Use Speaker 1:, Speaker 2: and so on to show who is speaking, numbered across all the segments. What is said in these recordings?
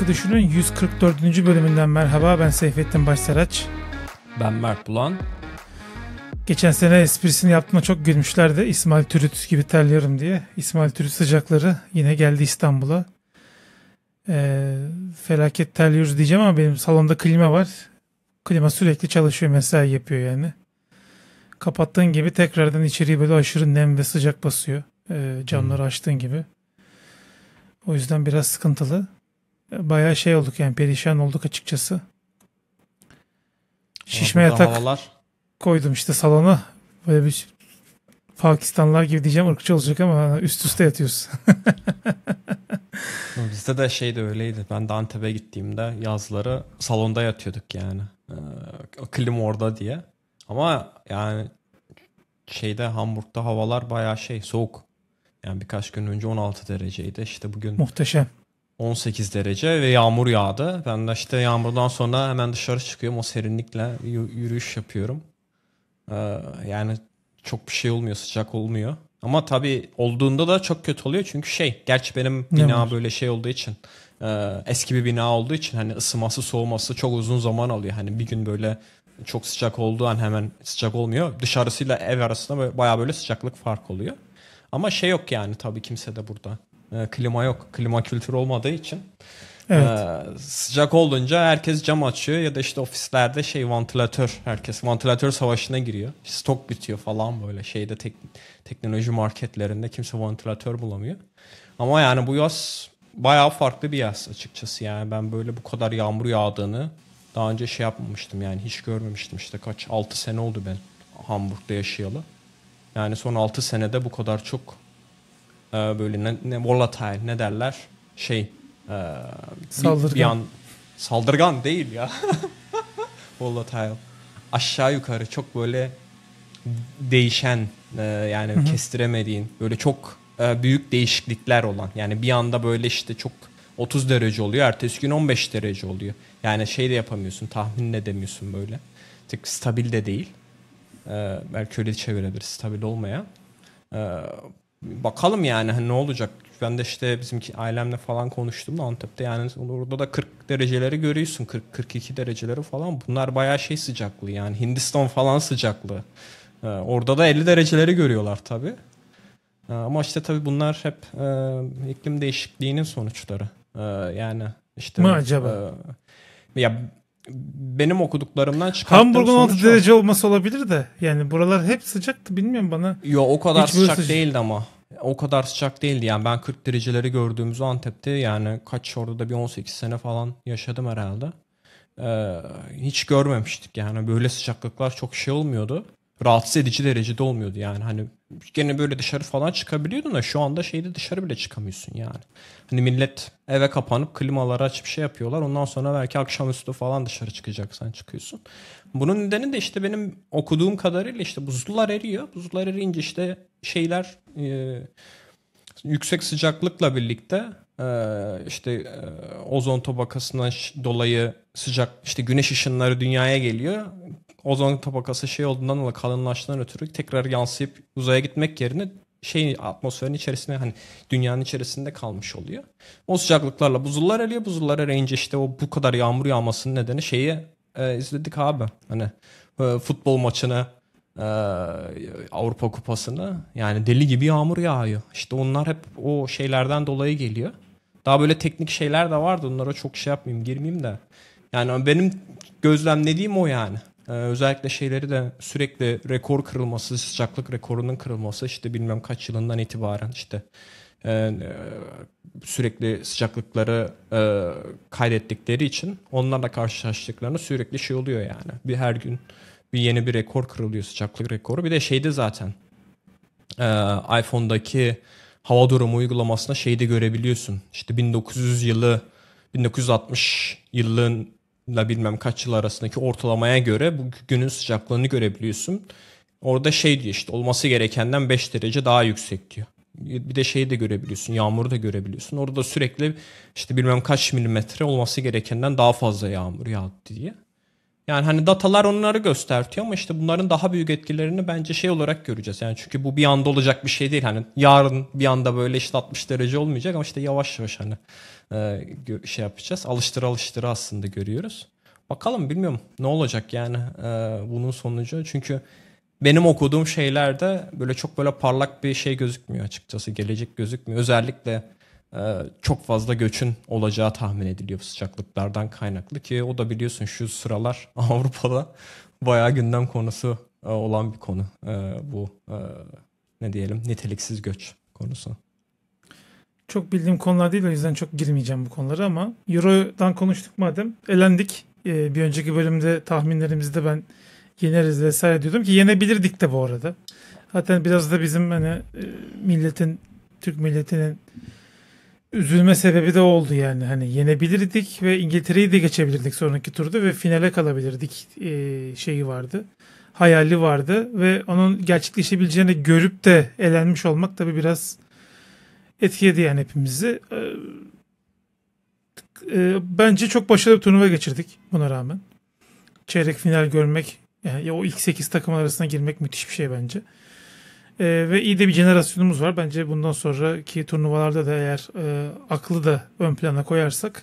Speaker 1: Farklı Düşünün 144. bölümünden merhaba. Ben Seyfettin Başsaraç. Ben Mert Bulan. Geçen sene esprisini yaptığına çok gülmüşlerdi. İsmail Türüt gibi terliyorum diye. İsmail Türüt sıcakları yine geldi İstanbul'a. Ee, felaket terliyoruz diyeceğim ama benim salonda klima var. Klima sürekli çalışıyor, mesai yapıyor yani. Kapattığın gibi tekrardan içeriği böyle aşırı nem ve sıcak basıyor. Ee, camları hmm. açtığın gibi. O yüzden biraz sıkıntılı bayağı şey olduk yani perişan olduk açıkçası. Şişme Burada yatak havalar. koydum işte salona. Böyle bir Pakistanlılar gibi diyeceğim ırkçı olacak ama üst üste yatıyoruz.
Speaker 2: Bizde de şey de öyleydi. Ben de Antep'e gittiğimde yazları salonda yatıyorduk yani. Ee, klim orada diye. Ama yani şeyde Hamburg'da havalar bayağı şey soğuk. Yani birkaç gün önce 16 dereceydi. İşte bugün Muhteşem. 18 derece ve yağmur yağdı. Ben de işte yağmurdan sonra hemen dışarı çıkıyorum. O serinlikle yürüyüş yapıyorum. Ee, yani çok bir şey olmuyor, sıcak olmuyor. Ama tabii olduğunda da çok kötü oluyor. Çünkü şey, gerçi benim bina ne böyle şey olduğu için, e, eski bir bina olduğu için hani ısıması, soğuması çok uzun zaman alıyor. Hani bir gün böyle çok sıcak olduğu an hemen sıcak olmuyor. Dışarısıyla ev arasında bayağı böyle sıcaklık fark oluyor. Ama şey yok yani tabii kimse de burada ee, klima yok. Klima kültürü olmadığı için. Evet. Ee, sıcak olunca herkes cam açıyor ya da işte ofislerde şey vantilatör. Herkes vantilatör savaşına giriyor. Stok bitiyor falan böyle şeyde tek, teknoloji marketlerinde kimse vantilatör bulamıyor. Ama yani bu yaz bayağı farklı bir yaz açıkçası. Yani ben böyle bu kadar yağmur yağdığını daha önce şey yapmamıştım yani hiç görmemiştim işte kaç 6 sene oldu ben Hamburg'da yaşayalı. Yani son 6 senede bu kadar çok e, böyle ne, ne volatile ne derler şey e, saldırgan. bir an saldırgan değil ya volatile aşağı yukarı çok böyle değişen e, yani Hı-hı. kestiremediğin böyle çok e, büyük değişiklikler olan yani bir anda böyle işte çok 30 derece oluyor ertesi gün 15 derece oluyor yani şey de yapamıyorsun tahmin edemiyorsun böyle tek stabil de değil e, belki öyle çevirebiliriz stabil olmaya e, bakalım yani hani ne olacak. Ben de işte bizimki ailemle falan konuştum da Antep'te yani orada da 40 dereceleri görüyorsun. 40 42 dereceleri falan. Bunlar bayağı şey sıcaklığı yani Hindistan falan sıcaklığı. Ee, orada da 50 dereceleri görüyorlar tabii. Ee, ama işte tabii bunlar hep e, iklim değişikliğinin sonuçları. Ee, yani işte mi acaba? E, ya benim okuduklarımdan çıkarttığım Hamburg'un 6 derece
Speaker 1: olması olabilir de. Yani buralar hep sıcaktı bilmiyorum bana. Yo o kadar Hiç sıcak değildi
Speaker 2: ama. O kadar sıcak değildi yani ben 40 dereceleri gördüğümüz Antep'te yani kaç orada da bir 18 sene falan yaşadım herhalde. Ee, hiç görmemiştik yani böyle sıcaklıklar çok şey olmuyordu. Rahatsız edici derecede olmuyordu yani hani gene böyle dışarı falan çıkabiliyordun da şu anda şeyde dışarı bile çıkamıyorsun yani. Hani millet eve kapanıp klimaları açıp şey yapıyorlar. Ondan sonra belki akşamüstü falan dışarı çıkacaksan çıkıyorsun. Bunun nedeni de işte benim okuduğum kadarıyla işte buzullar eriyor. Buzullar eriyince işte şeyler e, yüksek sıcaklıkla birlikte e, işte e, ozon tabakasına dolayı sıcak işte güneş ışınları dünyaya geliyor. Ozon tabakası şey olduğundan dolayı kalınlaştığından ötürü tekrar yansıyıp uzaya gitmek yerine şeyin atmosferin içerisine hani dünyanın içerisinde kalmış oluyor. O sıcaklıklarla buzullar eriyor. Buzullar eriyince işte o bu kadar yağmur yağmasının nedeni şeyi e, izledik abi. Hani e, futbol maçını e, Avrupa Kupası'nı yani deli gibi yağmur yağıyor. İşte onlar hep o şeylerden dolayı geliyor. Daha böyle teknik şeyler de vardı. Onlara çok şey yapmayayım, girmeyeyim de. Yani benim gözlemlediğim o yani. Ee, özellikle şeyleri de sürekli rekor kırılması, sıcaklık rekorunun kırılması işte bilmem kaç yılından itibaren işte e, e sürekli sıcaklıkları e, kaydettikleri için onlarla karşılaştıklarını sürekli şey oluyor yani. Bir her gün bir yeni bir rekor kırılıyor sıcaklık rekoru. Bir de şeydi zaten e, iPhone'daki hava durumu uygulamasında şeyde görebiliyorsun. İşte 1900 yılı 1960 yılın ile bilmem kaç yıl arasındaki ortalamaya göre bu günün sıcaklığını görebiliyorsun. Orada şey diyor işte olması gerekenden 5 derece daha yüksek diyor. Bir de şeyi de görebiliyorsun, yağmuru da görebiliyorsun. Orada sürekli işte bilmem kaç milimetre olması gerekenden daha fazla yağmur yağdı diye. Yani hani datalar onları gösteriyor ama işte bunların daha büyük etkilerini bence şey olarak göreceğiz. Yani çünkü bu bir anda olacak bir şey değil. Hani yarın bir anda böyle işte 60 derece olmayacak ama işte yavaş yavaş hani e, şey yapacağız. Alıştır alıştır aslında görüyoruz. Bakalım bilmiyorum ne olacak yani e, bunun sonucu. Çünkü benim okuduğum şeylerde böyle çok böyle parlak bir şey gözükmüyor açıkçası. Gelecek gözükmüyor. Özellikle e, çok fazla göçün olacağı tahmin ediliyor sıcaklıklardan kaynaklı ki o da biliyorsun şu sıralar Avrupa'da bayağı gündem konusu olan bir konu bu ne diyelim niteliksiz göç konusu.
Speaker 1: Çok bildiğim konular değil o yüzden çok girmeyeceğim bu konulara ama Euro'dan konuştuk madem. Elendik. Ee, bir önceki bölümde tahminlerimizde ben yeneriz vesaire diyordum ki yenebilirdik de bu arada. Zaten biraz da bizim hani e, milletin Türk milletinin üzülme sebebi de oldu yani. Hani yenebilirdik ve İngiltere'yi de geçebilirdik sonraki turda ve finale kalabilirdik e, şeyi vardı. Hayali vardı ve onun gerçekleşebileceğini görüp de elenmiş olmak tabii biraz etkiledi yani hepimizi. E, e, bence çok başarılı bir turnuva geçirdik buna rağmen. Çeyrek final görmek yani o ilk 8 takım arasına girmek müthiş bir şey bence. E, ve iyi de bir jenerasyonumuz var. Bence bundan sonraki turnuvalarda da eğer e, aklı da ön plana koyarsak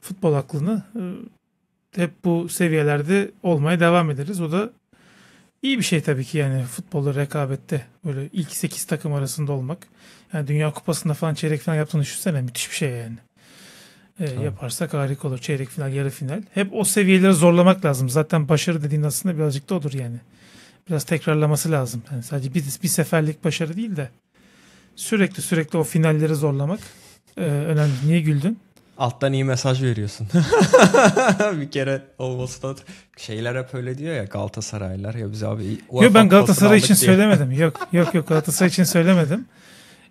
Speaker 1: futbol aklını e, hep bu seviyelerde olmaya devam ederiz. O da iyi bir şey tabii ki yani futbolda rekabette böyle ilk 8 takım arasında olmak. Yani e, Dünya Kupası'nda falan çeyrek final yaptığını düşünsene müthiş bir şey yani. E, tamam. Yaparsak harika olur. Çeyrek final, yarı final. Hep o seviyeleri zorlamak lazım. Zaten başarı dediğin aslında birazcık da odur yani. Biraz tekrarlaması lazım. Yani sadece bir, bir seferlik başarı değil de sürekli sürekli o finalleri zorlamak e, önemli. Niye güldün? Alttan iyi mesaj veriyorsun.
Speaker 2: bir kere olması da şeyler hep öyle diyor ya Galatasaraylar ya biz abi. Yok ben Galatasaray için diye. söylemedim.
Speaker 1: Yok yok yok Galatasaray için söylemedim.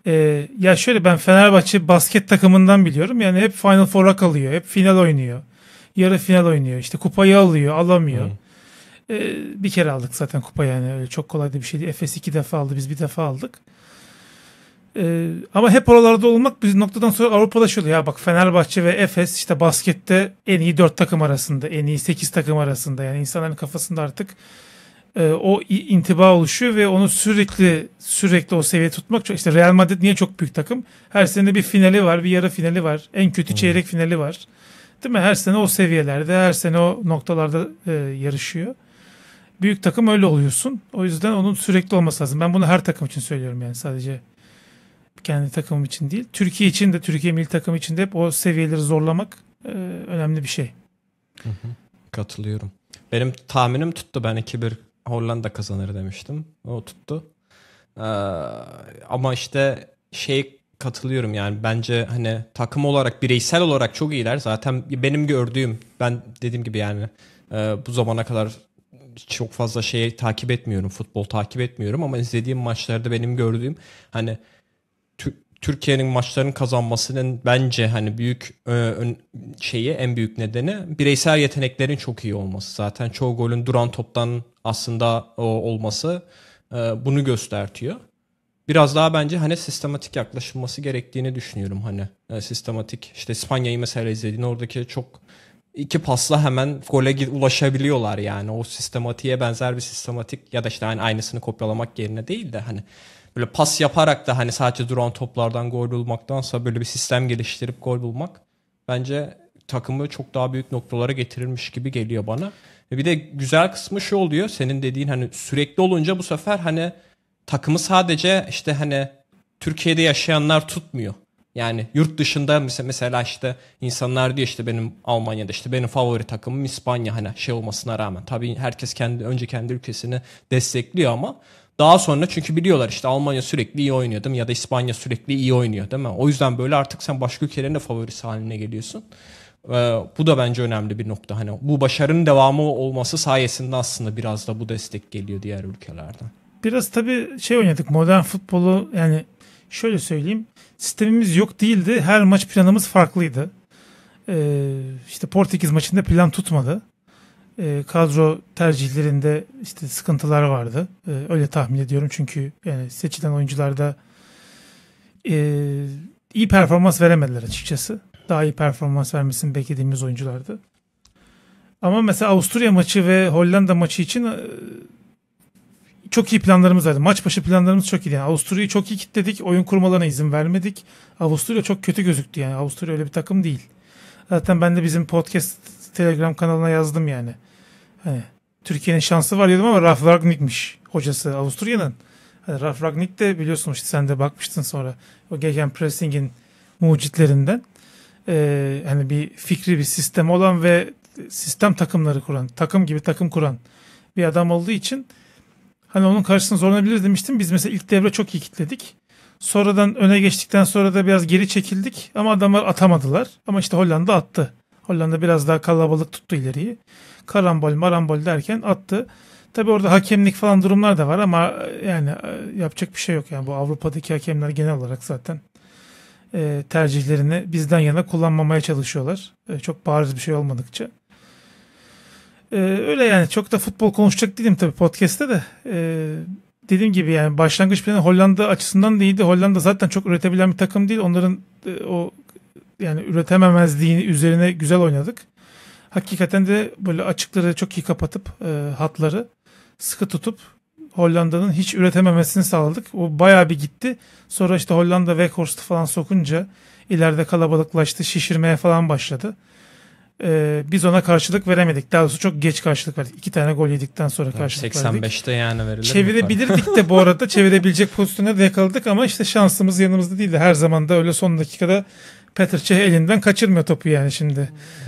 Speaker 1: Ee, ya şöyle ben Fenerbahçe basket takımından biliyorum. Yani hep Final Four'a kalıyor. Hep final oynuyor. Yarı final oynuyor. İşte kupayı alıyor, alamıyor. Hmm. Ee, bir kere aldık zaten kupayı yani. Öyle çok kolay da bir şeydi. Efes iki defa aldı. Biz bir defa aldık. Ee, ama hep oralarda olmak biz noktadan sonra Avrupa'da şöyle ya bak Fenerbahçe ve Efes işte baskette en iyi dört takım arasında en iyi sekiz takım arasında yani insanların kafasında artık e, o intiba oluşuyor ve onu sürekli sürekli o seviye tutmak çok işte Real Madrid niye çok büyük takım? Her sene bir finali var, bir yarı finali var, en kötü hmm. çeyrek finali var. Değil mi? Her sene o seviyelerde, her sene o noktalarda e, yarışıyor. Büyük takım öyle oluyorsun. O yüzden onun sürekli olması lazım. Ben bunu her takım için söylüyorum yani sadece kendi takımım için değil. Türkiye için de Türkiye milli takım için de hep o seviyeleri zorlamak e, önemli bir şey.
Speaker 2: Hı hı. Katılıyorum. Benim tahminim tuttu. Ben 2-1 Hollanda kazanır demiştim. O tuttu. Ee, ama işte şey katılıyorum yani bence hani takım olarak bireysel olarak çok iyiler. Zaten benim gördüğüm ben dediğim gibi yani e, bu zamana kadar çok fazla şey takip etmiyorum. Futbol takip etmiyorum ama izlediğim maçlarda benim gördüğüm hani Türkiye'nin maçlarının kazanmasının bence hani büyük e, şeyi en büyük nedeni bireysel yeteneklerin çok iyi olması. Zaten çoğu golün duran toptan aslında o olması e, bunu göstertiyor. Biraz daha bence hani sistematik yaklaşılması gerektiğini düşünüyorum hani. Yani e, sistematik işte İspanya'yı mesela izlediğin oradaki çok iki pasla hemen gole ulaşabiliyorlar yani. O sistematiğe benzer bir sistematik ya da işte hani aynısını kopyalamak yerine değil de hani böyle pas yaparak da hani sadece duran toplardan gol bulmaktansa böyle bir sistem geliştirip gol bulmak bence takımı çok daha büyük noktalara getirilmiş gibi geliyor bana. Ve Bir de güzel kısmı şu oluyor. Senin dediğin hani sürekli olunca bu sefer hani takımı sadece işte hani Türkiye'de yaşayanlar tutmuyor. Yani yurt dışında mesela işte insanlar diyor işte benim Almanya'da işte benim favori takımım İspanya hani şey olmasına rağmen. Tabii herkes kendi önce kendi ülkesini destekliyor ama daha sonra çünkü biliyorlar işte Almanya sürekli iyi oynuyor değil mi? Ya da İspanya sürekli iyi oynuyor değil mi? O yüzden böyle artık sen başka ülkelerin de favorisi haline geliyorsun. Bu da bence önemli bir nokta. Hani bu başarının devamı olması sayesinde aslında biraz da bu destek geliyor diğer ülkelerden.
Speaker 1: Biraz tabii şey oynadık modern futbolu yani şöyle söyleyeyim sistemimiz yok değildi. Her maç planımız farklıydı. Ee, işte Portekiz maçında plan tutmadı. Ee, kadro tercihlerinde işte sıkıntılar vardı. Ee, öyle tahmin ediyorum çünkü yani seçilen oyuncularda e, iyi performans veremediler açıkçası daha iyi performans vermesini beklediğimiz oyunculardı. Ama mesela Avusturya maçı ve Hollanda maçı için e, çok iyi planlarımız vardı. Maç başı planlarımız çok iyiydi. Yani Avusturya'yı çok iyi kilitledik. Oyun kurmalarına izin vermedik. Avusturya çok kötü gözüktü yani. Avusturya öyle bir takım değil. Zaten ben de bizim podcast Telegram kanalına yazdım yani. Hani, Türkiye'nin şansı var diyordum ama Ralf Ragnik'miş hocası Avusturya'nın. Hani Ralf Ragnik de biliyorsun işte sen de bakmıştın sonra. O Gegen Pressing'in mucitlerinden hani bir fikri bir sistem olan ve sistem takımları kuran, takım gibi takım kuran bir adam olduğu için hani onun karşısında zorlanabilir demiştim. Biz mesela ilk devre çok iyi kitledik. Sonradan öne geçtikten sonra da biraz geri çekildik ama adamlar atamadılar. Ama işte Hollanda attı. Hollanda biraz daha kalabalık tuttu ileriyi. Karambol marambol derken attı. Tabi orada hakemlik falan durumlar da var ama e, yani e, yapacak bir şey yok. Yani bu Avrupa'daki hakemler genel olarak zaten e, tercihlerini bizden yana kullanmamaya çalışıyorlar. E, çok bariz bir şey olmadıkça. E, öyle yani çok da futbol konuşacak değilim tabii podcast'te de. E, dediğim gibi yani başlangıç planı Hollanda açısından da iyiydi. Hollanda zaten çok üretebilen bir takım değil. Onların e, o yani üretememezliğini üzerine güzel oynadık. Hakikaten de böyle açıkları çok iyi kapatıp e, hatları sıkı tutup Hollanda'nın hiç üretememesini sağladık. O bayağı bir gitti. Sonra işte Hollanda Weghorst'u falan sokunca ileride kalabalıklaştı. Şişirmeye falan başladı. Ee, biz ona karşılık veremedik. Daha doğrusu çok geç karşılık verdik. İki tane gol yedikten sonra karşılık 85'te verdik. 85'te yani verilir Çevirebilirdik de bu arada. çevirebilecek pozisyona da yakaladık ama işte şansımız yanımızda değildi. Her zaman da öyle son dakikada Petr elinden kaçırmıyor topu yani şimdi.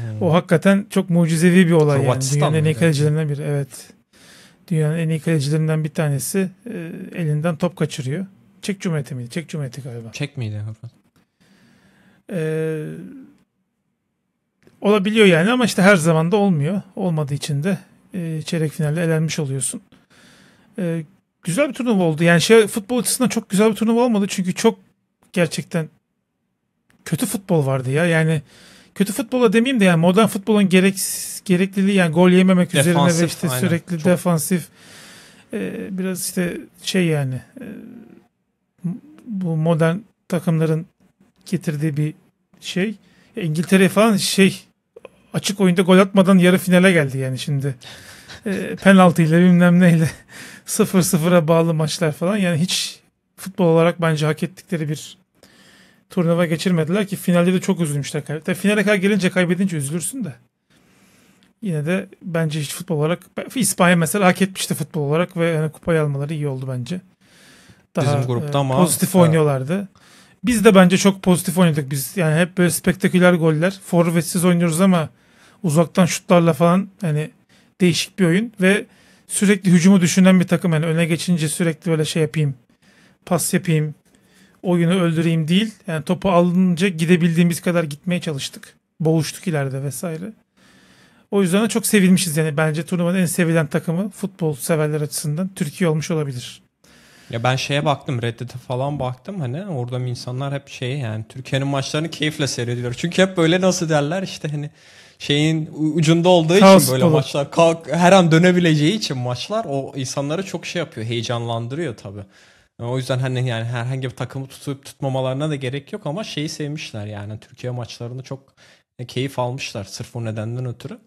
Speaker 1: Hmm. O hakikaten çok mucizevi bir olay Hırvatistan yani. Dünyanın en iyi kalecilerinden biri. Evet dünyanın en iyi kalecilerinden bir tanesi e, elinden top kaçırıyor. Çek Cumhuriyeti miydi? Çek Cumhuriyeti galiba. Çek miydi? Ee, olabiliyor yani ama işte her zaman da olmuyor. Olmadığı için de e, çeyrek finalde elenmiş oluyorsun. E, güzel bir turnuva oldu. Yani şey futbol açısından çok güzel bir turnuva olmadı çünkü çok gerçekten kötü futbol vardı ya. Yani kötü futbola demeyeyim de yani modern futbolun gerek gerekliliği yani gol yememek defansif, üzerine ve işte aynen. sürekli Çok... defansif e, biraz işte şey yani e, bu modern takımların getirdiği bir şey. E, İngiltere falan şey açık oyunda gol atmadan yarı finale geldi yani şimdi. E, penaltıyla bilmem neyle 0-0'a bağlı maçlar falan yani hiç futbol olarak bence hak ettikleri bir turnuva geçirmediler ki finalde de çok üzülmüşler. Tabii finale kadar gelince kaybedince üzülürsün de. Yine de bence hiç futbol olarak İspanya mesela hak etmişti futbol olarak ve yani kupayı almaları iyi oldu bence. Daha Bizim grupta e, ama pozitif ha. oynuyorlardı. Biz de bence çok pozitif oynadık biz. Yani hep böyle spektaküler goller. Forvetsiz oynuyoruz ama uzaktan şutlarla falan hani değişik bir oyun ve sürekli hücumu düşünen bir takım yani öne geçince sürekli böyle şey yapayım pas yapayım oyunu öldüreyim değil. Yani topu alınca gidebildiğimiz kadar gitmeye çalıştık. Boğuştuk ileride vesaire. O yüzden de çok sevilmişiz yani. Bence turnuvanın en sevilen takımı futbol severler açısından Türkiye olmuş olabilir.
Speaker 2: Ya ben şeye baktım Reddit'e falan baktım hani orada insanlar hep şey yani Türkiye'nin maçlarını keyifle seyrediyor. Çünkü hep böyle nasıl derler işte hani şeyin ucunda olduğu Kaos için böyle dolu. maçlar kalk, her an dönebileceği için maçlar o insanları çok şey yapıyor heyecanlandırıyor tabii. E, o yüzden hani yani herhangi bir takımı tutup tutmamalarına da gerek yok ama şeyi sevmişler yani Türkiye maçlarını çok e, keyif almışlar sırf o nedenden ötürü.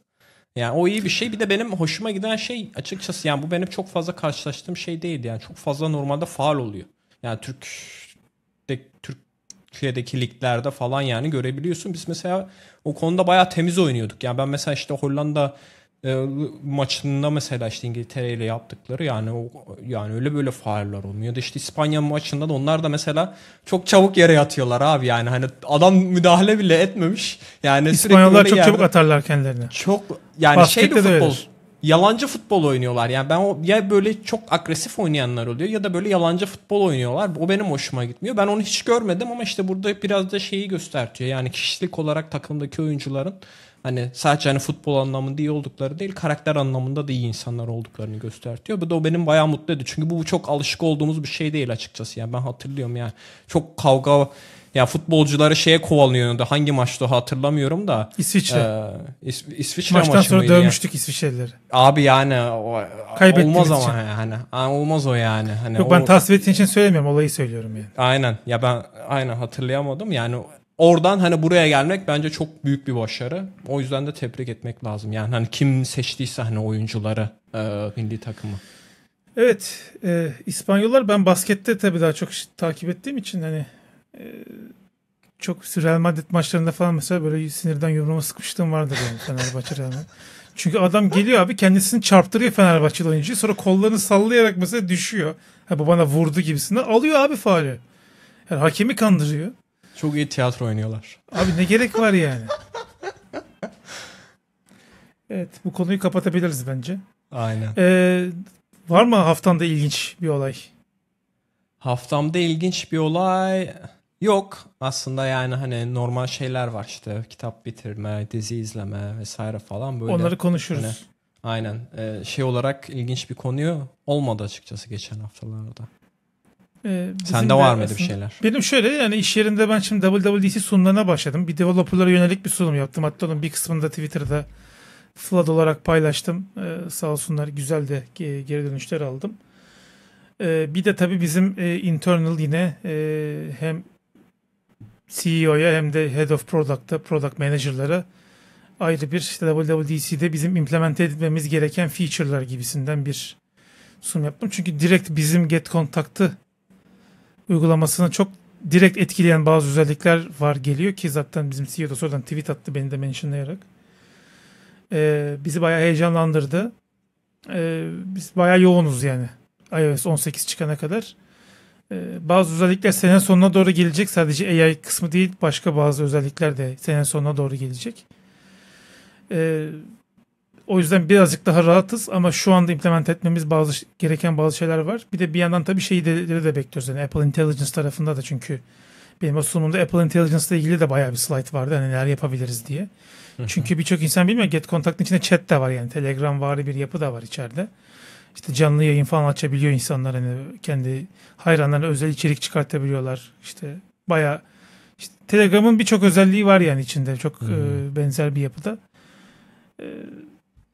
Speaker 2: Yani o iyi bir şey. Bir de benim hoşuma giden şey açıkçası yani bu benim çok fazla karşılaştığım şey değildi. Yani çok fazla normalde faal oluyor. Yani Türk de, Türkiye'deki liglerde falan yani görebiliyorsun. Biz mesela o konuda bayağı temiz oynuyorduk. Yani ben mesela işte Hollanda e, maçında mesela işte İngiltere ile yaptıkları yani o yani öyle böyle farlar olmuyor. İşte da İspanya maçında da onlar da mesela çok çabuk yere yatıyorlar abi yani hani adam müdahale bile etmemiş. Yani İspanyollar çok yerde, çabuk
Speaker 1: atarlar kendilerini. Çok yani şey bir futbol.
Speaker 2: Yalancı futbol oynuyorlar. Yani ben o ya böyle çok agresif oynayanlar oluyor ya da böyle yalancı futbol oynuyorlar. O benim hoşuma gitmiyor. Ben onu hiç görmedim ama işte burada biraz da şeyi göstertiyor. Yani kişilik olarak takımdaki oyuncuların hani sadece hani futbol anlamında iyi oldukları değil karakter anlamında da iyi insanlar olduklarını gösteriyor. Bu da o benim bayağı mutlu ediyor. Çünkü bu çok alışık olduğumuz bir şey değil açıkçası. Yani ben hatırlıyorum yani çok kavga ya futbolcuları şeye kovalıyordu. Hangi maçta hatırlamıyorum da. İsviçre. E, İs- İsviçre Maçtan maçı sonra dövmüştük ya. İsviçre'lileri. Abi yani o, Kaybettiğimiz olmaz için. ama yani. yani. Olmaz o yani. Hani Yok o, ben tasvir
Speaker 1: ettiğin için söylemiyorum. Olayı söylüyorum yani.
Speaker 2: Aynen. Ya ben aynen hatırlayamadım. Yani Oradan hani buraya gelmek bence çok büyük bir başarı. O yüzden de tebrik etmek lazım. Yani hani kim seçtiyse hani oyuncuları e, milli takımı.
Speaker 1: Evet e, İspanyollar ben baskette tabii daha çok takip ettiğim için hani e, çok Real Madrid maçlarında falan mesela böyle sinirden yumruğuma sıkmıştım vardır yani Fenerbahçe Real Çünkü adam geliyor abi kendisini çarptırıyor Fenerbahçeli oyuncuyu sonra kollarını sallayarak mesela düşüyor. Ha bu bana vurdu gibisinden alıyor abi faali. Yani hakemi kandırıyor.
Speaker 2: Çok iyi tiyatro
Speaker 1: oynuyorlar. Abi ne gerek var yani? evet bu konuyu kapatabiliriz bence. Aynen. Ee, var mı haftanda ilginç bir olay?
Speaker 2: Haftamda ilginç bir olay yok. Aslında yani hani normal şeyler var işte kitap bitirme, dizi izleme vesaire falan böyle. Onları konuşuruz. Hani, aynen. Ee, şey olarak ilginç bir konuyu olmadı açıkçası geçen haftalarda.
Speaker 1: Ee, Sen de var mıydı bir şeyler? Benim şöyle yani iş yerinde ben şimdi WWDC sunumlarına başladım. Bir developerlara yönelik bir sunum yaptım. Hatta onun bir kısmını da Twitter'da flood olarak paylaştım. Ee, sağ olsunlar güzel de geri dönüşler aldım. Ee, bir de tabii bizim e, internal yine e, hem CEO'ya hem de Head of Product'a, Product Manager'lara ayrı bir işte WWDC'de bizim implement etmemiz gereken feature'lar gibisinden bir sunum yaptım. Çünkü direkt bizim Get kontak'tı uygulamasını çok direkt etkileyen bazı özellikler var geliyor ki zaten bizim CEO da sonradan tweet attı beni de mentionlayarak. Ee, bizi bayağı heyecanlandırdı. Ee, biz bayağı yoğunuz yani iOS 18 çıkana kadar. Ee, bazı özellikler sene sonuna doğru gelecek. Sadece AI kısmı değil başka bazı özellikler de sene sonuna doğru gelecek. Ee, o yüzden birazcık daha rahatız ama şu anda implement etmemiz bazı gereken bazı şeyler var. Bir de bir yandan tabii şeyleri de, bekliyoruz. Yani Apple Intelligence tarafında da çünkü benim sunumumda Apple Intelligence ile ilgili de bayağı bir slide vardı. Hani neler yapabiliriz diye. Çünkü birçok insan bilmiyor. Get Contact'ın içinde chat de var yani. Telegram var bir yapı da var içeride. İşte canlı yayın falan açabiliyor insanlar. Hani kendi hayranlarına özel içerik çıkartabiliyorlar. İşte bayağı işte Telegram'ın birçok özelliği var yani içinde. Çok e, benzer bir yapıda. E,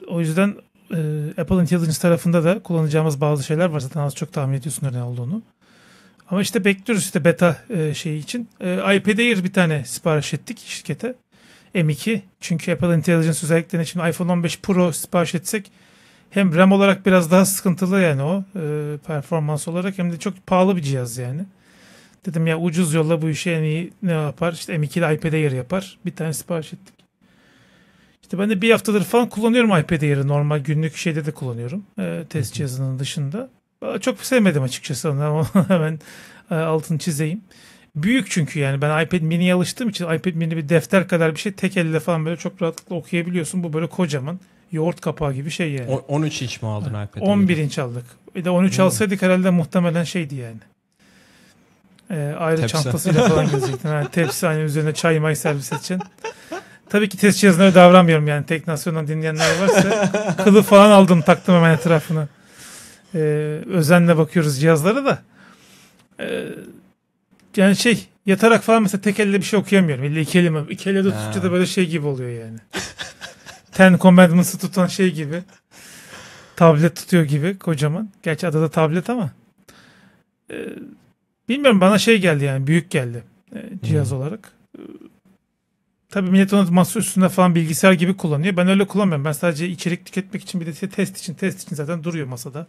Speaker 1: o yüzden e, Apple Intelligence tarafında da kullanacağımız bazı şeyler var. Zaten az çok tahmin ediyorsunuz ne olduğunu. Ama işte bekliyoruz işte beta e, şeyi için. E, iPad Air bir tane sipariş ettik şirkete. M2. Çünkü Apple Intelligence özelliklerine şimdi iPhone 15 Pro sipariş etsek hem RAM olarak biraz daha sıkıntılı yani o e, performans olarak hem de çok pahalı bir cihaz yani. Dedim ya ucuz yolla bu işe en iyi ne yapar? İşte M2 ile iPad Air yapar. Bir tane sipariş ettim. İşte ben de bir haftadır falan kullanıyorum iPad Air'i normal günlük şeyde de kullanıyorum. E, test cihazının dışında. Çok sevmedim açıkçası onu ama hemen e, altını çizeyim. Büyük çünkü yani ben iPad mini'ye alıştığım için iPad mini bir defter kadar bir şey tek elle falan böyle çok rahatlıkla okuyabiliyorsun. Bu böyle kocaman yoğurt kapağı gibi şey yani. 13 inç mi aldın iPad'i? 11 inç aldık. Bir de 13 alsaydık herhalde muhtemelen şeydi yani. Ee, ayrı tepsi. çantasıyla falan gezecektin. Yani tepsi hani üzerine çay may servis edeceksin. Tabii ki test cihazına davranmıyorum yani. Tek nasyondan dinleyenler varsa kılı falan aldım taktım hemen etrafına. Ee, özenle bakıyoruz cihazlara da. Ee, yani şey yatarak falan mesela tek elle bir şey okuyamıyorum. İlle iki elime. İki elle de tutunca da böyle şey gibi oluyor yani. Ten Commandments'ı tutan şey gibi. Tablet tutuyor gibi kocaman. Gerçi adada tablet ama. Ee, bilmiyorum bana şey geldi yani büyük geldi e, cihaz hmm. olarak. Tabii millet onu masa üstünde falan bilgisayar gibi kullanıyor. Ben öyle kullanmıyorum. Ben sadece içerik tüketmek için bir de işte test için test için zaten duruyor masada.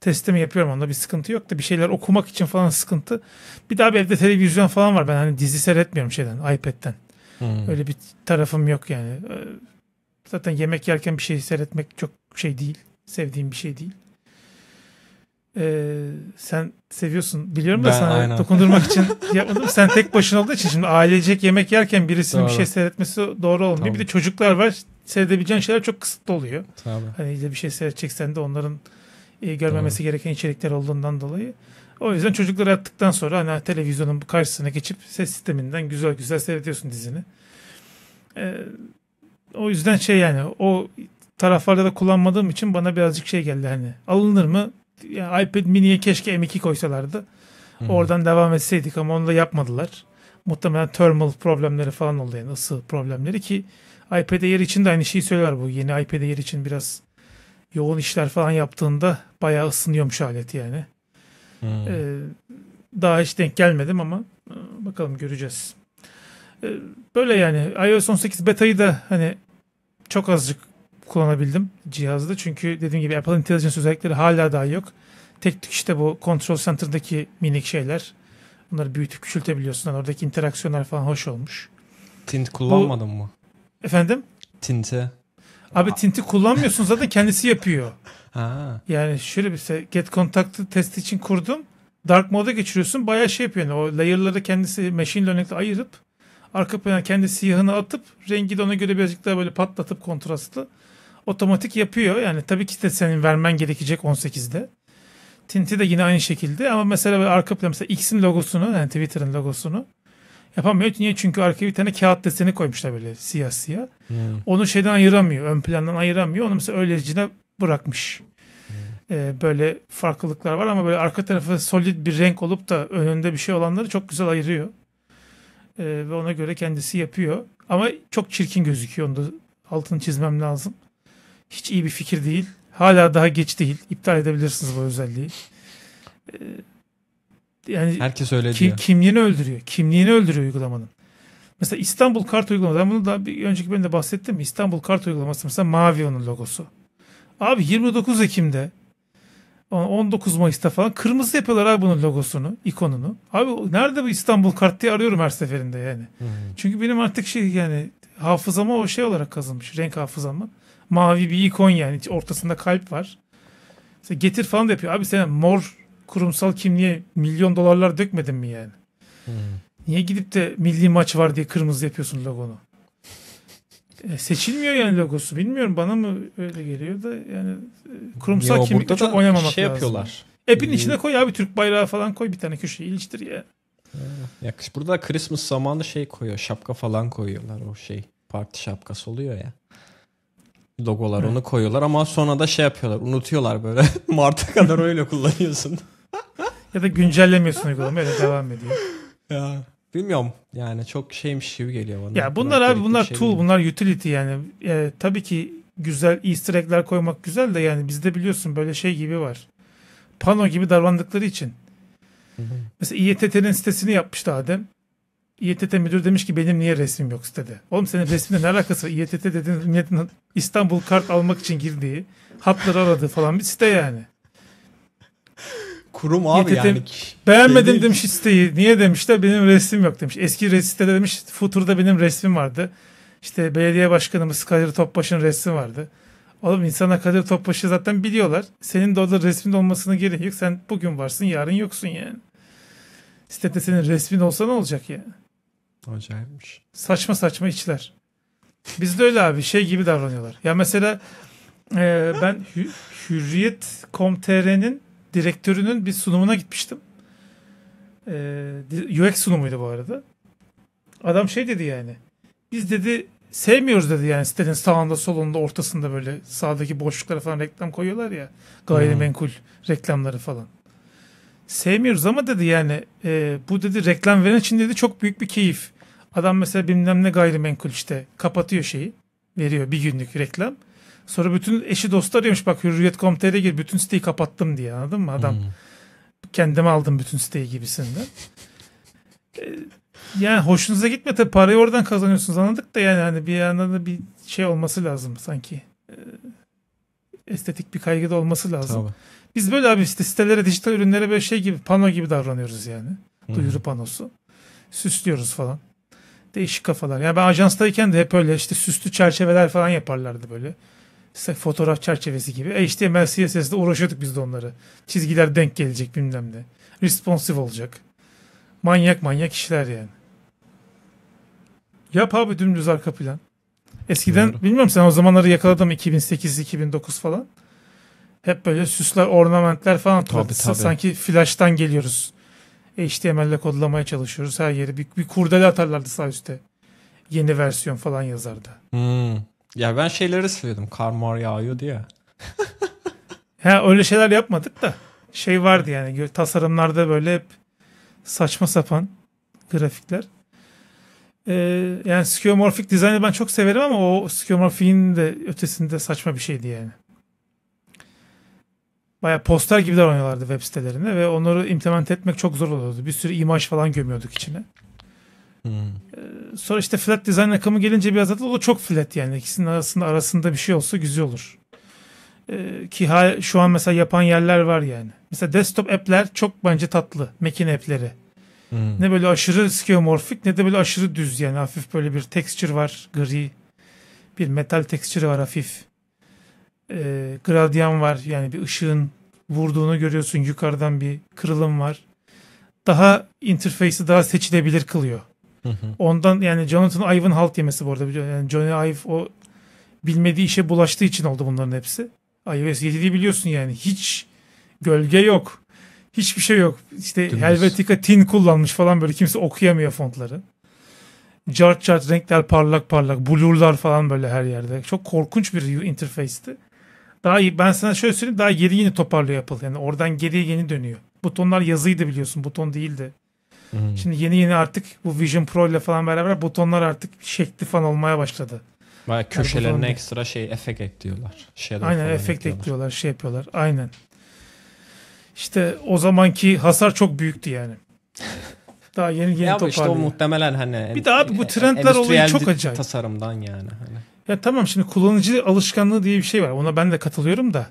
Speaker 1: Testimi yapıyorum onda bir sıkıntı yok da bir şeyler okumak için falan sıkıntı. Bir daha bir evde televizyon falan var. Ben hani dizi seyretmiyorum şeyden iPad'den. Hmm. Öyle bir tarafım yok yani. Ee, zaten yemek yerken bir şey seyretmek çok şey değil. Sevdiğim bir şey değil. Ee, sen seviyorsun biliyorum da ben, sana aynen. dokundurmak için yapmadım. Sen tek başına olduğu için şimdi ailecek yemek yerken birisinin doğru. bir şey seyretmesi doğru olmuyor. Tabii. Bir de çocuklar var. Seyredebileceğin şeyler çok kısıtlı oluyor. Tabii. Hani işte bir şey seyredeceksen de onların e, görmemesi doğru. gereken içerikler olduğundan dolayı. O yüzden çocukları attıktan sonra hani televizyonun karşısına geçip ses sisteminden güzel güzel seyrediyorsun dizini. Ee, o yüzden şey yani o taraflarda da kullanmadığım için bana birazcık şey geldi hani alınır mı yani iPad mini'ye keşke M2 koysalardı. Hı-hı. Oradan devam etseydik ama onu da yapmadılar. Muhtemelen thermal problemleri falan oldu yani ısı problemleri ki iPad Air için de aynı şeyi söylüyorlar bu. Yeni iPad Air için biraz yoğun işler falan yaptığında bayağı ısınıyormuş alet yani. Ee, daha hiç denk gelmedim ama e, bakalım göreceğiz. Ee, böyle yani iOS 18 beta'yı da hani çok azıcık kullanabildim cihazda. Çünkü dediğim gibi Apple Intelligence özellikleri hala daha yok. Tek tük işte bu Control Center'daki minik şeyler. Bunları büyütüp küçültebiliyorsun. Yani oradaki interaksiyonlar falan hoş olmuş. Tint kullanmadın bu... mı? Efendim? Tinte. Abi tinti kullanmıyorsun zaten kendisi yapıyor. ha. Yani şöyle bir şey get contact'ı test için kurdum. Dark mode'a geçiriyorsun bayağı şey yapıyor. Yani o layer'ları kendisi machine learning'le ayırıp arka plana kendi siyahını atıp rengi de ona göre birazcık daha böyle patlatıp kontrastlı otomatik yapıyor. Yani tabii ki de senin vermen gerekecek 18'de. Tint'i de yine aynı şekilde ama mesela böyle arka plan mesela X'in logosunu yani Twitter'ın logosunu yapamıyor. Niye? Çünkü arkaya bir tane kağıt deseni koymuşlar böyle siyah siyah. Hmm. Onu şeyden ayıramıyor. Ön plandan ayıramıyor. Onu mesela öylecine bırakmış. Hmm. Ee, böyle farklılıklar var ama böyle arka tarafı solid bir renk olup da önünde bir şey olanları çok güzel ayırıyor. Ee, ve ona göre kendisi yapıyor. Ama çok çirkin gözüküyor. Onu da altını çizmem lazım hiç iyi bir fikir değil. Hala daha geç değil. İptal edebilirsiniz bu özelliği. Ee, yani herkes öyle ki, diyor. Kimliğini öldürüyor. Kimliğini öldürüyor uygulamanın. Mesela İstanbul Kart uygulaması. Ben bunu da bir önceki bölümde bahsettim. İstanbul Kart uygulaması mesela mavi onun logosu. Abi 29 Ekim'de 19 Mayıs'ta falan kırmızı yapıyorlar abi bunun logosunu, ikonunu. Abi nerede bu İstanbul Kart diye arıyorum her seferinde yani. Hmm. Çünkü benim artık şey yani hafızama o şey olarak kazınmış. Renk hafızama mavi bir ikon yani ortasında kalp var. Mesela getir falan da yapıyor. Abi sen mor kurumsal kimliğe milyon dolarlar dökmedin mi yani? Hmm. Niye gidip de milli maç var diye kırmızı yapıyorsun logonu? E, seçilmiyor yani logosu. Bilmiyorum bana mı öyle geliyor da yani e, kurumsal Yo, kimlikte çok oynamamak şey lazım. yapıyorlar. App'in hmm. içine koy abi Türk bayrağı falan koy bir tane köşeye iliştir ya. Yakış burada Christmas
Speaker 2: zamanı şey koyuyor. Şapka falan koyuyorlar o şey. Parti şapkası oluyor ya logolar evet. onu koyuyorlar ama sonra da şey yapıyorlar unutuyorlar böyle Mart'a kadar öyle
Speaker 1: kullanıyorsun. ya da güncellemiyorsun uygulamayı öyle devam ediyor. Ya bilmiyorum
Speaker 2: yani çok şeymiş gibi geliyor bana. Ya bunlar abi bunlar şey tool değil.
Speaker 1: bunlar utility yani. E, tabii ki güzel easter egg'ler koymak güzel de yani bizde biliyorsun böyle şey gibi var. Pano gibi davrandıkları için. Hı hı. Mesela İETT'nin sitesini yapmıştı Adem. İETT müdürü demiş ki benim niye resmim yok istedi. Oğlum senin resminle ne alakası var? İETT dediğin milletin İstanbul kart almak için girdiği, hatları aradığı falan bir site yani.
Speaker 2: Kurum abi İETT, yani. Beğenmedim
Speaker 1: demiş siteyi. Niye demişler? Benim resmim yok demiş. Eski sitede demiş Futur'da benim resmim vardı. İşte belediye başkanımız Kadir Topbaş'ın resmi vardı. Oğlum insana Kadir Topbaş'ı zaten biliyorlar. Senin de orada resmin olmasına gerek yok. Sen bugün varsın yarın yoksun yani. Sitede senin resmin olsa ne olacak yani?
Speaker 2: Acayipmiş.
Speaker 1: Saçma saçma içler. Bizde öyle abi şey gibi davranıyorlar. Ya mesela e, ben Hü- Hürriyet.com.tr'nin direktörünün bir sunumuna gitmiştim. E, UX sunumuydu bu arada. Adam şey dedi yani. Biz dedi sevmiyoruz dedi yani sitenin sağında solunda ortasında böyle sağdaki boşluklara falan reklam koyuyorlar ya. Gayrimenkul hmm. reklamları falan. Sevmiyoruz ama dedi yani e, bu dedi reklam veren için dedi çok büyük bir keyif. Adam mesela bilmem ne gayrimenkul işte kapatıyor şeyi. Veriyor bir günlük reklam. Sonra bütün eşi dostlar arıyormuş bak hürriyet.com.tr'e gir bütün siteyi kapattım diye anladın mı adam? Hmm. Kendime aldım bütün siteyi gibisinden. E, yani hoşunuza gitme tabii parayı oradan kazanıyorsunuz anladık da yani hani bir yandan da bir şey olması lazım sanki. E, estetik bir kaygı da olması lazım. Tabii. Biz böyle abi işte sitelere, dijital ürünlere böyle şey gibi pano gibi davranıyoruz yani. Hmm. Duyuru panosu. Süslüyoruz falan. Değişik kafalar. Ya ben ajanstayken de hep öyle işte süslü çerçeveler falan yaparlardı böyle. İşte fotoğraf çerçevesi gibi. E HTML, CSS'de uğraşıyorduk biz de onları. Çizgiler denk gelecek bilmem ne. Responsive olacak. Manyak manyak işler yani. Yap abi dümdüz arka plan. Eskiden Doğru. bilmiyorum sen o zamanları yakaladım 2008-2009 falan. Hep böyle süsler, ornamentler falan. Tabii, tabii. Sanki flash'tan geliyoruz HTML ile kodlamaya çalışıyoruz. Her yeri bir, bir kurdele atarlardı sağ üstte. Yeni versiyon falan yazardı.
Speaker 2: Hmm. Ya ben şeyleri
Speaker 1: seviyordum. Kar mar yağıyor diye. ha öyle şeyler yapmadık da şey vardı yani tasarımlarda böyle hep saçma sapan grafikler. Ee, yani skeuomorfik dizaynı ben çok severim ama o skeuomorfiğin de ötesinde saçma bir şeydi yani. Baya poster gibiler oynuyorlardı web sitelerinde ve onları implement etmek çok zor oluyordu. Bir sürü imaj falan gömüyorduk içine.
Speaker 3: Hmm. Ee,
Speaker 1: sonra işte flat design akımı gelince biraz zaten o da çok flat yani. ikisinin arasında arasında bir şey olsa güzel olur. Ee, ki şu an mesela yapan yerler var yani. Mesela desktop app'ler çok bence tatlı. Mac'in app'leri. Hmm. Ne böyle aşırı skeuomorfik ne de böyle aşırı düz yani. Hafif böyle bir texture var gri. Bir metal texture var hafif e, gradyan var. Yani bir ışığın vurduğunu görüyorsun. Yukarıdan bir kırılım var. Daha interface'i daha seçilebilir kılıyor. Ondan yani Jonathan Ive'ın halt yemesi bu arada. Yani Johnny Ive o bilmediği işe bulaştığı için oldu bunların hepsi. iOS 7'yi biliyorsun yani. Hiç gölge yok. Hiçbir şey yok. İşte Dümdüz. Helvetica tin kullanmış falan böyle kimse okuyamıyor fontları. chart chart renkler parlak parlak. Blurlar falan böyle her yerde. Çok korkunç bir interface'ti. Daha iyi, ben sana şöyle söyleyeyim daha geri yeni toparlıyor Apple yani oradan geriye yeni dönüyor. Butonlar yazıydı biliyorsun buton değildi. Hmm. Şimdi yeni yeni artık bu Vision Pro ile falan beraber butonlar artık şekli falan olmaya başladı. Baya köşelerine yani
Speaker 2: ekstra şey efekt ekliyorlar. Şeyler Aynen efekt ekliyorlar.
Speaker 1: ekliyorlar şey yapıyorlar. Aynen. İşte o zamanki hasar çok büyüktü yani. Daha yeni yeni ya toparlıyor. işte o muhtemelen hani. Bir daha abi bu e, trendler olayı çok acayip. tasarımdan yani. Hani. Ya tamam şimdi kullanıcı alışkanlığı diye bir şey var. Ona ben de katılıyorum da.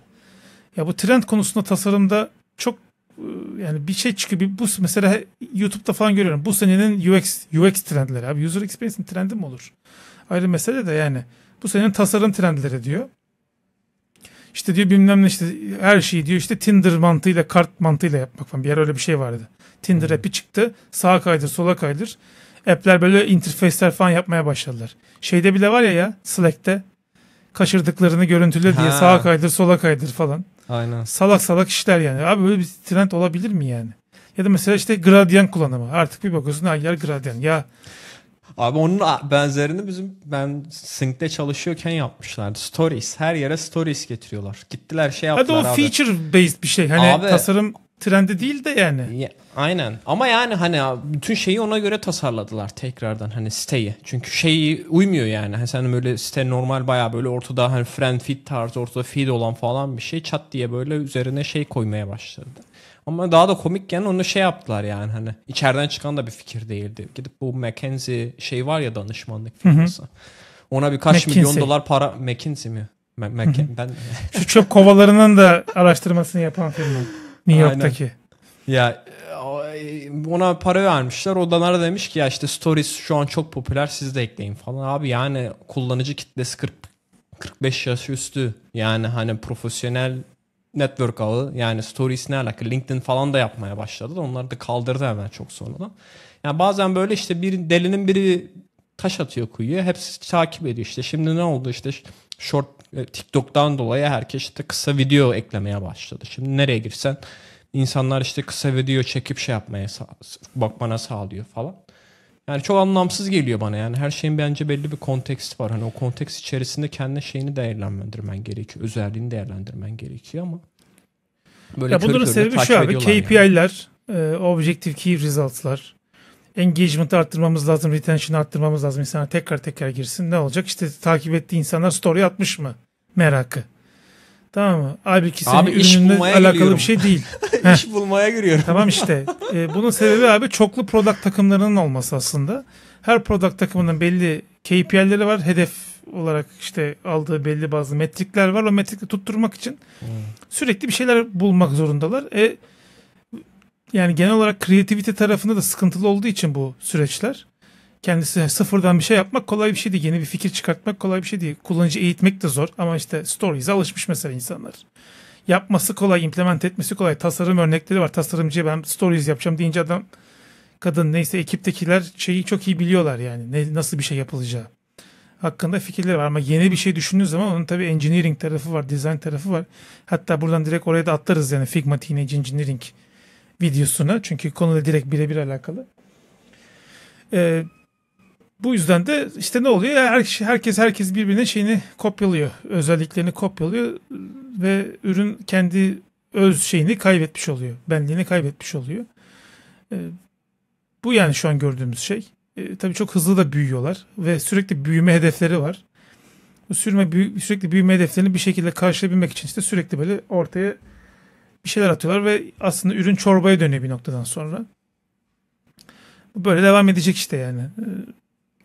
Speaker 1: Ya bu trend konusunda tasarımda çok ıı, yani bir şey çıkıyor. Bir, bu mesela YouTube'da falan görüyorum. Bu senenin UX UX trendleri abi. User experience'in trendi mi olur? Ayrı mesele de yani. Bu senenin tasarım trendleri diyor. İşte diyor bilmem ne işte her şeyi diyor işte Tinder mantığıyla kart mantığıyla yapmak falan. Bir yer öyle bir şey vardı. Tinder hmm. app'i çıktı. Sağa kaydır, sola kaydır app'ler böyle interface'ler falan yapmaya başladılar. Şeyde bile var ya ya Slack'te kaçırdıklarını görüntüle diye ha. sağa kaydır sola kaydır falan. Aynen. Salak salak işler yani. Abi böyle bir trend olabilir mi yani? Ya da mesela işte gradyan kullanımı. Artık bir bakıyorsun her yer gradyan. Ya
Speaker 2: Abi onun benzerini bizim ben Sync'te çalışıyorken yapmışlardı. Stories. Her yere stories getiriyorlar. Gittiler şey yaptılar Hadi o abi. feature based bir şey. Hani abi, tasarım
Speaker 1: trendi değil de yani. Ya,
Speaker 2: aynen ama yani hani bütün şeyi ona göre tasarladılar tekrardan hani siteyi. Çünkü şeyi uymuyor yani. Hani sen böyle site normal baya böyle ortada hani friend feed tarzı ortada feed olan falan bir şey çat diye böyle üzerine şey koymaya başladı. Ama daha da komikken onu şey yaptılar yani hani içeriden çıkan da bir fikir değildi. Gidip bu McKenzie şey var ya danışmanlık firması. Ona birkaç McKinsey. milyon dolar para McKinsey mi? Mac, Mac, ben
Speaker 1: şu çöp kovalarının da araştırmasını yapan firma. New York'taki.
Speaker 2: Ya ona para vermişler. O da Danara demiş ki ya işte stories şu an çok popüler siz de ekleyin falan. Abi yani kullanıcı kitlesi 40 45 yaş üstü. Yani hani profesyonel network ağı yani stories ne alaka LinkedIn falan da yapmaya başladı da onları da kaldırdı hemen çok sonradan. Yani bazen böyle işte bir delinin biri taş atıyor kuyuya hepsi takip ediyor işte şimdi ne oldu işte short e, TikTok'tan dolayı herkes işte kısa video eklemeye başladı. Şimdi nereye girsen insanlar işte kısa video çekip şey yapmaya bakmana sağlıyor falan. Yani çok anlamsız geliyor bana yani her şeyin bence belli bir konteksti var. Hani o kontekst içerisinde kendi şeyini değerlendirmen gerekiyor. Özelliğini değerlendirmen gerekiyor ama böyle ya bunların sebebi şu abi
Speaker 1: KPI'ler, yani. e, Objective Key Results'lar, engagement'ı arttırmamız lazım, retention'ı arttırmamız lazım. İnsanlar tekrar tekrar girsin. Ne olacak? İşte takip ettiği insanlar story atmış mı? Merakı. Tamam mı? Halbuki senin abi, ürününle alakalı giriyorum. bir şey değil. İş bulmaya giriyorum. Tamam işte. E, bunun sebebi abi çoklu product takımlarının olması aslında. Her product takımının belli KPI'leri var. Hedef olarak işte aldığı belli bazı metrikler var. O metrikleri tutturmak için hmm. sürekli bir şeyler bulmak zorundalar. E, yani genel olarak kreativite tarafında da sıkıntılı olduğu için bu süreçler. Kendisi sıfırdan bir şey yapmak kolay bir şey değil. Yeni bir fikir çıkartmak kolay bir şey değil. Kullanıcı eğitmek de zor ama işte stories alışmış mesela insanlar. Yapması kolay, implement etmesi kolay. Tasarım örnekleri var. tasarımcı ben stories yapacağım deyince adam kadın neyse ekiptekiler şeyi çok iyi biliyorlar yani. Ne, nasıl bir şey yapılacağı hakkında fikirleri var. Ama yeni bir şey düşündüğün zaman onun tabii engineering tarafı var, design tarafı var. Hatta buradan direkt oraya da atlarız yani Figma Teenage Engineering videosuna Çünkü konuyla direkt birebir alakalı. Ee, bu yüzden de işte ne oluyor? Her, herkes herkes birbirinin şeyini kopyalıyor. Özelliklerini kopyalıyor ve ürün kendi öz şeyini kaybetmiş oluyor. Benliğini kaybetmiş oluyor. Ee, bu yani şu an gördüğümüz şey. Ee, tabii çok hızlı da büyüyorlar ve sürekli büyüme hedefleri var. Bu sürme, sürekli büyüme hedeflerini bir şekilde karşılayabilmek için işte sürekli böyle ortaya bir şeyler atıyorlar ve aslında ürün çorbaya dönüyor bir noktadan sonra. bu Böyle devam edecek işte yani. Ee,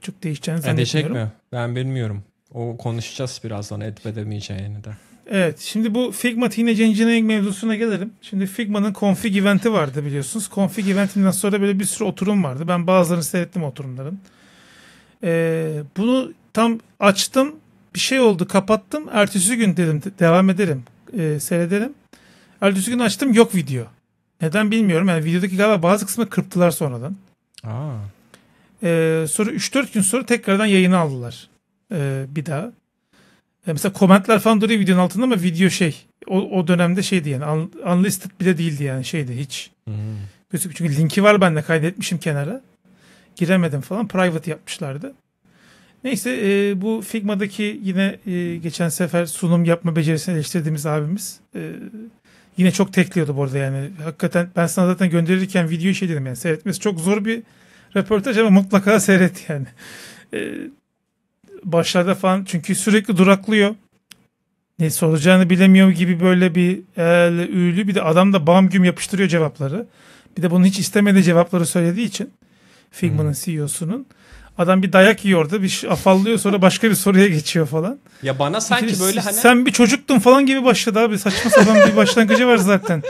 Speaker 1: çok değişeceğini e, zannetmiyorum. Edecek mi?
Speaker 2: Ben bilmiyorum. O konuşacağız birazdan edip edemeyeceğini de.
Speaker 1: Evet şimdi bu Figma Teenage Engineering mevzusuna gelelim. Şimdi Figma'nın config eventi vardı biliyorsunuz. Config eventinden sonra böyle bir sürü oturum vardı. Ben bazılarını seyrettim oturumların. Ee, bunu tam açtım. Bir şey oldu kapattım. Ertesi gün dedim devam ederim. E, seyredelim. Ertesi gün açtım yok video. Neden bilmiyorum. Yani videodaki galiba bazı kısmı kırptılar sonradan. Aa. Ee, sonra 3-4 gün sonra tekrardan yayını aldılar. Ee, bir daha. Ee, mesela komentler falan duruyor videonun altında ama video şey. O, o dönemde şeydi yani. Un, unlisted bile değildi yani şeydi hiç. Hmm. Çünkü linki var bende kaydetmişim kenara. Giremedim falan. Private yapmışlardı. Neyse e, bu Figma'daki yine e, geçen sefer sunum yapma becerisini eleştirdiğimiz abimiz e, Yine çok tekliyordu bu arada yani. Hakikaten ben sana zaten gönderirken videoyu şey dedim yani seyretmesi çok zor bir röportaj ama mutlaka seyret yani. Ee, başlarda falan çünkü sürekli duraklıyor. Ne soracağını bilemiyor gibi böyle bir el, üylü bir de adam da bam güm yapıştırıyor cevapları. Bir de bunu hiç istemediği cevapları söylediği için Figma'nın hmm. CEO'sunun. Adam bir dayak yiyordu. Bir afallıyor sonra başka bir soruya geçiyor falan.
Speaker 2: Ya bana sanki İkili, böyle hani... Sen
Speaker 1: bir çocuktun falan gibi başladı abi. Saçma sapan bir başlangıcı var zaten.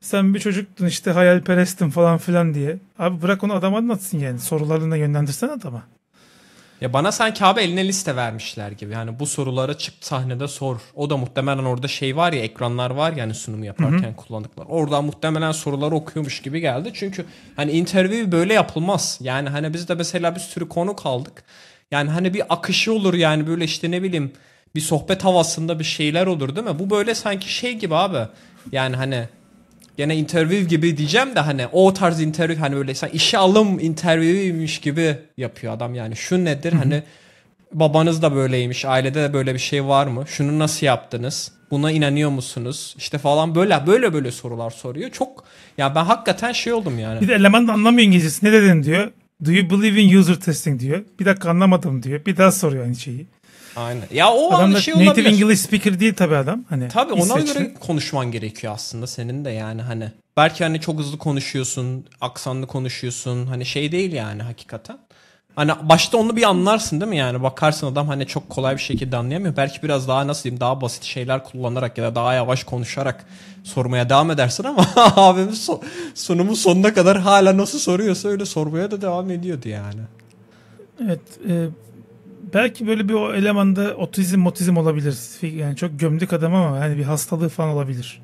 Speaker 1: Sen bir çocuktun işte hayalperestin falan filan diye. Abi bırak onu adam anlatsın yani. Sorularına yönlendirsen adama.
Speaker 2: Ya bana sanki abi eline liste vermişler gibi. Yani bu sorulara çık sahnede sor. O da muhtemelen orada şey var ya ekranlar var yani sunumu yaparken kullandıklar. Oradan muhtemelen soruları okuyormuş gibi geldi. Çünkü hani interview böyle yapılmaz. Yani hani biz de mesela bir sürü konu kaldık. Yani hani bir akışı olur yani böyle işte ne bileyim bir sohbet havasında bir şeyler olur değil mi? Bu böyle sanki şey gibi abi. Yani hani gene interview gibi diyeceğim de hani o tarz interview hani böyle sen işe alım interviewmiş gibi yapıyor adam yani şu nedir hani babanız da böyleymiş ailede de böyle bir şey var mı şunu nasıl yaptınız buna inanıyor musunuz işte falan böyle böyle böyle sorular soruyor çok ya ben hakikaten şey oldum yani. Bir de
Speaker 1: eleman da anlamıyor İngilizcesi ne dedin diyor. Do you believe in user testing diyor. Bir dakika anlamadım diyor. Bir daha soruyor aynı şeyi.
Speaker 2: Aynen. Ya o adam da şey native olabilir.
Speaker 1: English speaker değil tabii adam. Hani tabii ona İsveçli. göre
Speaker 2: konuşman gerekiyor aslında senin de yani hani. Belki hani çok hızlı konuşuyorsun, aksanlı konuşuyorsun. Hani şey değil yani hakikaten. Hani başta onu bir anlarsın değil mi yani? Bakarsın adam hani çok kolay bir şekilde anlayamıyor. Belki biraz daha nasıl diyeyim daha basit şeyler kullanarak ya da daha yavaş konuşarak sormaya devam edersin ama abim so- sunumun sonuna kadar hala nasıl soruyorsa öyle sormaya da devam ediyordu yani.
Speaker 1: Evet. E- belki böyle bir o elemanda otizm motizm olabilir. Yani çok gömdük adam ama hani bir hastalığı falan olabilir.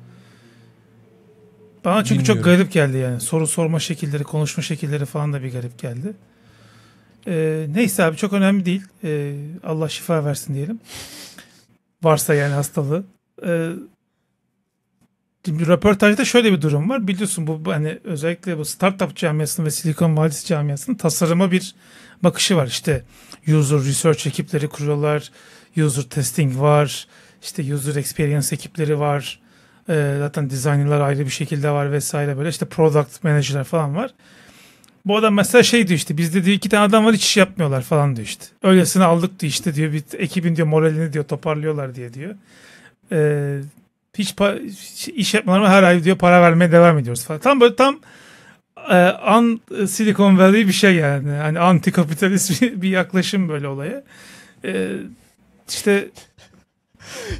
Speaker 1: Bana çünkü Bilmiyorum. çok garip geldi yani. Soru sorma şekilleri, konuşma şekilleri falan da bir garip geldi. Ee, neyse abi çok önemli değil. Ee, Allah şifa versin diyelim. Varsa yani hastalığı. Ee, Şimdi röportajda şöyle bir durum var. Biliyorsun bu, hani özellikle bu startup camiasının ve Silikon Vadisi camiasının tasarıma bir bakışı var. İşte user research ekipleri kuruyorlar, user testing var, işte user experience ekipleri var. E, zaten designerlar ayrı bir şekilde var vesaire böyle. işte product manager'lar falan var. Bu adam mesela şey diyor işte bizde diyor iki tane adam var hiç iş yapmıyorlar falan diyor işte. Öylesine aldık diyor işte diyor bir ekibin diyor moralini diyor toparlıyorlar diye diyor. Ee, hiç pa- iş yapmalarına her ay diyor para vermeye devam ediyoruz falan. Tam böyle tam e, an Silicon Valley bir şey yani. Hani anti kapitalist bir, yaklaşım böyle olaya. E, işte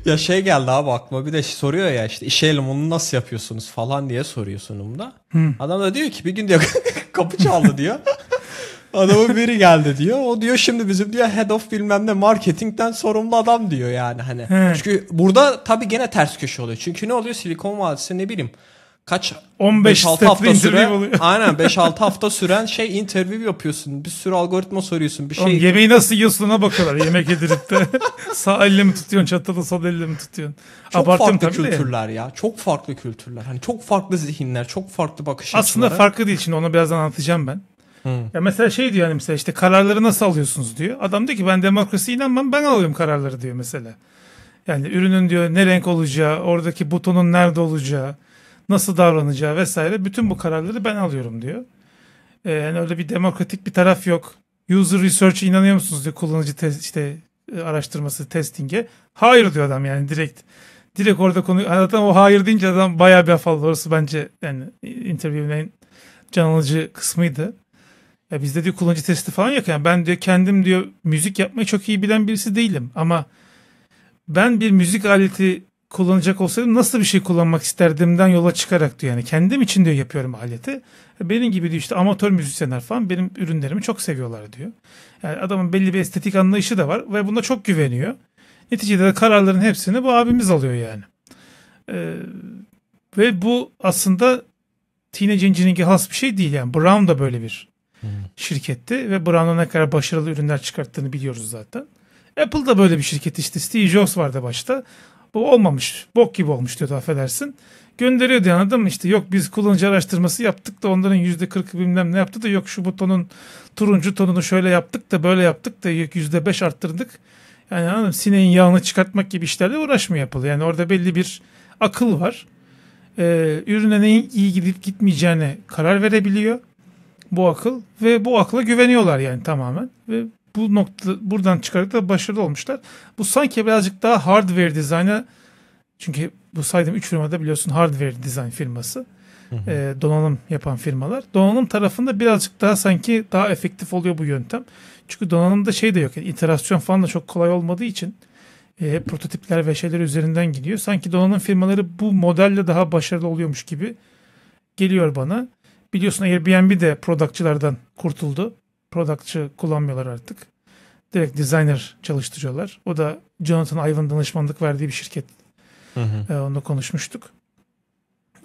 Speaker 2: ya şey geldi abi aklıma bir de şey soruyor ya işte iş onu nasıl yapıyorsunuz falan diye soruyor sunumda. Hmm. Adam da diyor ki bir gün diyor kapı çaldı diyor. Adamın biri geldi diyor. O diyor şimdi bizim diyor head of bilmem ne marketingten sorumlu adam diyor yani hani. Hmm. Çünkü burada tabii gene ters köşe oluyor. Çünkü ne oluyor Silikon Vadisi ne bileyim kaç 15 6 hafta süren aynen 5-6 hafta süren şey interview yapıyorsun. Bir sürü algoritma soruyorsun. Bir şey Oğlum,
Speaker 1: yemeği nasıl yiyorsun'a bakıyorlar yemek yedirip de. Sağ elle mi tutuyorsun çatalı sol elle mi tutuyorsun? Çok Abartım farklı kültürler ya. Çok farklı kültürler. Hani çok farklı zihinler, çok farklı bakış açıları. Aslında farklı değil şimdi onu birazdan anlatacağım ben. Hmm. Ya mesela şey diyor hani mesela işte kararları nasıl alıyorsunuz diyor. Adam diyor ki ben demokrasi inanmam ben alıyorum kararları diyor mesela. Yani ürünün diyor ne renk olacağı, oradaki butonun nerede olacağı, nasıl davranacağı vesaire bütün bu kararları ben alıyorum diyor. Ee, yani öyle bir demokratik bir taraf yok. User research inanıyor musunuz diyor kullanıcı test, işte e, araştırması testing'e. Hayır diyor adam yani direkt. Direkt orada konu adam o hayır deyince adam bayağı bir afalladı. Orası bence yani interview'ün en can alıcı kısmıydı. Ya bizde diyor kullanıcı testi falan yok. Yani ben diyor kendim diyor müzik yapmayı çok iyi bilen birisi değilim ama ben bir müzik aleti kullanacak olsaydım nasıl bir şey kullanmak isterdimden yola çıkarak diyor yani kendim için diyor yapıyorum aleti. Benim gibi diyor işte amatör müzisyenler falan benim ürünlerimi çok seviyorlar diyor. Yani adamın belli bir estetik anlayışı da var ve buna çok güveniyor. Neticede de kararların hepsini bu abimiz alıyor yani. Ee, ve bu aslında Teenage Engineering'e has bir şey değil yani. Brown da böyle bir hmm. şirketti ve Brown'da ne kadar başarılı ürünler çıkarttığını biliyoruz zaten. Apple da böyle bir şirket işte Steve Jobs vardı başta bu olmamış. Bok gibi olmuş diyordu affedersin. Gönderiyordu anladın mı? işte yok biz kullanıcı araştırması yaptık da onların yüzde kırk bilmem ne yaptı da yok şu butonun turuncu tonunu şöyle yaptık da böyle yaptık da yok. yüzde beş arttırdık. Yani anladın mı? Sineğin yağını çıkartmak gibi işlerle uğraşma yapılıyor. Yani orada belli bir akıl var. Ee, ürüne neyin iyi gidip gitmeyeceğine karar verebiliyor bu akıl ve bu akla güveniyorlar yani tamamen ve bu nokta buradan çıkarak da başarılı olmuşlar. Bu sanki birazcık daha hardware dizayna çünkü bu saydığım 3 firmada biliyorsun hardware dizayn firması. E, donanım yapan firmalar. Donanım tarafında birazcık daha sanki daha efektif oluyor bu yöntem. Çünkü donanımda şey de yok. Yani iterasyon falan da çok kolay olmadığı için e, prototipler ve şeyler üzerinden gidiyor. Sanki donanım firmaları bu modelle daha başarılı oluyormuş gibi geliyor bana. Biliyorsun Airbnb de productçılardan kurtuldu productçı kullanmıyorlar artık. Direkt designer çalıştırıyorlar. O da Jonathan Ivan danışmanlık verdiği bir şirket. Hı hı. Ee, onunla konuşmuştuk.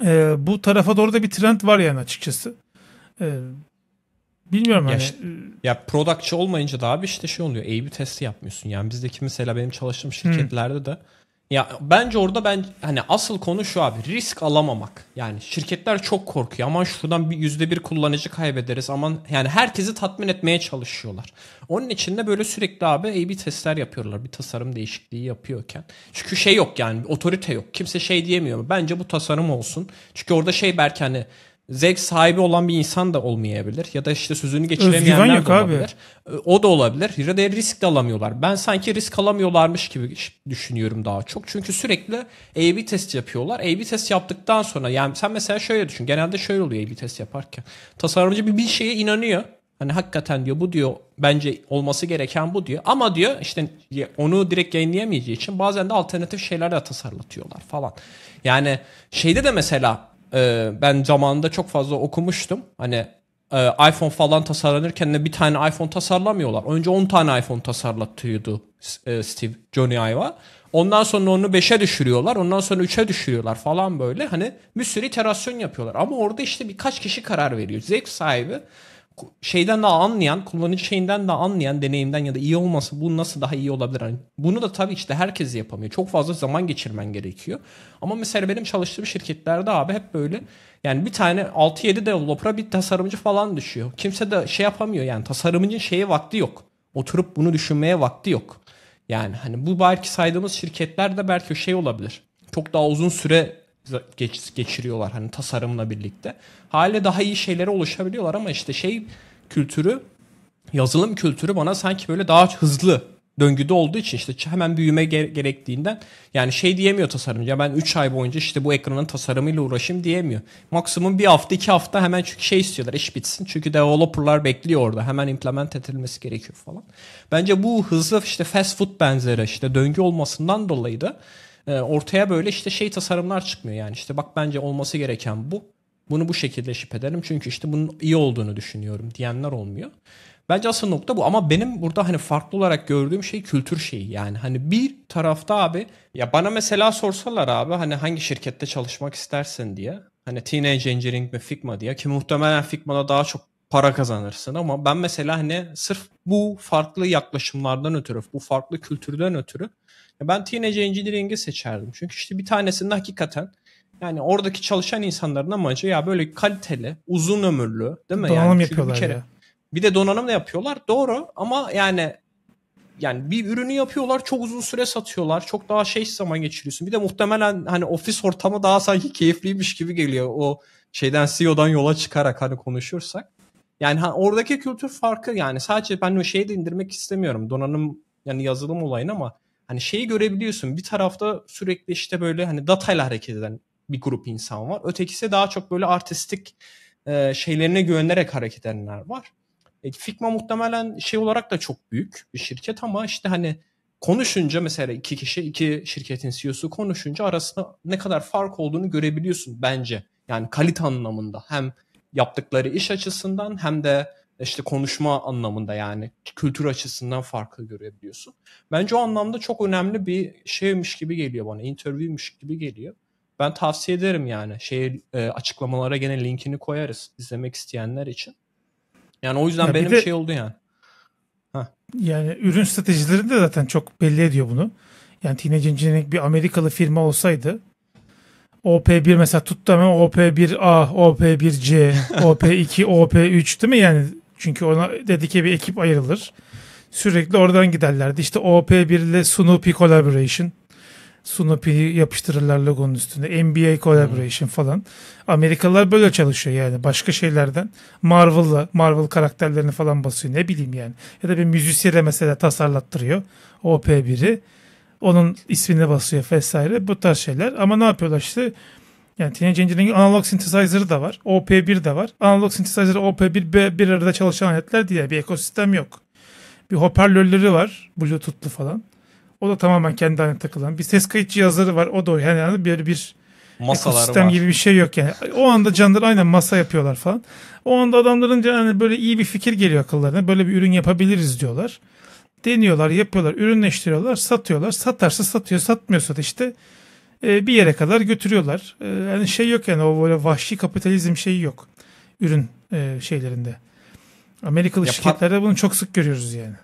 Speaker 1: Ee, bu tarafa doğru da bir trend var yani açıkçası. Ee, bilmiyorum hani, ya hani. Işte, e,
Speaker 2: ya productçı olmayınca daha bir işte şey oluyor. A-B testi yapmıyorsun. Yani bizdeki mesela benim çalıştığım şirketlerde hı. de ya bence orada ben hani asıl konu şu abi risk alamamak. Yani şirketler çok korkuyor. Aman şuradan bir yüzde bir kullanıcı kaybederiz. Aman yani herkesi tatmin etmeye çalışıyorlar. Onun için de böyle sürekli abi A-B testler yapıyorlar. Bir tasarım değişikliği yapıyorken. Çünkü şey yok yani otorite yok. Kimse şey diyemiyor. Bence bu tasarım olsun. Çünkü orada şey belki hani zevk sahibi olan bir insan da olmayabilir. Ya da işte sözünü geçiremeyenler de olabilir. Abi. Ee, o da olabilir. Ya da risk de alamıyorlar. Ben sanki risk alamıyorlarmış gibi düşünüyorum daha çok. Çünkü sürekli A-B test yapıyorlar. A-B test yaptıktan sonra yani sen mesela şöyle düşün. Genelde şöyle oluyor A-B test yaparken. Tasarımcı bir, bir şeye inanıyor. Hani hakikaten diyor bu diyor bence olması gereken bu diyor. Ama diyor işte onu direkt yayınlayamayacağı için bazen de alternatif şeyler de tasarlatıyorlar falan. Yani şeyde de mesela e, ben zamanında çok fazla okumuştum. Hani e, iPhone falan tasarlanırken de bir tane iPhone tasarlamıyorlar. Önce 10 tane iPhone tasarlatıyordu e, Steve, Johnny Ive. Ondan sonra onu 5'e düşürüyorlar. Ondan sonra 3'e düşürüyorlar falan böyle. Hani bir sürü iterasyon yapıyorlar. Ama orada işte birkaç kişi karar veriyor. Zevk sahibi şeyden daha anlayan, kullanıcı şeyinden daha anlayan deneyimden ya da iyi olması bu nasıl daha iyi olabilir? Yani bunu da tabii işte herkes yapamıyor. Çok fazla zaman geçirmen gerekiyor. Ama mesela benim çalıştığım şirketlerde abi hep böyle yani bir tane 6-7 developer'a bir tasarımcı falan düşüyor. Kimse de şey yapamıyor yani tasarımcının şeye vakti yok. Oturup bunu düşünmeye vakti yok. Yani hani bu belki saydığımız şirketlerde belki şey olabilir. Çok daha uzun süre geç, geçiriyorlar hani tasarımla birlikte. Hale daha iyi şeylere ulaşabiliyorlar ama işte şey kültürü yazılım kültürü bana sanki böyle daha hızlı döngüde olduğu için işte hemen büyüme gerektiğinden yani şey diyemiyor tasarımcı. ben 3 ay boyunca işte bu ekranın tasarımıyla uğraşayım diyemiyor. Maksimum bir hafta iki hafta hemen çünkü şey istiyorlar iş bitsin. Çünkü developerlar bekliyor orada hemen implement edilmesi gerekiyor falan. Bence bu hızlı işte fast food benzeri işte döngü olmasından dolayı da ee, ortaya böyle işte şey tasarımlar çıkmıyor yani işte bak bence olması gereken bu. Bunu bu şekilde şip ederim çünkü işte bunun iyi olduğunu düşünüyorum diyenler olmuyor. Bence asıl nokta bu ama benim burada hani farklı olarak gördüğüm şey kültür şeyi yani hani bir tarafta abi ya bana mesela sorsalar abi hani hangi şirkette çalışmak istersin diye hani Teenage Engineering mi Figma diye ki muhtemelen Figma'da daha çok para kazanırsın ama ben mesela hani sırf bu farklı yaklaşımlardan ötürü bu farklı kültürden ötürü ben Teenage Engineering'i seçerdim. Çünkü işte bir tanesinde hakikaten yani oradaki çalışan insanların amacı ya böyle kaliteli, uzun ömürlü değil mi? Donanım yani yapıyorlar bir kere, ya. Bir de donanım da yapıyorlar. Doğru ama yani yani bir ürünü yapıyorlar çok uzun süre satıyorlar. Çok daha şey zaman geçiriyorsun. Bir de muhtemelen hani ofis ortamı daha sanki keyifliymiş gibi geliyor. O şeyden CEO'dan yola çıkarak hani konuşursak. Yani ha, oradaki kültür farkı yani sadece ben o şeyi de indirmek istemiyorum. Donanım yani yazılım olayını ama hani şeyi görebiliyorsun. Bir tarafta sürekli işte böyle hani datayla hareket eden bir grup insan var. Ötekisi daha çok böyle artistik e, şeylerine güvenerek hareket edenler var. E, Figma muhtemelen şey olarak da çok büyük bir şirket ama işte hani konuşunca mesela iki kişi iki şirketin CEO'su konuşunca arasında ne kadar fark olduğunu görebiliyorsun bence. Yani kalite anlamında hem yaptıkları iş açısından hem de işte konuşma anlamında yani kültür açısından farklı görebiliyorsun. Bence o anlamda çok önemli bir şeymiş gibi geliyor bana. Interviewmiş gibi geliyor. Ben tavsiye ederim yani. Şey e, açıklamalara gene linkini koyarız izlemek isteyenler için. Yani o yüzden ya benim de, şey oldu yani.
Speaker 1: Heh. Yani ürün stratejilerinde zaten çok belli ediyor bunu. Yani Teenage Engineering bir Amerikalı firma olsaydı OP1 mesela tuttu ama OP1A, OP1C, OP2, OP3 değil mi? Yani çünkü ona dedi bir ekip ayrılır. Sürekli oradan giderlerdi. İşte OP1 ile Snoopy Collaboration. Snoopy'yi yapıştırırlar logonun üstünde. NBA Collaboration hmm. falan. Amerikalılar böyle çalışıyor yani. Başka şeylerden Marvel'la, Marvel karakterlerini falan basıyor. Ne bileyim yani. Ya da bir müzisyene mesela tasarlattırıyor. OP1'i. Onun ismine basıyor vesaire. Bu tarz şeyler. Ama ne yapıyorlar işte yani Teenage Engineering analog synthesizer'ı da var. OP1 de var. Analog synthesizer OP1 B bir arada çalışan aletler diye bir ekosistem yok. Bir hoparlörleri var. Bluetooth'lu falan. O da tamamen kendi haline takılan. Bir ses kayıt cihazları var. O da yani, yani böyle bir Masalar ekosistem var. gibi bir şey yok yani. O anda canlar aynen masa yapıyorlar falan. O anda adamların yani böyle iyi bir fikir geliyor akıllarına. Böyle bir ürün yapabiliriz diyorlar. Deniyorlar, yapıyorlar, ürünleştiriyorlar, satıyorlar. Satarsa satıyor, satmıyorsa da işte e, bir yere kadar götürüyorlar. E, yani şey yok yani o böyle vahşi kapitalizm şeyi yok. Ürün e, şeylerinde. Amerikalı ya şirketlerde bunu çok sık görüyoruz yani.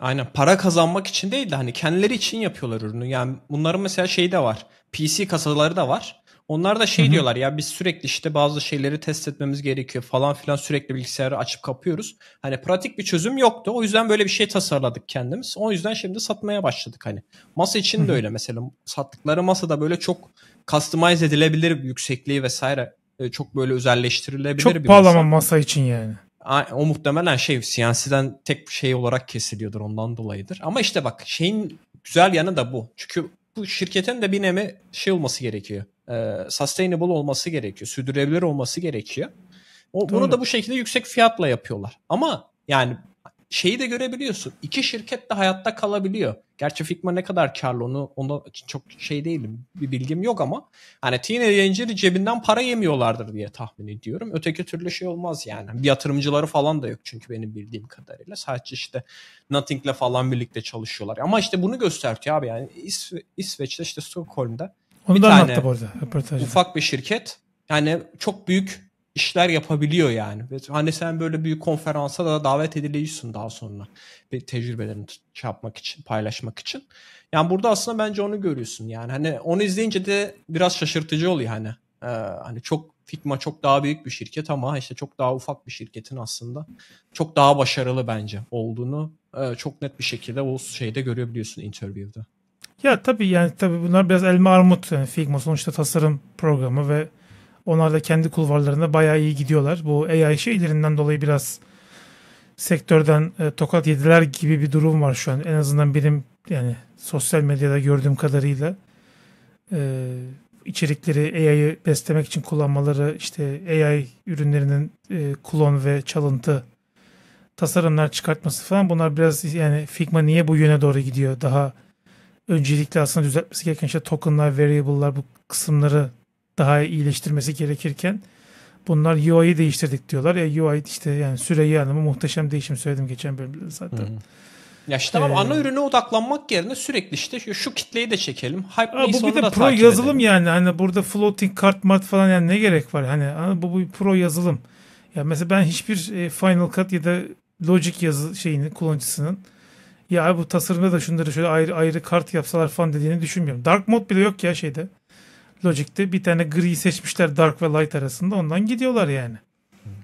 Speaker 2: Aynen para kazanmak için değil de hani kendileri için yapıyorlar ürünü. Yani bunların mesela şeyi de var. PC kasaları da var. Onlar da şey Hı-hı. diyorlar ya biz sürekli işte bazı şeyleri test etmemiz gerekiyor falan filan sürekli bilgisayarı açıp kapıyoruz. Hani pratik bir çözüm yoktu. O yüzden böyle bir şey tasarladık kendimiz. O yüzden şimdi satmaya başladık hani. Masa için de öyle mesela. Sattıkları masa da böyle çok customize edilebilir yüksekliği vesaire. E, çok böyle özelleştirilebilir çok bir masa. Çok pahalı ama masa için yani o muhtemelen şey CNC'den tek şey olarak kesiliyordur ondan dolayıdır. Ama işte bak şeyin güzel yanı da bu. Çünkü bu şirketin de bir nemi şey olması gerekiyor e, sustainable olması gerekiyor. Sürdürülebilir olması gerekiyor. O, bunu da bu şekilde yüksek fiyatla yapıyorlar. Ama yani şeyi de görebiliyorsun. İki şirket de hayatta kalabiliyor. Gerçi Figma ne kadar karlı onu ona çok şey değilim. Bir bilgim yok ama hani Tine teenager'ı cebinden para yemiyorlardır diye tahmin ediyorum. Öteki türlü şey olmaz yani. Bir yatırımcıları falan da yok çünkü benim bildiğim kadarıyla. Sadece işte Nothing'le falan birlikte çalışıyorlar. Ama işte bunu gösteriyor abi yani İsve- İsveç'te işte Stockholm'da onu bir tane orada, ufak bir şirket yani çok büyük işler yapabiliyor yani. Hani sen böyle büyük konferansa da davet ediliyorsun daha sonra. Bir tecrübelerini şey yapmak için, paylaşmak için. Yani burada aslında bence onu görüyorsun yani. Hani onu izleyince de biraz şaşırtıcı oluyor hani. Ee, hani çok Figma çok daha büyük bir şirket ama işte çok daha ufak bir şirketin aslında çok daha başarılı bence olduğunu e, çok net bir şekilde o şeyde görebiliyorsun interview'da.
Speaker 1: Ya tabii yani tabii bunlar biraz elma armut yani Figma sonuçta tasarım programı ve onlar da kendi kulvarlarında bayağı iyi gidiyorlar. Bu AI şeylerinden dolayı biraz sektörden e, tokat yediler gibi bir durum var şu an. En azından benim yani sosyal medyada gördüğüm kadarıyla e, içerikleri AI'yı beslemek için kullanmaları işte AI ürünlerinin e, klon ve çalıntı tasarımlar çıkartması falan bunlar biraz yani Figma niye bu yöne doğru gidiyor daha öncelikle aslında düzeltmesi gereken işte tokenlar, variable'lar bu kısımları daha iyileştirmesi gerekirken bunlar UI'yi değiştirdik diyorlar. Ya e, UI işte yani süreyi anlamı muhteşem değişim söyledim geçen bölümde zaten. Hı-hı. Ya işte tamam ee, ana
Speaker 2: ürüne odaklanmak yerine sürekli işte şu, kitleyi de çekelim. Hype Aa, bu bir de pro yazılım
Speaker 1: edelim. yani. Hani burada floating cart mart falan yani ne gerek var? Hani bu, bu pro yazılım. Ya mesela ben hiçbir e, Final Cut ya da Logic yazı şeyini kullanıcısının ya bu tasarımda da şunları şöyle ayrı ayrı kart yapsalar falan dediğini düşünmüyorum. Dark mod bile yok ya şeyde. Logic'te bir tane gri seçmişler Dark ve Light arasında ondan gidiyorlar yani.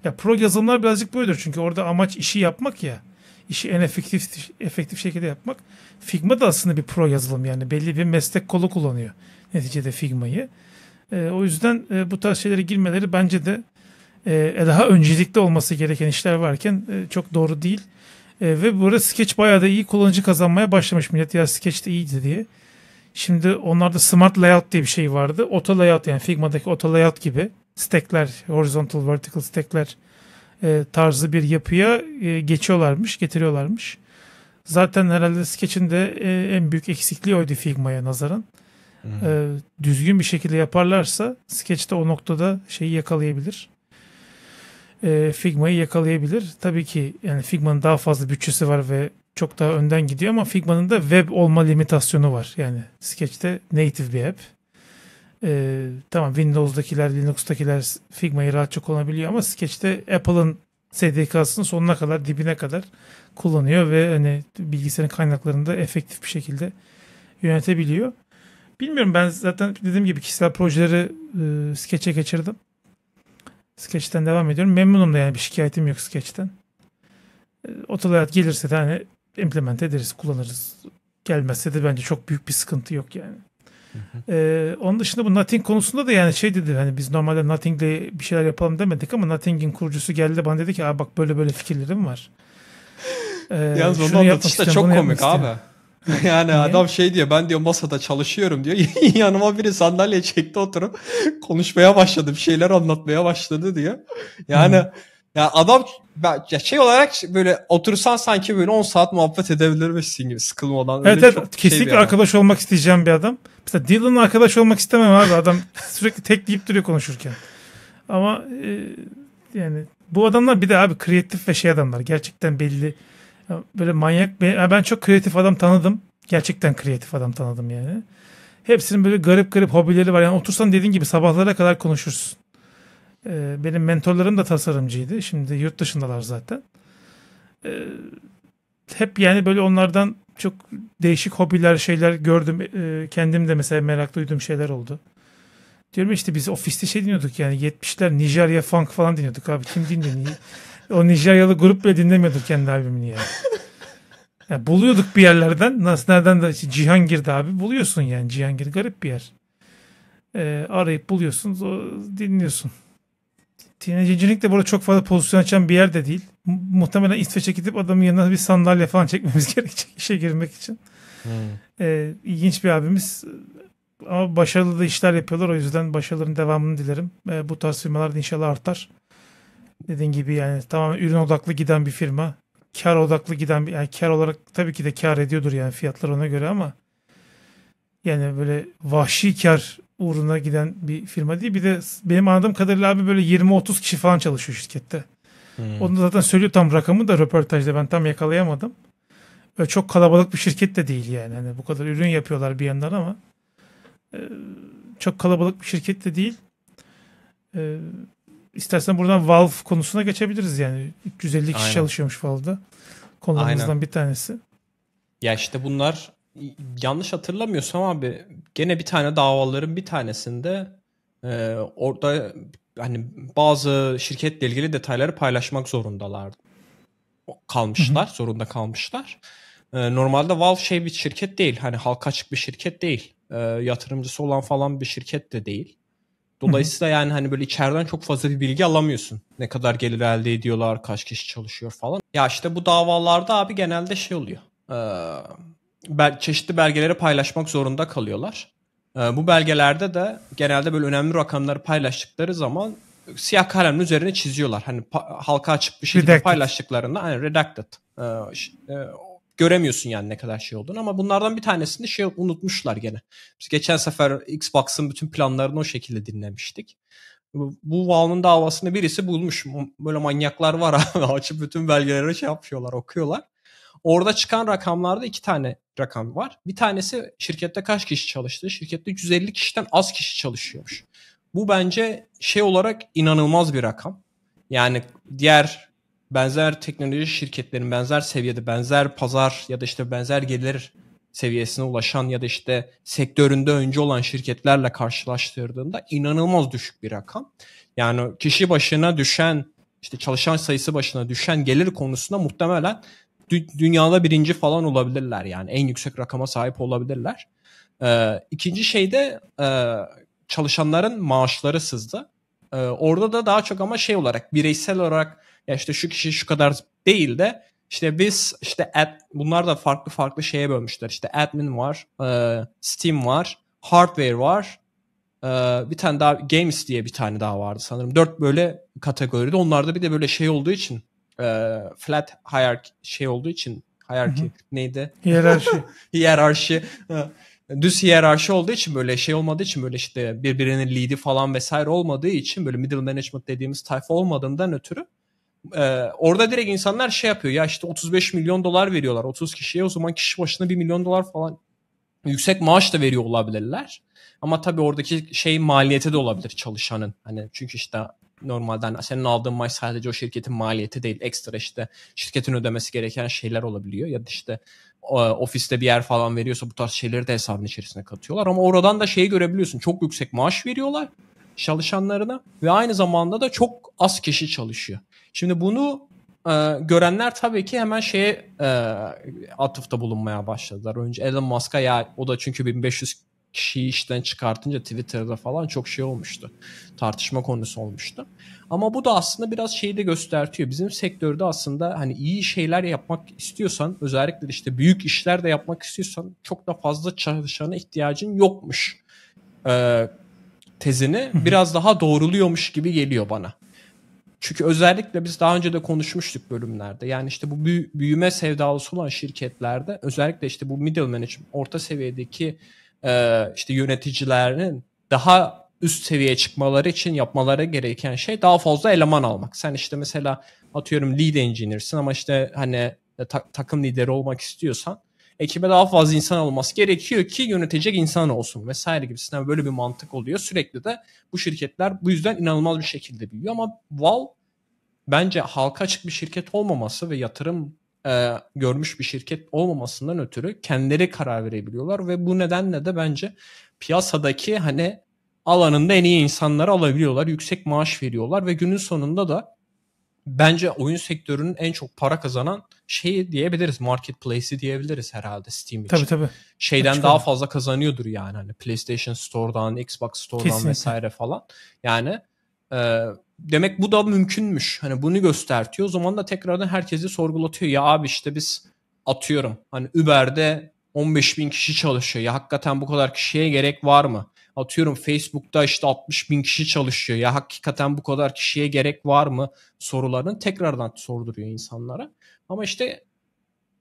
Speaker 1: Ya pro yazılımlar birazcık böyledir çünkü orada amaç işi yapmak ya. İşi en efektif efektif şekilde yapmak. Figma da aslında bir pro yazılım yani belli bir meslek kolu kullanıyor neticede Figma'yı. E, o yüzden e, bu tarz şeylere girmeleri bence de e, daha öncelikli olması gereken işler varken e, çok doğru değil. E, ve burada Sketch bayağı da iyi kullanıcı kazanmaya başlamış. Millet ya Sketch de iyiydi diye. Şimdi onlarda Smart Layout diye bir şey vardı. Auto Layout yani Figma'daki Auto Layout gibi stackler, horizontal, vertical stackler e, tarzı bir yapıya e, geçiyorlarmış, getiriyorlarmış. Zaten herhalde Sketch'in de e, en büyük eksikliği oydu Figma'ya nazaran. Hmm. E, düzgün bir şekilde yaparlarsa Sketch'te o noktada şeyi yakalayabilir e, Figma'yı yakalayabilir. Tabii ki yani Figma'nın daha fazla bütçesi var ve çok daha önden gidiyor ama Figma'nın da web olma limitasyonu var. Yani Sketch'te native bir app. Ee, tamam Windows'dakiler, Linux'takiler Figma'yı rahatça kullanabiliyor ama Sketch'te Apple'ın SDK'sını sonuna kadar, dibine kadar kullanıyor ve hani bilgisayarın kaynaklarını da efektif bir şekilde yönetebiliyor. Bilmiyorum ben zaten dediğim gibi kişisel projeleri e, Sketch'e geçirdim. Sketch'ten devam ediyorum. Memnunum da yani bir şikayetim yok Sketch'ten. E, ee, Otolayat gelirse de hani implement ederiz, kullanırız. Gelmezse de bence çok büyük bir sıkıntı yok yani. Hı hı. Ee, onun dışında bu Nothing konusunda da yani şey dedi hani biz normalde Nothing'le bir şeyler yapalım demedik ama Nothing'in kurucusu geldi bana dedi ki Aa, bak böyle böyle fikirlerim var. Ee, Yalnız onu anlatışta çok komik abi. Istiyorum. Yani adam
Speaker 2: şey diyor ben diyor masada çalışıyorum diyor. Yanıma biri sandalye çekti oturup konuşmaya başladı. Bir şeyler anlatmaya başladı diyor. Yani hmm. ya adam ya şey olarak böyle otursan sanki böyle 10 saat muhabbet edebilirmişsin gibi sıkılmadan. Evet, evet şey kesinlikle şey arkadaş
Speaker 1: olmak isteyeceğim bir adam. Mesela Dylan'la arkadaş olmak istemem abi adam sürekli tek deyip duruyor konuşurken. Ama e, yani bu adamlar bir de abi kreatif ve şey adamlar gerçekten belli Böyle manyak bir, ben çok kreatif adam tanıdım. Gerçekten kreatif adam tanıdım yani. Hepsinin böyle garip garip hobileri var. Yani otursan dediğin gibi sabahlara kadar konuşursun. Ee, benim mentorlarım da tasarımcıydı. Şimdi yurt dışındalar zaten. Ee, hep yani böyle onlardan çok değişik hobiler şeyler gördüm. Ee, kendim de mesela merak duyduğum şeyler oldu. Diyorum işte biz ofiste şey dinliyorduk yani 70'ler Nijerya funk falan dinliyorduk abi. Kim dinliyor? o Nijeryalı grup bile dinlemiyorduk kendi albümünü yani. yani buluyorduk bir yerlerden. Nasıl nereden de işte Cihan girdi abi. Buluyorsun yani. Cihan girdi garip bir yer. Ee, arayıp buluyorsun. O, dinliyorsun. Tinecincilik de burada çok fazla pozisyon açan bir yer de değil. muhtemelen İsveç'e gidip adamın yanına bir sandalye falan çekmemiz gerekecek işe girmek için. Hmm. Ee, ilginç bir abimiz ama başarılı da işler yapıyorlar. O yüzden başarıların devamını dilerim. E, bu tarz firmalar da inşallah artar dediğin gibi yani tamamen ürün odaklı giden bir firma. Kar odaklı giden bir yani kar olarak tabii ki de kar ediyordur yani fiyatlar ona göre ama yani böyle vahşi kar uğruna giden bir firma değil. Bir de benim anladığım kadarıyla abi böyle 20-30 kişi falan çalışıyor şirkette. Hmm. Onu zaten söylüyor tam rakamı da röportajda ben tam yakalayamadım. Öyle çok kalabalık bir şirket de değil yani. Hani bu kadar ürün yapıyorlar bir yandan ama e, çok kalabalık bir şirket de değil. E, İstersen buradan Valve konusuna geçebiliriz yani. 350 kişi Aynen. çalışıyormuş Valve'da. Konularımızdan Aynen. bir tanesi.
Speaker 2: Ya işte bunlar yanlış hatırlamıyorsam abi gene bir tane davaların bir tanesinde e, orada hani bazı şirketle ilgili detayları paylaşmak zorundalardı. Kalmışlar, Hı-hı. zorunda kalmışlar. E, normalde Valve şey bir şirket değil. Hani halka açık bir şirket değil. E, yatırımcısı olan falan bir şirket de değil. Dolayısıyla yani hani böyle içeriden çok fazla bir bilgi alamıyorsun. Ne kadar gelir elde ediyorlar, kaç kişi çalışıyor falan. Ya işte bu davalarda abi genelde şey oluyor. Ee, çeşitli belgeleri paylaşmak zorunda kalıyorlar. Ee, bu belgelerde de genelde böyle önemli rakamları paylaştıkları zaman siyah kalemle üzerine çiziyorlar. Hani halka açık bir şekilde redacted. paylaştıklarında hani redacted. Ee, e, göremiyorsun yani ne kadar şey olduğunu ama bunlardan bir tanesini şey unutmuşlar gene. Biz geçen sefer Xbox'ın bütün planlarını o şekilde dinlemiştik. Bu Valve'ın davasını birisi bulmuş. Böyle manyaklar var abi. Açıp bütün belgeleri şey yapıyorlar, okuyorlar. Orada çıkan rakamlarda iki tane rakam var. Bir tanesi şirkette kaç kişi çalıştı? Şirkette 150 kişiden az kişi çalışıyormuş. Bu bence şey olarak inanılmaz bir rakam. Yani diğer benzer teknoloji şirketlerin benzer seviyede, benzer pazar ya da işte benzer gelir seviyesine ulaşan ya da işte sektöründe önce olan şirketlerle karşılaştırdığında inanılmaz düşük bir rakam. Yani kişi başına düşen işte çalışan sayısı başına düşen gelir konusunda muhtemelen dü- dünyada birinci falan olabilirler yani en yüksek rakama sahip olabilirler. Ee, ikinci şey de e, çalışanların maaşları sızdı. Ee, orada da daha çok ama şey olarak bireysel olarak ya işte şu kişi şu kadar değil de işte biz işte ad, bunlar da farklı farklı şeye bölmüşler. İşte admin var, e, Steam var, hardware var. E, bir tane daha games diye bir tane daha vardı sanırım. Dört böyle kategoride. Onlarda bir de böyle şey olduğu için e, flat hierarchy şey olduğu için hierarchy Hı-hı. neydi? Hiyerarşi. hiyerarşi. Düz hiyerarşi olduğu için böyle şey olmadığı için böyle işte birbirinin lead'i falan vesaire olmadığı için böyle middle management dediğimiz tayfa olmadığından ötürü ee, orada direkt insanlar şey yapıyor ya işte 35 milyon dolar veriyorlar 30 kişiye o zaman kişi başına 1 milyon dolar falan yüksek maaş da veriyor olabilirler. Ama tabii oradaki şey maliyeti de olabilir çalışanın. Hani çünkü işte normalden senin aldığın maaş sadece o şirketin maliyeti değil. Ekstra işte şirketin ödemesi gereken şeyler olabiliyor. Ya da işte ofiste bir yer falan veriyorsa bu tarz şeyleri de hesabın içerisine katıyorlar. Ama oradan da şeyi görebiliyorsun. Çok yüksek maaş veriyorlar çalışanlarına ve aynı zamanda da çok az kişi çalışıyor. Şimdi bunu e, görenler tabii ki hemen şeye e, atıfta bulunmaya başladılar. Önce Elon Musk'a ya o da çünkü 1500 kişiyi işten çıkartınca Twitter'da falan çok şey olmuştu. Tartışma konusu olmuştu. Ama bu da aslında biraz şeyi de göstertiyor. Bizim sektörde aslında hani iyi şeyler yapmak istiyorsan özellikle işte büyük işler de yapmak istiyorsan çok da fazla çalışana ihtiyacın yokmuş. Ee, tezini biraz daha doğruluyormuş gibi geliyor bana. Çünkü özellikle biz daha önce de konuşmuştuk bölümlerde. Yani işte bu büyüme sevdalısı olan şirketlerde özellikle işte bu middle management orta seviyedeki e, işte yöneticilerin daha üst seviyeye çıkmaları için yapmaları gereken şey daha fazla eleman almak. Sen işte mesela atıyorum lead engineer'sin ama işte hani e, takım lideri olmak istiyorsan ekibe daha fazla insan alınması gerekiyor ki yönetecek insan olsun vesaire gibisinden böyle bir mantık oluyor. Sürekli de bu şirketler bu yüzden inanılmaz bir şekilde büyüyor ama Valve bence halka açık bir şirket olmaması ve yatırım e, görmüş bir şirket olmamasından ötürü kendileri karar verebiliyorlar ve bu nedenle de bence piyasadaki hani alanında en iyi insanları alabiliyorlar, yüksek maaş veriyorlar ve günün sonunda da bence oyun sektörünün en çok para kazanan şeyi diyebiliriz. Marketplace'i diyebiliriz herhalde Steam için. Tabii tabii. Şeyden Açık daha öyle. fazla kazanıyordur yani. Hani PlayStation Store'dan, Xbox Store'dan Kesinlikle. vesaire falan. Yani e, demek bu da mümkünmüş. Hani bunu göstertiyor. O zaman da tekrardan herkesi sorgulatıyor. Ya abi işte biz atıyorum. Hani Uber'de 15 bin kişi çalışıyor. Ya hakikaten bu kadar kişiye gerek var mı? atıyorum Facebook'ta işte 60 bin kişi çalışıyor. Ya hakikaten bu kadar kişiye gerek var mı sorularını tekrardan sorduruyor insanlara. Ama işte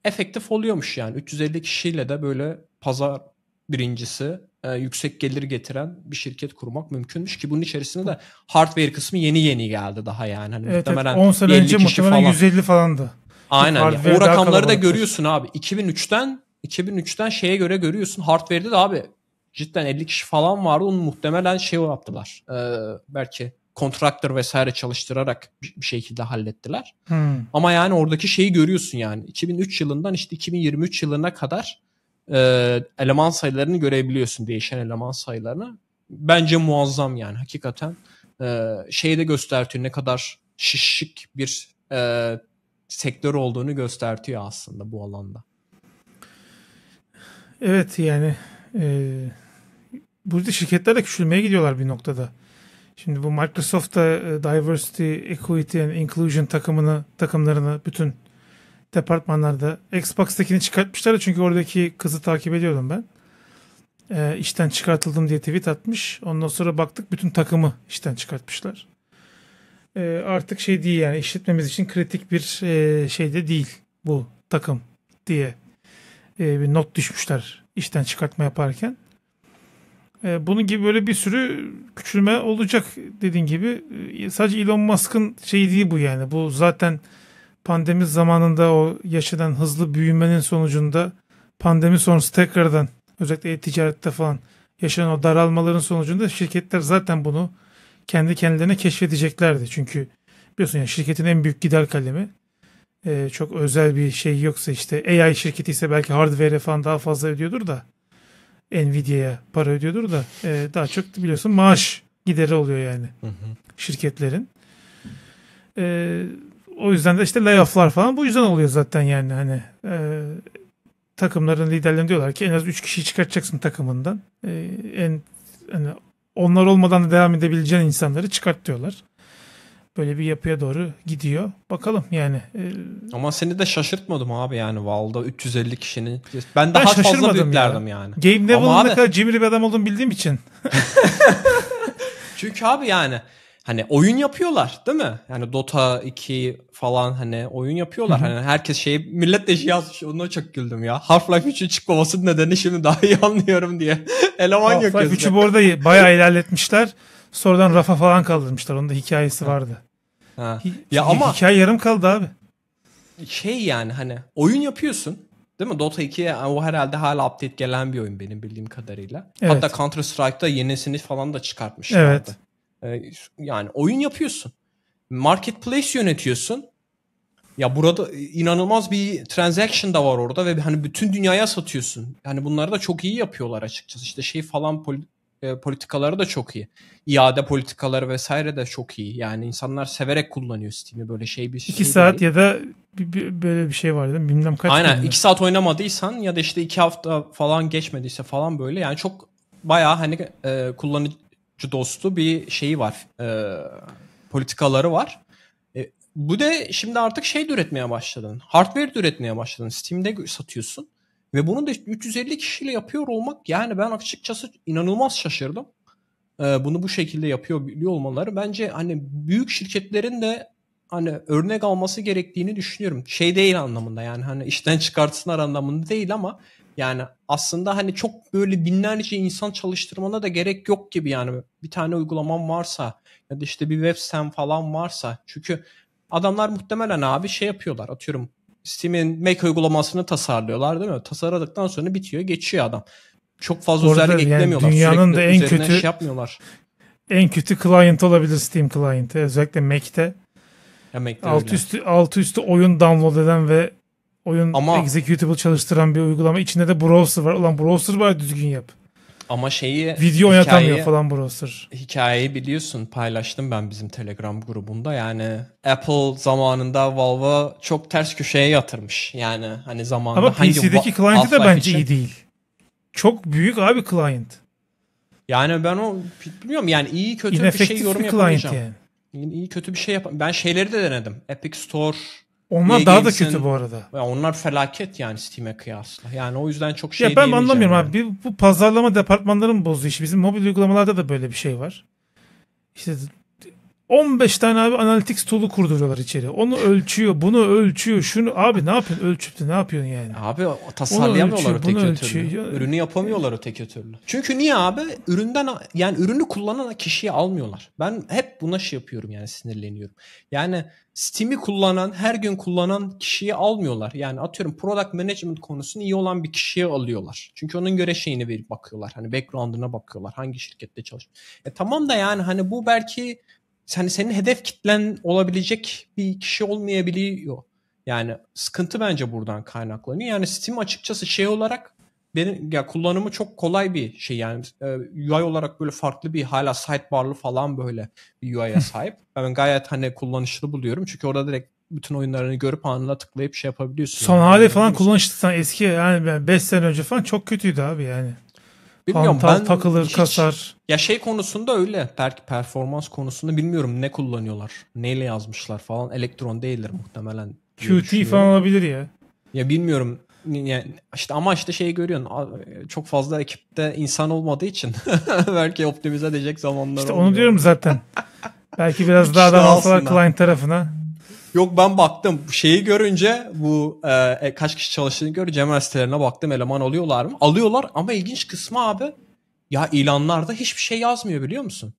Speaker 2: efektif oluyormuş yani. 350 kişiyle de böyle pazar birincisi e, yüksek gelir getiren bir şirket kurmak mümkünmüş ki bunun içerisinde de hardware kısmı yeni yeni geldi daha yani. Hani evet, muhtemelen evet, 10 sene önce muhtemelen falan. 150 falandı.
Speaker 1: Aynen. Ya. O rakamları da görüyorsun
Speaker 2: abi. 2003'ten 2003'ten şeye göre görüyorsun. Hardware'de de abi cidden 50 kişi falan vardı. Onu muhtemelen şey yaptılar. E, belki kontraktör vesaire çalıştırarak bir şekilde hallettiler. Hmm. Ama yani oradaki şeyi görüyorsun yani. 2003 yılından işte 2023 yılına kadar e, eleman sayılarını görebiliyorsun. Değişen eleman sayılarını. Bence muazzam yani hakikaten. E, şeyi de gösteriyor ne kadar şişik bir e, sektör olduğunu gösteriyor aslında bu alanda.
Speaker 1: Evet yani e, burada şirketler de küçülmeye gidiyorlar bir noktada. Şimdi bu Microsoft'ta e, diversity, equity and inclusion takımını takımlarını bütün departmanlarda Xbox'takini çıkartmışlar çünkü oradaki kızı takip ediyordum ben. E, işten çıkartıldım diye tweet atmış. Ondan sonra baktık bütün takımı işten çıkartmışlar. E, artık şey değil yani işletmemiz için kritik bir e, şey de değil bu takım diye e, bir not düşmüşler işten çıkartma yaparken. E, bunun gibi böyle bir sürü küçülme olacak dediğin gibi. E, sadece Elon Musk'ın şeyi değil bu yani. Bu zaten pandemi zamanında o yaşanan hızlı büyümenin sonucunda pandemi sonrası tekrardan özellikle ticarette falan yaşanan o daralmaların sonucunda şirketler zaten bunu kendi kendilerine keşfedeceklerdi. Çünkü biliyorsun yani şirketin en büyük gider kalemi e, çok özel bir şey yoksa işte AI şirketi ise belki hardware'e falan daha fazla ödüyordur da Nvidia'ya para ödüyordur da e, daha çok biliyorsun maaş gideri oluyor yani hı hı. şirketlerin. E, o yüzden de işte layoff'lar falan bu yüzden oluyor zaten yani hani e, takımların liderlerine diyorlar ki en az 3 kişi çıkartacaksın takımından. E, en hani onlar olmadan da devam edebileceğin insanları çıkart diyorlar böyle bir yapıya doğru gidiyor. Bakalım yani. E,
Speaker 2: Ama seni de şaşırtmadım abi yani Valda 350 kişinin. Ben daha ben fazla beklerdim ya. yani. Game Devil'ın ne kadar
Speaker 1: cimri bir adam olduğunu bildiğim için.
Speaker 2: Çünkü abi yani hani oyun yapıyorlar değil mi? Yani Dota 2 falan hani oyun yapıyorlar. Hı-hı. hani herkes şey millet de şey yazmış. Ona çok güldüm ya. Half-Life 3'ün çıkmaması nedeni şimdi daha iyi anlıyorum diye. Eleman yok Half-Life 3'ü bu arada
Speaker 1: bayağı ilerletmişler. Sonradan rafa falan kaldırmışlar. Onun da hikayesi vardı. Ha. Hi- ama hikaye yarım kaldı abi.
Speaker 2: Şey yani hani
Speaker 1: oyun yapıyorsun.
Speaker 2: Değil mi? Dota 2 o herhalde hala update gelen bir oyun benim bildiğim kadarıyla. Evet. Hatta Counter Strike'da yenisini falan da çıkartmışlardı. Evet. Ee, yani oyun yapıyorsun. Marketplace yönetiyorsun. Ya burada inanılmaz bir transaction da var orada ve hani bütün dünyaya satıyorsun. Yani bunları da çok iyi yapıyorlar açıkçası. İşte şey falan e, politikaları da çok iyi. İade politikaları vesaire de çok iyi. Yani insanlar severek kullanıyor Steam'i böyle şey bir şey. 2 saat
Speaker 1: değil. ya da bir, bir, böyle bir şey var değil mi? Bilmem kaç. Aynen 2
Speaker 2: saat oynamadıysan ya da işte 2 hafta falan geçmediyse falan böyle yani çok bayağı hani e, kullanıcı dostu bir şeyi var. E, politikaları var. E, bu de şimdi artık şey de üretmeye başladın. Hardware de üretmeye başladın. Steam'de satıyorsun. Ve bunu da 350 kişiyle yapıyor olmak yani ben açıkçası inanılmaz şaşırdım. Ee, bunu bu şekilde yapıyor biliyor olmaları bence hani büyük şirketlerin de hani örnek alması gerektiğini düşünüyorum. Şey değil anlamında yani hani işten çıkartsınlar anlamında değil ama yani aslında hani çok böyle binlerce insan çalıştırmana da gerek yok gibi yani bir tane uygulaman varsa ya da işte bir web sitem falan varsa çünkü adamlar muhtemelen abi şey yapıyorlar atıyorum Steam'in Mac uygulamasını tasarlıyorlar değil mi? Tasarladıktan sonra bitiyor, geçiyor adam. Çok fazla Orada özellik yani eklemiyorlar. Dünyanın Sürekli da en kötü şey yapmıyorlar.
Speaker 1: En kötü client olabilir Steam client'ı. Özellikle Mac'te. Ya Mac'te alt öyle. üstü alt üstü oyun download eden ve oyun Ama... executable çalıştıran bir uygulama. İçinde de browser var. Ulan browser var düzgün yap. Ama şeyi... Video oynatamıyor falan browser.
Speaker 2: Hikayeyi biliyorsun paylaştım ben bizim Telegram grubunda. Yani Apple zamanında Valve'a çok ters köşeye yatırmış. Yani hani zamanında Ama hangi PC'deki client'i de bence için... iyi değil.
Speaker 1: Çok büyük abi client.
Speaker 2: Yani ben o bilmiyorum yani iyi kötü bir şey yorum bir yapamayacağım. Yani. İyi kötü bir şey yap. Ben şeyleri de denedim. Epic Store onlar daha da kötü bu arada. Ya onlar felaket yani Steam'e kıyasla. Yani o yüzden çok şey ya ben anlamıyorum
Speaker 1: yani. abi. bu pazarlama departmanları mı bozuyor işi? Bizim mobil uygulamalarda da böyle bir şey var. İşte 15 tane abi analitik tool'u kurduruyorlar içeri. Onu ölçüyor, bunu ölçüyor. Şunu abi ne yapıyorsun? Ölçüp de ne yapıyorsun yani? Abi tasarlayamıyorlar öteki ölçüyor. türlü. Ürünü
Speaker 2: yapamıyorlar öteki türlü. Çünkü niye abi? Üründen yani ürünü kullanan kişiyi almıyorlar. Ben hep buna şey yapıyorum yani sinirleniyorum. Yani Steam'i kullanan, her gün kullanan kişiyi almıyorlar. Yani atıyorum product management konusunu iyi olan bir kişiye alıyorlar. Çünkü onun göre şeyini verip bakıyorlar. Hani background'ına bakıyorlar. Hangi şirkette çalışıyor. E tamam da yani hani bu belki hani senin hedef kitlen olabilecek bir kişi olmayabiliyor. Yani sıkıntı bence buradan kaynaklanıyor. Yani Steam açıkçası şey olarak benim ya kullanımı çok kolay bir şey yani e, UI olarak böyle farklı bir hala sidebarlı falan böyle bir UI'ye sahip. ben gayet hani kullanışlı buluyorum. Çünkü orada direkt bütün oyunlarını görüp anına tıklayıp şey yapabiliyorsun. Son yani. hali falan
Speaker 1: kullanışlı eski yani ben 5 sene önce falan çok kötüydü abi yani. Bilmiyorum Hantal, ben takılır, hiç, kasar.
Speaker 2: Ya şey konusunda öyle. Belki performans konusunda bilmiyorum ne kullanıyorlar. Neyle yazmışlar falan. Elektron değildir muhtemelen. QT falan olabilir ya. Ya bilmiyorum. Yani işte ama işte şeyi görüyorsun. Çok fazla ekipte insan olmadığı için belki optimize edecek zamanlar İşte olmuyor. onu diyorum
Speaker 1: zaten. belki biraz daha da alsalar client tarafına.
Speaker 2: Yok ben baktım şeyi görünce bu e, e, kaç kişi çalıştığını görünce hemen sitelerine baktım eleman alıyorlar mı? Alıyorlar ama ilginç kısmı abi ya ilanlarda hiçbir şey yazmıyor biliyor musun?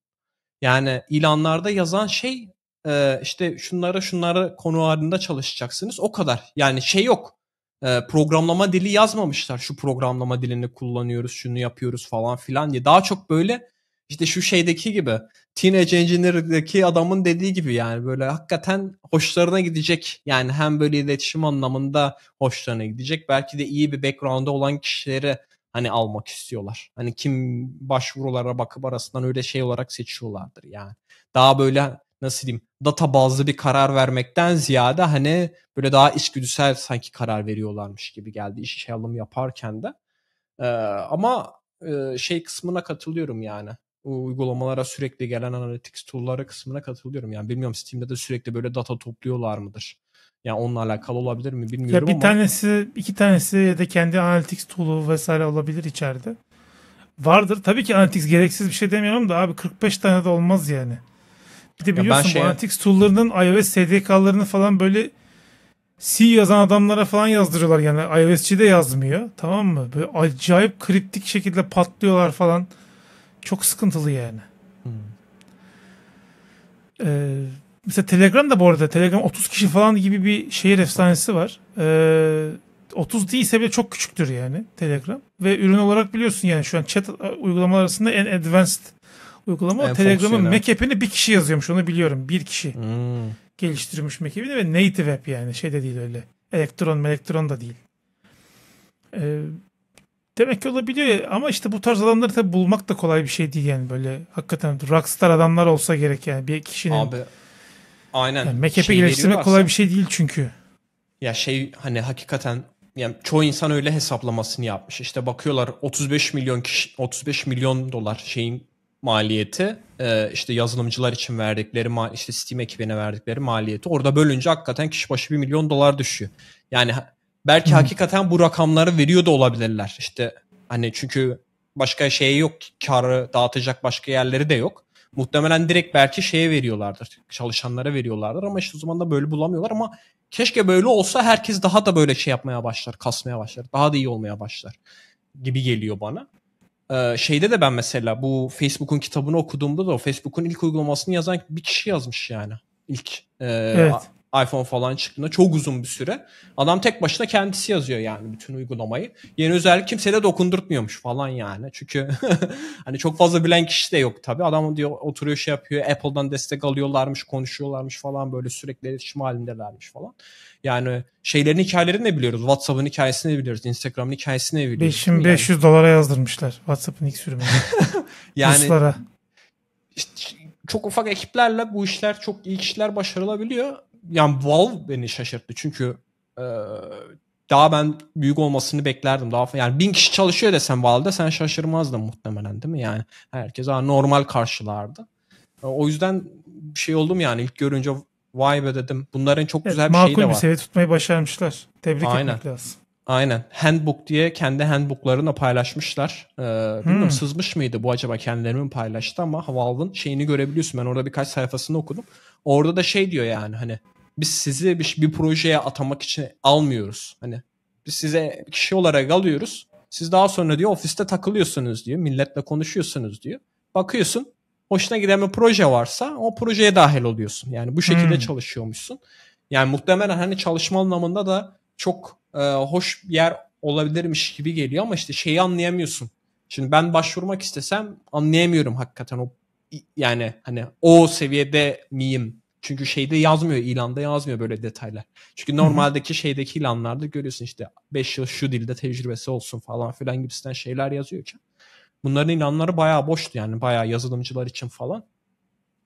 Speaker 2: Yani ilanlarda yazan şey e, işte şunlara şunlara konu halinde çalışacaksınız o kadar. Yani şey yok e, programlama dili yazmamışlar şu programlama dilini kullanıyoruz şunu yapıyoruz falan filan diye. Daha çok böyle işte şu şeydeki gibi Teenage Engineer'deki adamın dediği gibi yani böyle hakikaten hoşlarına gidecek. Yani hem böyle iletişim anlamında hoşlarına gidecek. Belki de iyi bir background'da olan kişileri hani almak istiyorlar. Hani kim başvurulara bakıp arasından öyle şey olarak seçiyorlardır yani. Daha böyle nasıl diyeyim data bazlı bir karar vermekten ziyade hani böyle daha içgüdüsel sanki karar veriyorlarmış gibi geldi iş işe alım yaparken de. Ee, ama şey kısmına katılıyorum yani uygulamalara sürekli gelen analytics tool'ları kısmına katılıyorum. Yani bilmiyorum Steam'de de sürekli böyle data topluyorlar mıdır? Yani onunla alakalı olabilir mi bilmiyorum ya bir ama.
Speaker 1: tanesi, iki tanesi de kendi analytics tool'u vesaire olabilir içeride. Vardır. Tabii ki analytics gereksiz bir şey demiyorum da abi 45 tane de olmaz yani. Bir de biliyorsun ya şeye... analytics tool'larının iOS SDK'larını falan böyle C yazan adamlara falan yazdırıyorlar yani iOS'çi de yazmıyor. Tamam mı? Böyle acayip kriptik şekilde patlıyorlar falan. Çok sıkıntılı yani. Hmm. Ee, mesela Telegram da bu arada Telegram 30 kişi falan gibi bir şehir efsanesi var. Ee, 30 değilse bile çok küçüktür yani Telegram. Ve ürün olarak biliyorsun yani şu an chat uygulamalar arasında en advanced uygulama. Telegram'ın Mac app'ini bir kişi yazıyormuş onu biliyorum. Bir kişi hmm. geliştirmiş Mac app'ini ve native app yani şey de değil öyle. Elektron elektron da değil. Ee, Demek ki olabiliyor ama işte bu tarz adamları tabi bulmak da kolay bir şey değil yani böyle hakikaten rockstar adamlar olsa gerek yani bir kişinin. Abi aynen. Yani MKP şey iyileştirmek kolay bir şey değil çünkü.
Speaker 2: Ya şey hani hakikaten yani çoğu insan öyle hesaplamasını yapmış. İşte bakıyorlar 35 milyon kişi 35 milyon dolar şeyin maliyeti e, işte yazılımcılar için verdikleri işte Steam ekibine verdikleri maliyeti orada bölünce hakikaten kişi başı 1 milyon dolar düşüyor. Yani Belki Hı. hakikaten bu rakamları veriyor da olabilirler. İşte hani çünkü başka şey yok karı dağıtacak başka yerleri de yok. Muhtemelen direkt belki şeye veriyorlardır. Çalışanlara veriyorlardır ama işte o zaman da böyle bulamıyorlar ama keşke böyle olsa herkes daha da böyle şey yapmaya başlar, kasmaya başlar. Daha da iyi olmaya başlar gibi geliyor bana. Ee, şeyde de ben mesela bu Facebook'un kitabını okuduğumda da o Facebook'un ilk uygulamasını yazan bir kişi yazmış yani. İlk e, evet iPhone falan çıktığında çok uzun bir süre. Adam tek başına kendisi yazıyor yani bütün uygulamayı. Yeni özellik kimseye de dokundurtmuyormuş falan yani. Çünkü hani çok fazla bilen kişi de yok tabii. Adam diyor oturuyor şey yapıyor. Apple'dan destek alıyorlarmış, konuşuyorlarmış falan böyle sürekli iletişim halindelermiş falan. Yani şeylerin hikayelerini de biliyoruz. WhatsApp'ın hikayesini de biliyoruz. Instagram'ın hikayesini de biliyoruz. 5500 yani.
Speaker 1: dolara yazdırmışlar WhatsApp'ın ilk sürümünü. yani Ruslara.
Speaker 2: Işte, çok ufak ekiplerle bu işler çok iyi işler başarılabiliyor yani Valve beni şaşırttı çünkü e, daha ben büyük olmasını beklerdim daha yani bin kişi çalışıyor desem Valve'da sen şaşırmazdın muhtemelen değil mi yani herkes ha, normal karşılardı e, o yüzden bir şey oldum yani ilk görünce vay be dedim bunların çok güzel evet, bir şeyi de var. Makul bir seviye
Speaker 1: tutmayı başarmışlar tebrik Aynen. etmek lazım.
Speaker 2: Aynen. Handbook diye kendi handbooklarını paylaşmışlar. Ee, bilmiyorum hmm. sızmış mıydı bu acaba kendilerinin paylaştı ama Valve'ın şeyini görebiliyorsun. Ben orada birkaç sayfasını okudum. Orada da şey diyor yani hani biz sizi bir, bir projeye atamak için almıyoruz. Hani biz size kişi olarak alıyoruz. Siz daha sonra diyor ofiste takılıyorsunuz diyor. Milletle konuşuyorsunuz diyor. Bakıyorsun hoşuna giden bir proje varsa o projeye dahil oluyorsun. Yani bu şekilde hmm. çalışıyormuşsun. Yani muhtemelen hani çalışma anlamında da çok e, hoş bir yer olabilirmiş gibi geliyor ama işte şeyi anlayamıyorsun. Şimdi ben başvurmak istesem anlayamıyorum hakikaten o yani hani o seviyede miyim çünkü şeyde yazmıyor ilanda yazmıyor böyle detaylar. Çünkü normaldeki şeydeki ilanlarda görüyorsun işte 5 yıl şu dilde tecrübesi olsun falan filan gibisinden şeyler yazıyorken. Bunların ilanları bayağı boştu yani bayağı yazılımcılar için falan.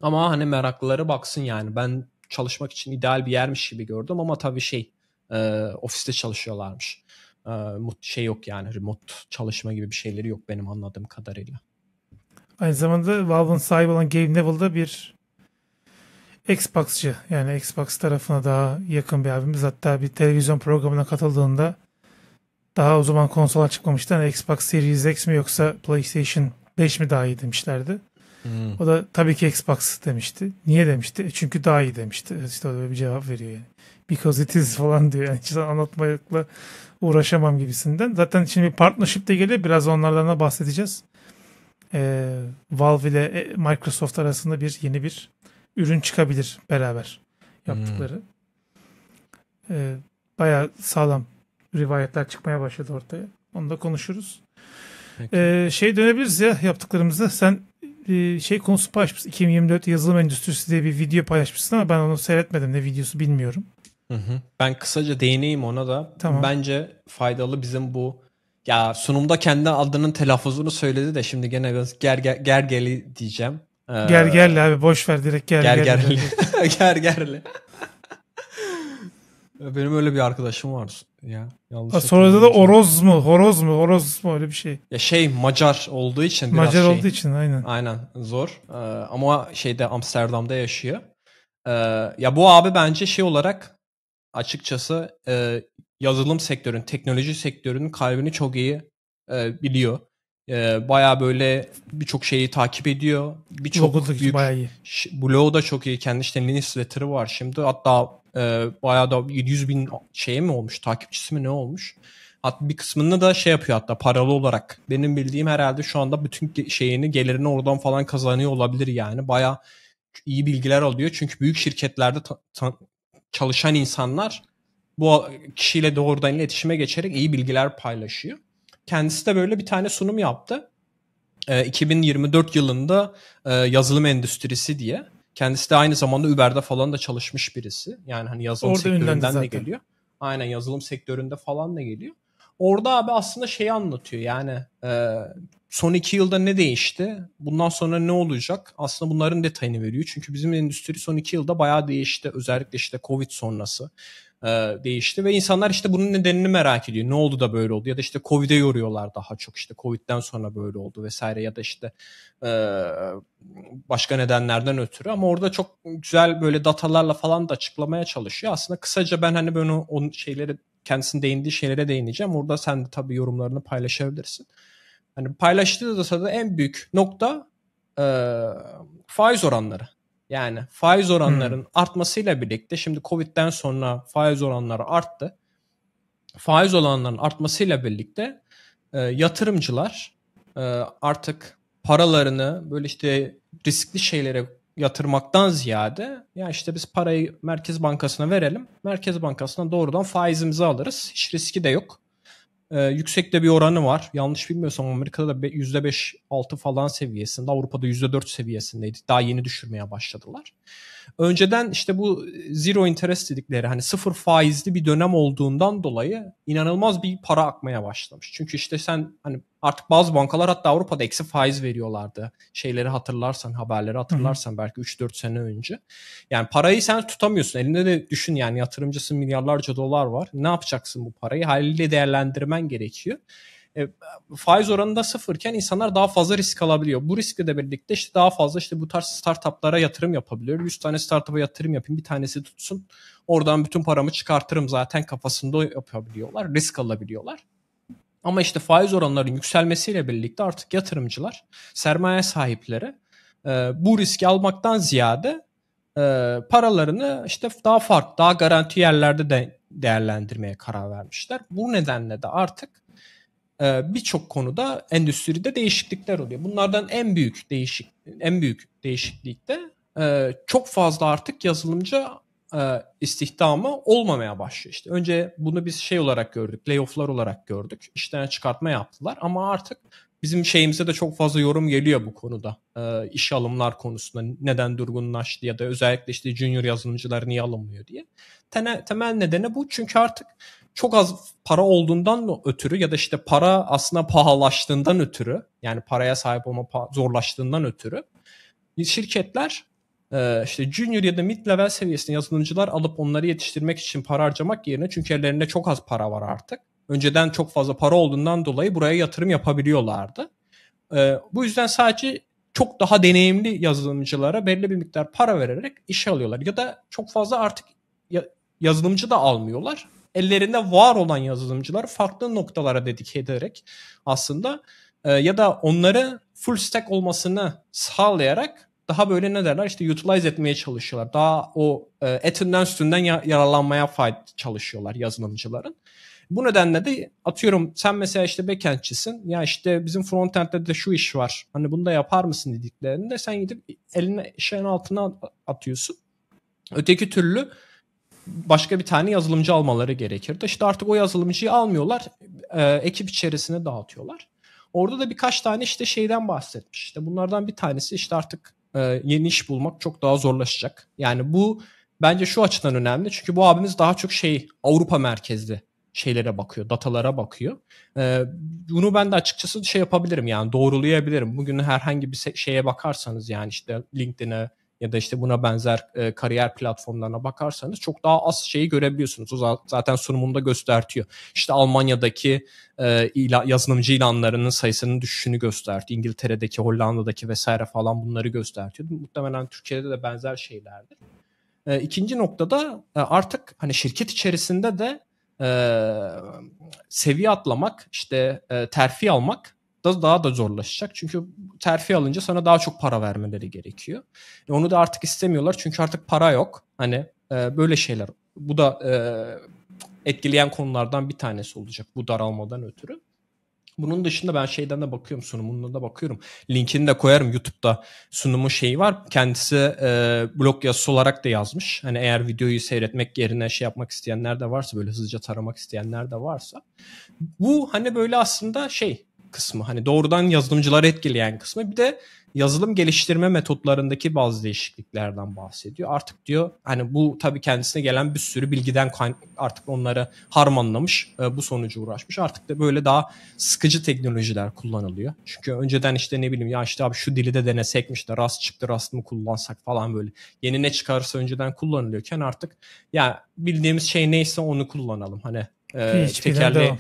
Speaker 2: Ama hani meraklıları baksın yani ben çalışmak için ideal bir yermiş gibi gördüm ama tabii şey e, ofiste çalışıyorlarmış. E, şey yok yani remote çalışma gibi bir şeyleri yok benim anladığım kadarıyla.
Speaker 1: Aynı zamanda Valve'ın sahibi olan Game Level'da bir Xbox'cı yani Xbox tarafına daha yakın bir abimiz. Hatta bir televizyon programına katıldığında daha o zaman konsola çıkmamıştı. Hani Xbox Series X mi yoksa PlayStation 5 mi daha iyi demişlerdi. Hmm. O da tabii ki Xbox demişti. Niye demişti? E çünkü daha iyi demişti. İşte o böyle bir cevap veriyor yani. Because it is falan diyor. Yani hiç anlatmakla uğraşamam gibisinden. Zaten şimdi bir partnership de geliyor. Biraz onlardan da bahsedeceğiz. Ee, Valve ile e, Microsoft arasında bir yeni bir ürün çıkabilir beraber hmm. yaptıkları. Hmm. Ee, bayağı sağlam rivayetler çıkmaya başladı ortaya. Onu da konuşuruz. Peki. Ee, şey dönebiliriz ya yaptıklarımızda. Sen e, şey konusu paylaşmışsın. 2024 yazılım endüstrisi diye bir video paylaşmışsın ama ben onu seyretmedim. Ne videosu bilmiyorum.
Speaker 3: Hı
Speaker 2: hı. Ben kısaca değineyim ona da. Tamam. Bence faydalı bizim bu ya sunumda kendi adının telaffuzunu söyledi de şimdi gene biraz ger, ger, gergeli diyeceğim. Ee, gergerli
Speaker 1: abi boş ver direkt ger gerli, ger gergerli.
Speaker 2: Benim öyle bir arkadaşım var, Ya yanlış. Ha, sonra da Oroz
Speaker 1: mu? Horoz mu? Horoz mu öyle bir şey.
Speaker 2: Ya şey Macar olduğu için biraz Macar şey, olduğu için aynen. Aynen zor. Ee, ama şeyde Amsterdam'da yaşıyor. Ee, ya bu abi bence şey olarak açıkçası e, yazılım sektörün, teknoloji sektörünün kalbini çok iyi e, biliyor. E, ee, Baya böyle birçok şeyi takip ediyor. Birçok büyük bayağı iyi. blogu da çok iyi. Kendi işte newsletter'ı var şimdi. Hatta e, bayağı da 700 bin şey mi olmuş takipçisi mi ne olmuş. Hatta bir kısmını da şey yapıyor hatta paralı olarak. Benim bildiğim herhalde şu anda bütün şeyini gelirini oradan falan kazanıyor olabilir yani. Baya iyi bilgiler alıyor. Çünkü büyük şirketlerde çalışan insanlar bu kişiyle doğrudan iletişime geçerek iyi bilgiler paylaşıyor. Kendisi de böyle bir tane sunum yaptı. E, ee, 2024 yılında e, yazılım endüstrisi diye. Kendisi de aynı zamanda Uber'de falan da çalışmış birisi. Yani hani yazılım Orada sektöründen de geliyor. Aynen yazılım sektöründe falan da geliyor. Orada abi aslında şeyi anlatıyor yani e, son iki yılda ne değişti? Bundan sonra ne olacak? Aslında bunların detayını veriyor. Çünkü bizim endüstri son iki yılda bayağı değişti. Özellikle işte Covid sonrası e, değişti ve insanlar işte bunun nedenini merak ediyor. Ne oldu da böyle oldu ya da işte Covid'e yoruyorlar daha çok işte Covid'den sonra böyle oldu vesaire ya da işte e, başka nedenlerden ötürü ama orada çok güzel böyle datalarla falan da açıklamaya çalışıyor. Aslında kısaca ben hani böyle onun şeyleri kendisinin değindiği şeylere değineceğim. Orada sen de tabii yorumlarını paylaşabilirsin. Hani paylaştığı da en büyük nokta e, faiz oranları. Yani faiz oranların hmm. artmasıyla birlikte şimdi Covid'den sonra faiz oranları arttı. Faiz oranlarının artmasıyla birlikte e, yatırımcılar e, artık paralarını böyle işte riskli şeylere yatırmaktan ziyade ya işte biz parayı Merkez Bankası'na verelim. Merkez Bankası'na doğrudan faizimizi alırız. Hiç riski de yok e, yüksekte bir oranı var. Yanlış bilmiyorsam Amerika'da da %5-6 falan seviyesinde, Avrupa'da %4 seviyesindeydi. Daha yeni düşürmeye başladılar. Önceden işte bu zero interest dedikleri hani sıfır faizli bir dönem olduğundan dolayı inanılmaz bir para akmaya başlamış. Çünkü işte sen hani artık bazı bankalar hatta Avrupa'da eksi faiz veriyorlardı. Şeyleri hatırlarsan, haberleri hatırlarsan belki 3-4 sene önce. Yani parayı sen tutamıyorsun. Elinde de düşün yani yatırımcısın milyarlarca dolar var. Ne yapacaksın bu parayı? Haliyle değerlendirmen gerekiyor e, faiz oranında sıfırken insanlar daha fazla risk alabiliyor. Bu riskle de birlikte işte daha fazla işte bu tarz startuplara yatırım yapabiliyor. 100 tane startup'a yatırım yapayım bir tanesi tutsun. Oradan bütün paramı çıkartırım zaten kafasında yapabiliyorlar. Risk alabiliyorlar. Ama işte faiz oranlarının yükselmesiyle birlikte artık yatırımcılar, sermaye sahipleri e, bu riski almaktan ziyade e, paralarını işte daha farklı, daha garanti yerlerde de değerlendirmeye karar vermişler. Bu nedenle de artık e, birçok konuda endüstride değişiklikler oluyor. Bunlardan en büyük değişik en büyük değişiklik de e, çok fazla artık yazılımcı e, istihdamı olmamaya başlıyor. İşte önce bunu biz şey olarak gördük, layoff'lar olarak gördük. İşten çıkartma yaptılar ama artık bizim şeyimize de çok fazla yorum geliyor bu konuda. E, iş alımlar konusunda neden durgunlaştı ya da özellikle işte junior yazılımcılar niye alınmıyor diye. temel nedeni bu çünkü artık çok az para olduğundan ötürü ya da işte para aslında pahalaştığından ötürü yani paraya sahip olma zorlaştığından ötürü şirketler e, işte junior ya da mid level seviyesinde yazılımcılar alıp onları yetiştirmek için para harcamak yerine çünkü ellerinde çok az para var artık. Önceden çok fazla para olduğundan dolayı buraya yatırım yapabiliyorlardı. E, bu yüzden sadece çok daha deneyimli yazılımcılara belli bir miktar para vererek işe alıyorlar. Ya da çok fazla artık yazılımcı da almıyorlar ellerinde var olan yazılımcılar farklı noktalara dedike ederek aslında e, ya da onları full stack olmasını sağlayarak daha böyle ne derler işte utilize etmeye çalışıyorlar. Daha o e, etinden üstünden ya, yararlanmaya fayda çalışıyorlar yazılımcıların. Bu nedenle de atıyorum sen mesela işte backendçisin. Ya işte bizim frontend'de de şu iş var. Hani bunu da yapar mısın dediklerinde sen gidip eline şeyin altına atıyorsun. Öteki türlü başka bir tane yazılımcı almaları gerekirdi. İşte artık o yazılımcıyı almıyorlar. E, ekip içerisine dağıtıyorlar. Orada da birkaç tane işte şeyden bahsetmiş. İşte bunlardan bir tanesi işte artık e, yeni iş bulmak çok daha zorlaşacak. Yani bu bence şu açıdan önemli. Çünkü bu abimiz daha çok şey Avrupa merkezli şeylere bakıyor, datalara bakıyor. Ee, bunu ben de açıkçası şey yapabilirim yani doğrulayabilirim. Bugün herhangi bir şeye bakarsanız yani işte LinkedIn'e, ya da işte buna benzer e, kariyer platformlarına bakarsanız çok daha az şeyi görebiliyorsunuz. O zaten sunumunda göstertiyor. İşte Almanya'daki e, ila, yazılımcı ilanlarının sayısının düşüşünü gösterdi, İngiltere'deki, Hollanda'daki vesaire falan bunları göstertiyor. Muhtemelen Türkiye'de de benzer şeylerdir. E, ikinci noktada e, artık hani şirket içerisinde de e, seviye atlamak, işte e, terfi almak da daha da zorlaşacak. Çünkü terfi alınca sana daha çok para vermeleri gerekiyor. E onu da artık istemiyorlar çünkü artık para yok. Hani e, böyle şeyler. Bu da e, etkileyen konulardan bir tanesi olacak bu daralmadan ötürü. Bunun dışında ben şeyden de bakıyorum sunumundan da bakıyorum. Linkini de koyarım YouTube'da sunumun şeyi var. Kendisi e, blog yazısı olarak da yazmış. Hani eğer videoyu seyretmek yerine şey yapmak isteyenler de varsa böyle hızlıca taramak isteyenler de varsa. Bu hani böyle aslında şey kısmı. Hani doğrudan yazılımcıları etkileyen kısmı. Bir de yazılım geliştirme metotlarındaki bazı değişikliklerden bahsediyor. Artık diyor hani bu tabii kendisine gelen bir sürü bilgiden artık onları harmanlamış. E, bu sonucu uğraşmış. Artık da böyle daha sıkıcı teknolojiler kullanılıyor. Çünkü önceden işte ne bileyim ya işte abi şu dili de denesekmiş de rast çıktı rast mı kullansak falan böyle. Yeni ne çıkarsa önceden kullanılıyorken artık ya yani bildiğimiz şey neyse onu kullanalım. Hani e, tekerleği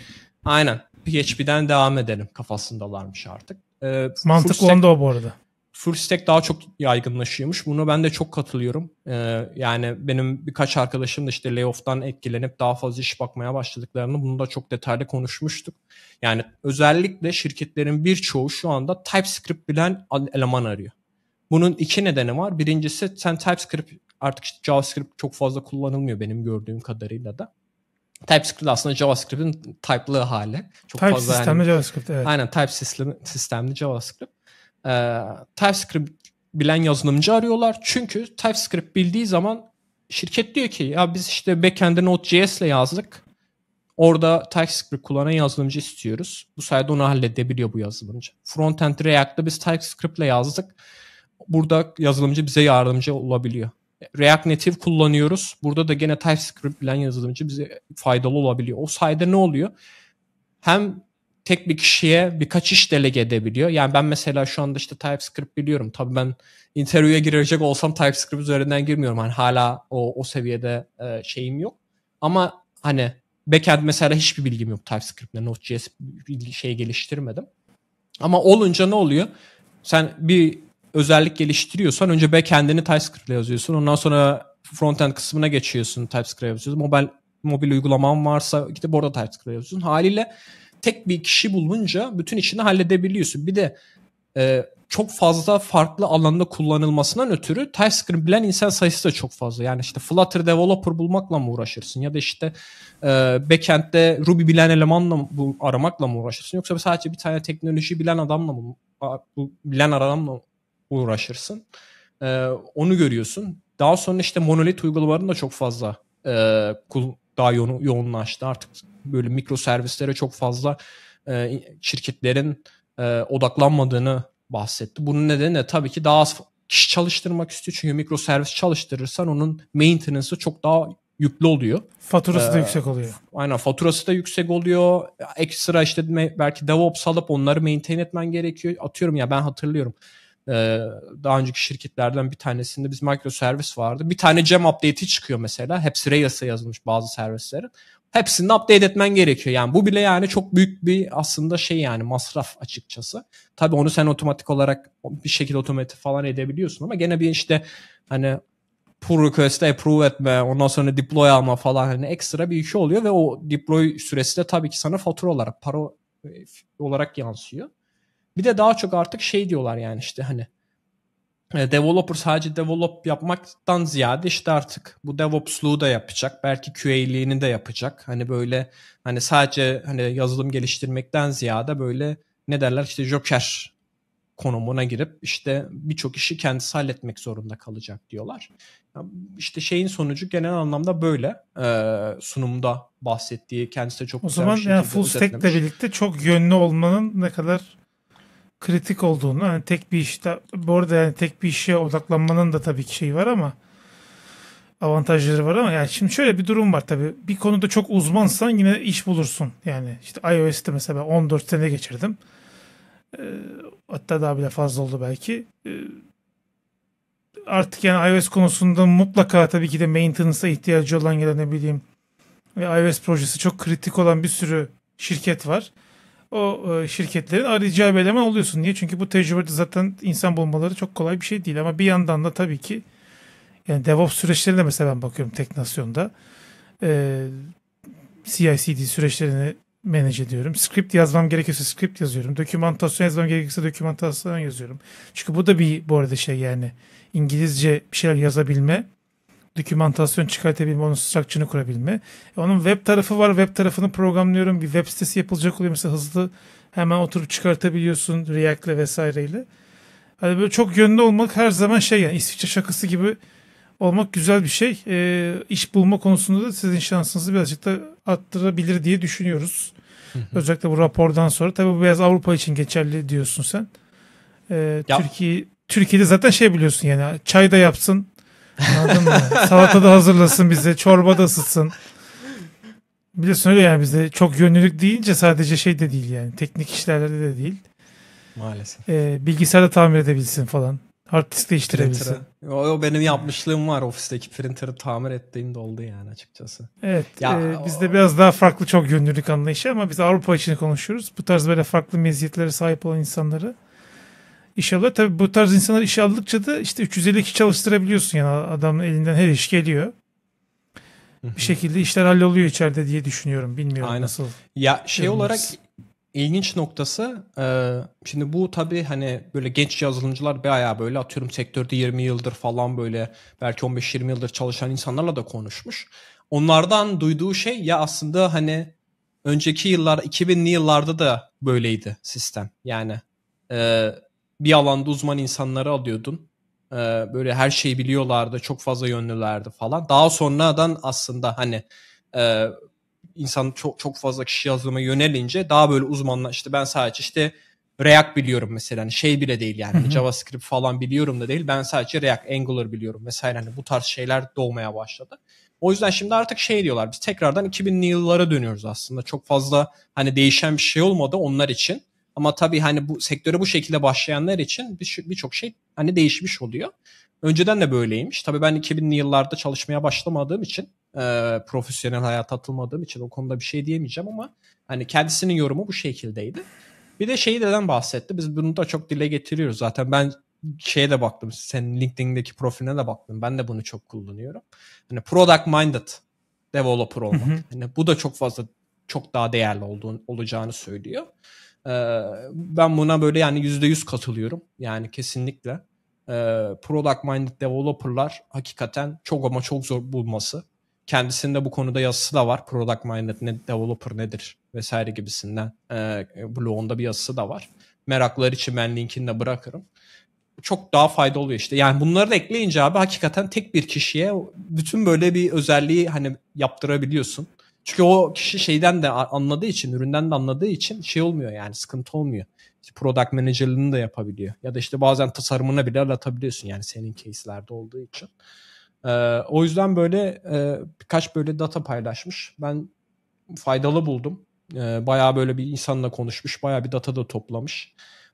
Speaker 2: Aynen. PHP'den devam edelim kafasındalarmış artık.
Speaker 1: E, ee, Mantık stack, onda o bu arada.
Speaker 2: Full stack daha çok yaygınlaşıyormuş. Buna ben de çok katılıyorum. E, yani benim birkaç arkadaşım da işte layoff'tan etkilenip daha fazla iş bakmaya başladıklarını bunu da çok detaylı konuşmuştuk. Yani özellikle şirketlerin birçoğu şu anda TypeScript bilen eleman arıyor. Bunun iki nedeni var. Birincisi sen TypeScript artık işte JavaScript çok fazla kullanılmıyor benim gördüğüm kadarıyla da. TypeScript aslında JavaScript'in type'lı hali. Çok type fazla sistemli yani, JavaScript evet. Aynen type sistemli, sistemli JavaScript. Ee, TypeScript bilen yazılımcı arıyorlar. Çünkü TypeScript bildiği zaman şirket diyor ki ya biz işte backend'e Node.js ile yazdık. Orada TypeScript kullanan yazılımcı istiyoruz. Bu sayede onu halledebiliyor bu yazılımcı. Frontend React'ta biz TypeScript ile yazdık. Burada yazılımcı bize yardımcı olabiliyor. React Native kullanıyoruz. Burada da gene TypeScript bilen yazılımcı bize faydalı olabiliyor. O sayede ne oluyor? Hem tek bir kişiye birkaç iş delege edebiliyor. Yani ben mesela şu anda işte TypeScript biliyorum. Tabii ben interview'e girecek olsam TypeScript üzerinden girmiyorum. Hani hala o, o seviyede e, şeyim yok. Ama hani backend mesela hiçbir bilgim yok TypeScript'le. Node.js şey geliştirmedim. Ama olunca ne oluyor? Sen bir özellik geliştiriyorsan önce backend'ini TypeScript yazıyorsun. Ondan sonra frontend kısmına geçiyorsun TypeScript yazıyorsun. Mobil, mobil uygulaman varsa gidip orada TypeScript yazıyorsun. Haliyle tek bir kişi bulunca bütün işini halledebiliyorsun. Bir de e, çok fazla farklı alanda kullanılmasından ötürü TypeScript bilen insan sayısı da çok fazla. Yani işte Flutter developer bulmakla mı uğraşırsın ya da işte e, backend'de Ruby bilen elemanla mı, bu, aramakla mı uğraşırsın yoksa sadece bir tane teknoloji bilen adamla mı bu, bilen adamla mı? uğraşırsın. E, onu görüyorsun. Daha sonra işte monolit uygulamaların da çok fazla e, daha yo- yoğunlaştı. Artık böyle mikro servislere çok fazla e, şirketlerin e, odaklanmadığını bahsetti. Bunun nedeni de tabii ki daha az kişi çalıştırmak istiyor. Çünkü mikro servis çalıştırırsan onun maintenance'ı çok daha yüklü oluyor. Faturası ee, da yüksek oluyor. Aynen faturası da yüksek oluyor. Ekstra işte belki DevOps alıp onları maintain etmen gerekiyor. Atıyorum ya ben hatırlıyorum. Ee, daha önceki şirketlerden bir tanesinde biz microservis vardı. Bir tane gem update'i çıkıyor mesela. Hepsi Reyes'e yazılmış bazı servislerin. Hepsini update etmen gerekiyor. Yani bu bile yani çok büyük bir aslında şey yani masraf açıkçası. Tabii onu sen otomatik olarak bir şekilde otomatik falan edebiliyorsun ama gene bir işte hani pull request'e approve etme, ondan sonra deploy alma falan hani ekstra bir iş şey oluyor ve o deploy süresi de tabii ki sana fatura olarak, para olarak yansıyor. Bir de daha çok artık şey diyorlar yani işte hani e, developer sadece develop yapmaktan ziyade işte artık bu DevOps'luğu da yapacak. Belki QA'liğini de yapacak. Hani böyle hani sadece hani yazılım geliştirmekten ziyade böyle ne derler işte joker konumuna girip işte birçok işi kendisi halletmek zorunda kalacak diyorlar. İşte şeyin sonucu genel anlamda böyle e, sunumda bahsettiği kendisi de çok o güzel zaman bir yani full stack ile birlikte
Speaker 1: çok yönlü olmanın ne kadar kritik olduğunu hani tek bir işte bu arada yani tek bir işe odaklanmanın da tabii ki şeyi var ama avantajları var ama yani şimdi şöyle bir durum var tabii. Bir konuda çok uzmansan yine iş bulursun. Yani işte iOS'te mesela 14 sene geçirdim. E, hatta daha bile fazla oldu belki. E, artık yani iOS konusunda mutlaka tabii ki de maintenance'a ihtiyacı olan ya da ne bileyim ve iOS projesi çok kritik olan bir sürü şirket var o e, şirketlerin arayacağı bir eleman oluyorsun. Niye? Çünkü bu tecrübede zaten insan bulmaları çok kolay bir şey değil. Ama bir yandan da tabii ki yani DevOps süreçlerine mesela ben bakıyorum Teknasyon'da. E, CI/CD süreçlerini manage ediyorum. Script yazmam gerekirse script yazıyorum. Dokümantasyon yazmam gerekirse dokümantasyon yazıyorum. Çünkü bu da bir bu arada şey yani İngilizce bir şeyler yazabilme dokümantasyon çıkartabilme, onun structure'ını kurabilme. E, onun web tarafı var, web tarafını programlıyorum. Bir web sitesi yapılacak oluyor mesela hızlı hemen oturup çıkartabiliyorsun React'le vesaireyle. Hani böyle çok yönlü olmak her zaman şey yani İsviçre şakası gibi olmak güzel bir şey. E, iş bulma konusunda da sizin şansınızı birazcık da arttırabilir diye düşünüyoruz. Özellikle bu rapordan sonra. Tabii bu biraz Avrupa için geçerli diyorsun sen. E, Türkiye Türkiye'de zaten şey biliyorsun yani çay da yapsın, Anladın mı? Salata da hazırlasın bize. Çorba da ısıtsın. Biliyorsun öyle yani bize çok yönlülük deyince sadece şey de değil yani. Teknik işlerde de değil. Maalesef. Ee, bilgisayarda tamir edebilsin falan. Hard değiştirebilsin.
Speaker 2: O, o benim yapmışlığım var ofisteki printer'ı tamir ettiğimde oldu yani açıkçası. Evet. Ya, e,
Speaker 1: bizde o... biraz daha farklı çok yönlülük anlayışı ama biz Avrupa için konuşuyoruz. Bu tarz böyle farklı meziyetlere sahip olan insanları iş alıyor. Tabii bu tarz insanlar iş aldıkça da işte 350 kişi çalıştırabiliyorsun yani adamın elinden her iş geliyor. bir şekilde işler halloluyor içeride diye düşünüyorum. Bilmiyorum Aynen. nasıl. Ya şey olarak
Speaker 2: ilginç noktası e, şimdi bu tabii hani böyle genç yazılımcılar bayağı böyle atıyorum sektörde 20 yıldır falan böyle belki 15-20 yıldır çalışan insanlarla da konuşmuş. Onlardan duyduğu şey ya aslında hani önceki yıllar 2000'li yıllarda da böyleydi sistem. Yani e, bir alanda uzman insanları alıyordun. Ee, böyle her şeyi biliyorlardı. Çok fazla yönlülerdi falan. Daha sonradan aslında hani e, insan çok çok fazla kişi yazılıma yönelince daha böyle uzmanla işte ben sadece işte React biliyorum mesela hani şey bile değil yani Hı-hı. Hani JavaScript falan biliyorum da değil ben sadece React Angular biliyorum vesaire hani bu tarz şeyler doğmaya başladı. O yüzden şimdi artık şey diyorlar biz tekrardan 2000'li yıllara dönüyoruz aslında çok fazla hani değişen bir şey olmadı onlar için ama tabii hani bu sektöre bu şekilde başlayanlar için birçok şey hani değişmiş oluyor. Önceden de böyleymiş. Tabii ben 2000'li yıllarda çalışmaya başlamadığım için e, profesyonel hayata atılmadığım için o konuda bir şey diyemeyeceğim ama hani kendisinin yorumu bu şekildeydi. Bir de şeyi neden bahsetti. Biz bunu da çok dile getiriyoruz zaten. Ben şeye de baktım. Senin LinkedIn'deki profiline de baktım. Ben de bunu çok kullanıyorum. Hani product minded developer olmak. Hı hı. Hani bu da çok fazla çok daha değerli olduğunu, olacağını söylüyor. Ee, ben buna böyle yani %100 katılıyorum. Yani kesinlikle. Ee, product Minded Developer'lar hakikaten çok ama çok zor bulması. Kendisinde bu konuda yazısı da var. Product Minded ne, Developer nedir vesaire gibisinden ee, blogunda bir yazısı da var. Meraklar için ben linkini de bırakırım çok daha faydalı oluyor işte. Yani bunları da ekleyince abi hakikaten tek bir kişiye bütün böyle bir özelliği hani yaptırabiliyorsun. Çünkü o kişi şeyden de anladığı için, üründen de anladığı için şey olmuyor yani sıkıntı olmuyor. İşte product manager'lığını da yapabiliyor. Ya da işte bazen tasarımına bile alatabiliyorsun yani senin case'lerde olduğu için. Ee, o yüzden böyle e, birkaç böyle data paylaşmış. Ben faydalı buldum. Ee, bayağı böyle bir insanla konuşmuş, bayağı bir data da toplamış.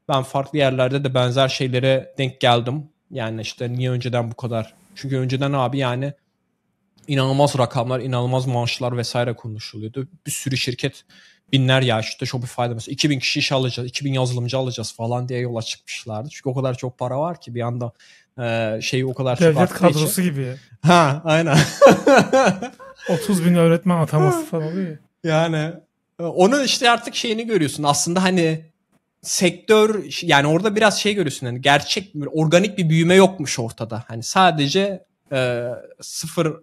Speaker 2: Ben farklı yerlerde de benzer şeylere denk geldim. Yani işte niye önceden bu kadar? Çünkü önceden abi yani inanılmaz rakamlar, inanılmaz maaşlar vesaire konuşuluyordu. Bir sürü şirket binler ya işte Shopify'da mesela 2000 kişi iş alacağız, 2000 yazılımcı alacağız falan diye yola çıkmışlardı. Çünkü o kadar çok para var ki bir anda e, şeyi o kadar Devlet çok Devlet kadrosu için. gibi.
Speaker 1: Ha aynen. 30 bin öğretmen ataması falan oluyor.
Speaker 2: Yani e, onun işte artık şeyini görüyorsun. Aslında hani sektör yani orada biraz şey görüyorsun hani gerçek organik bir büyüme yokmuş ortada. Hani sadece e, sıfır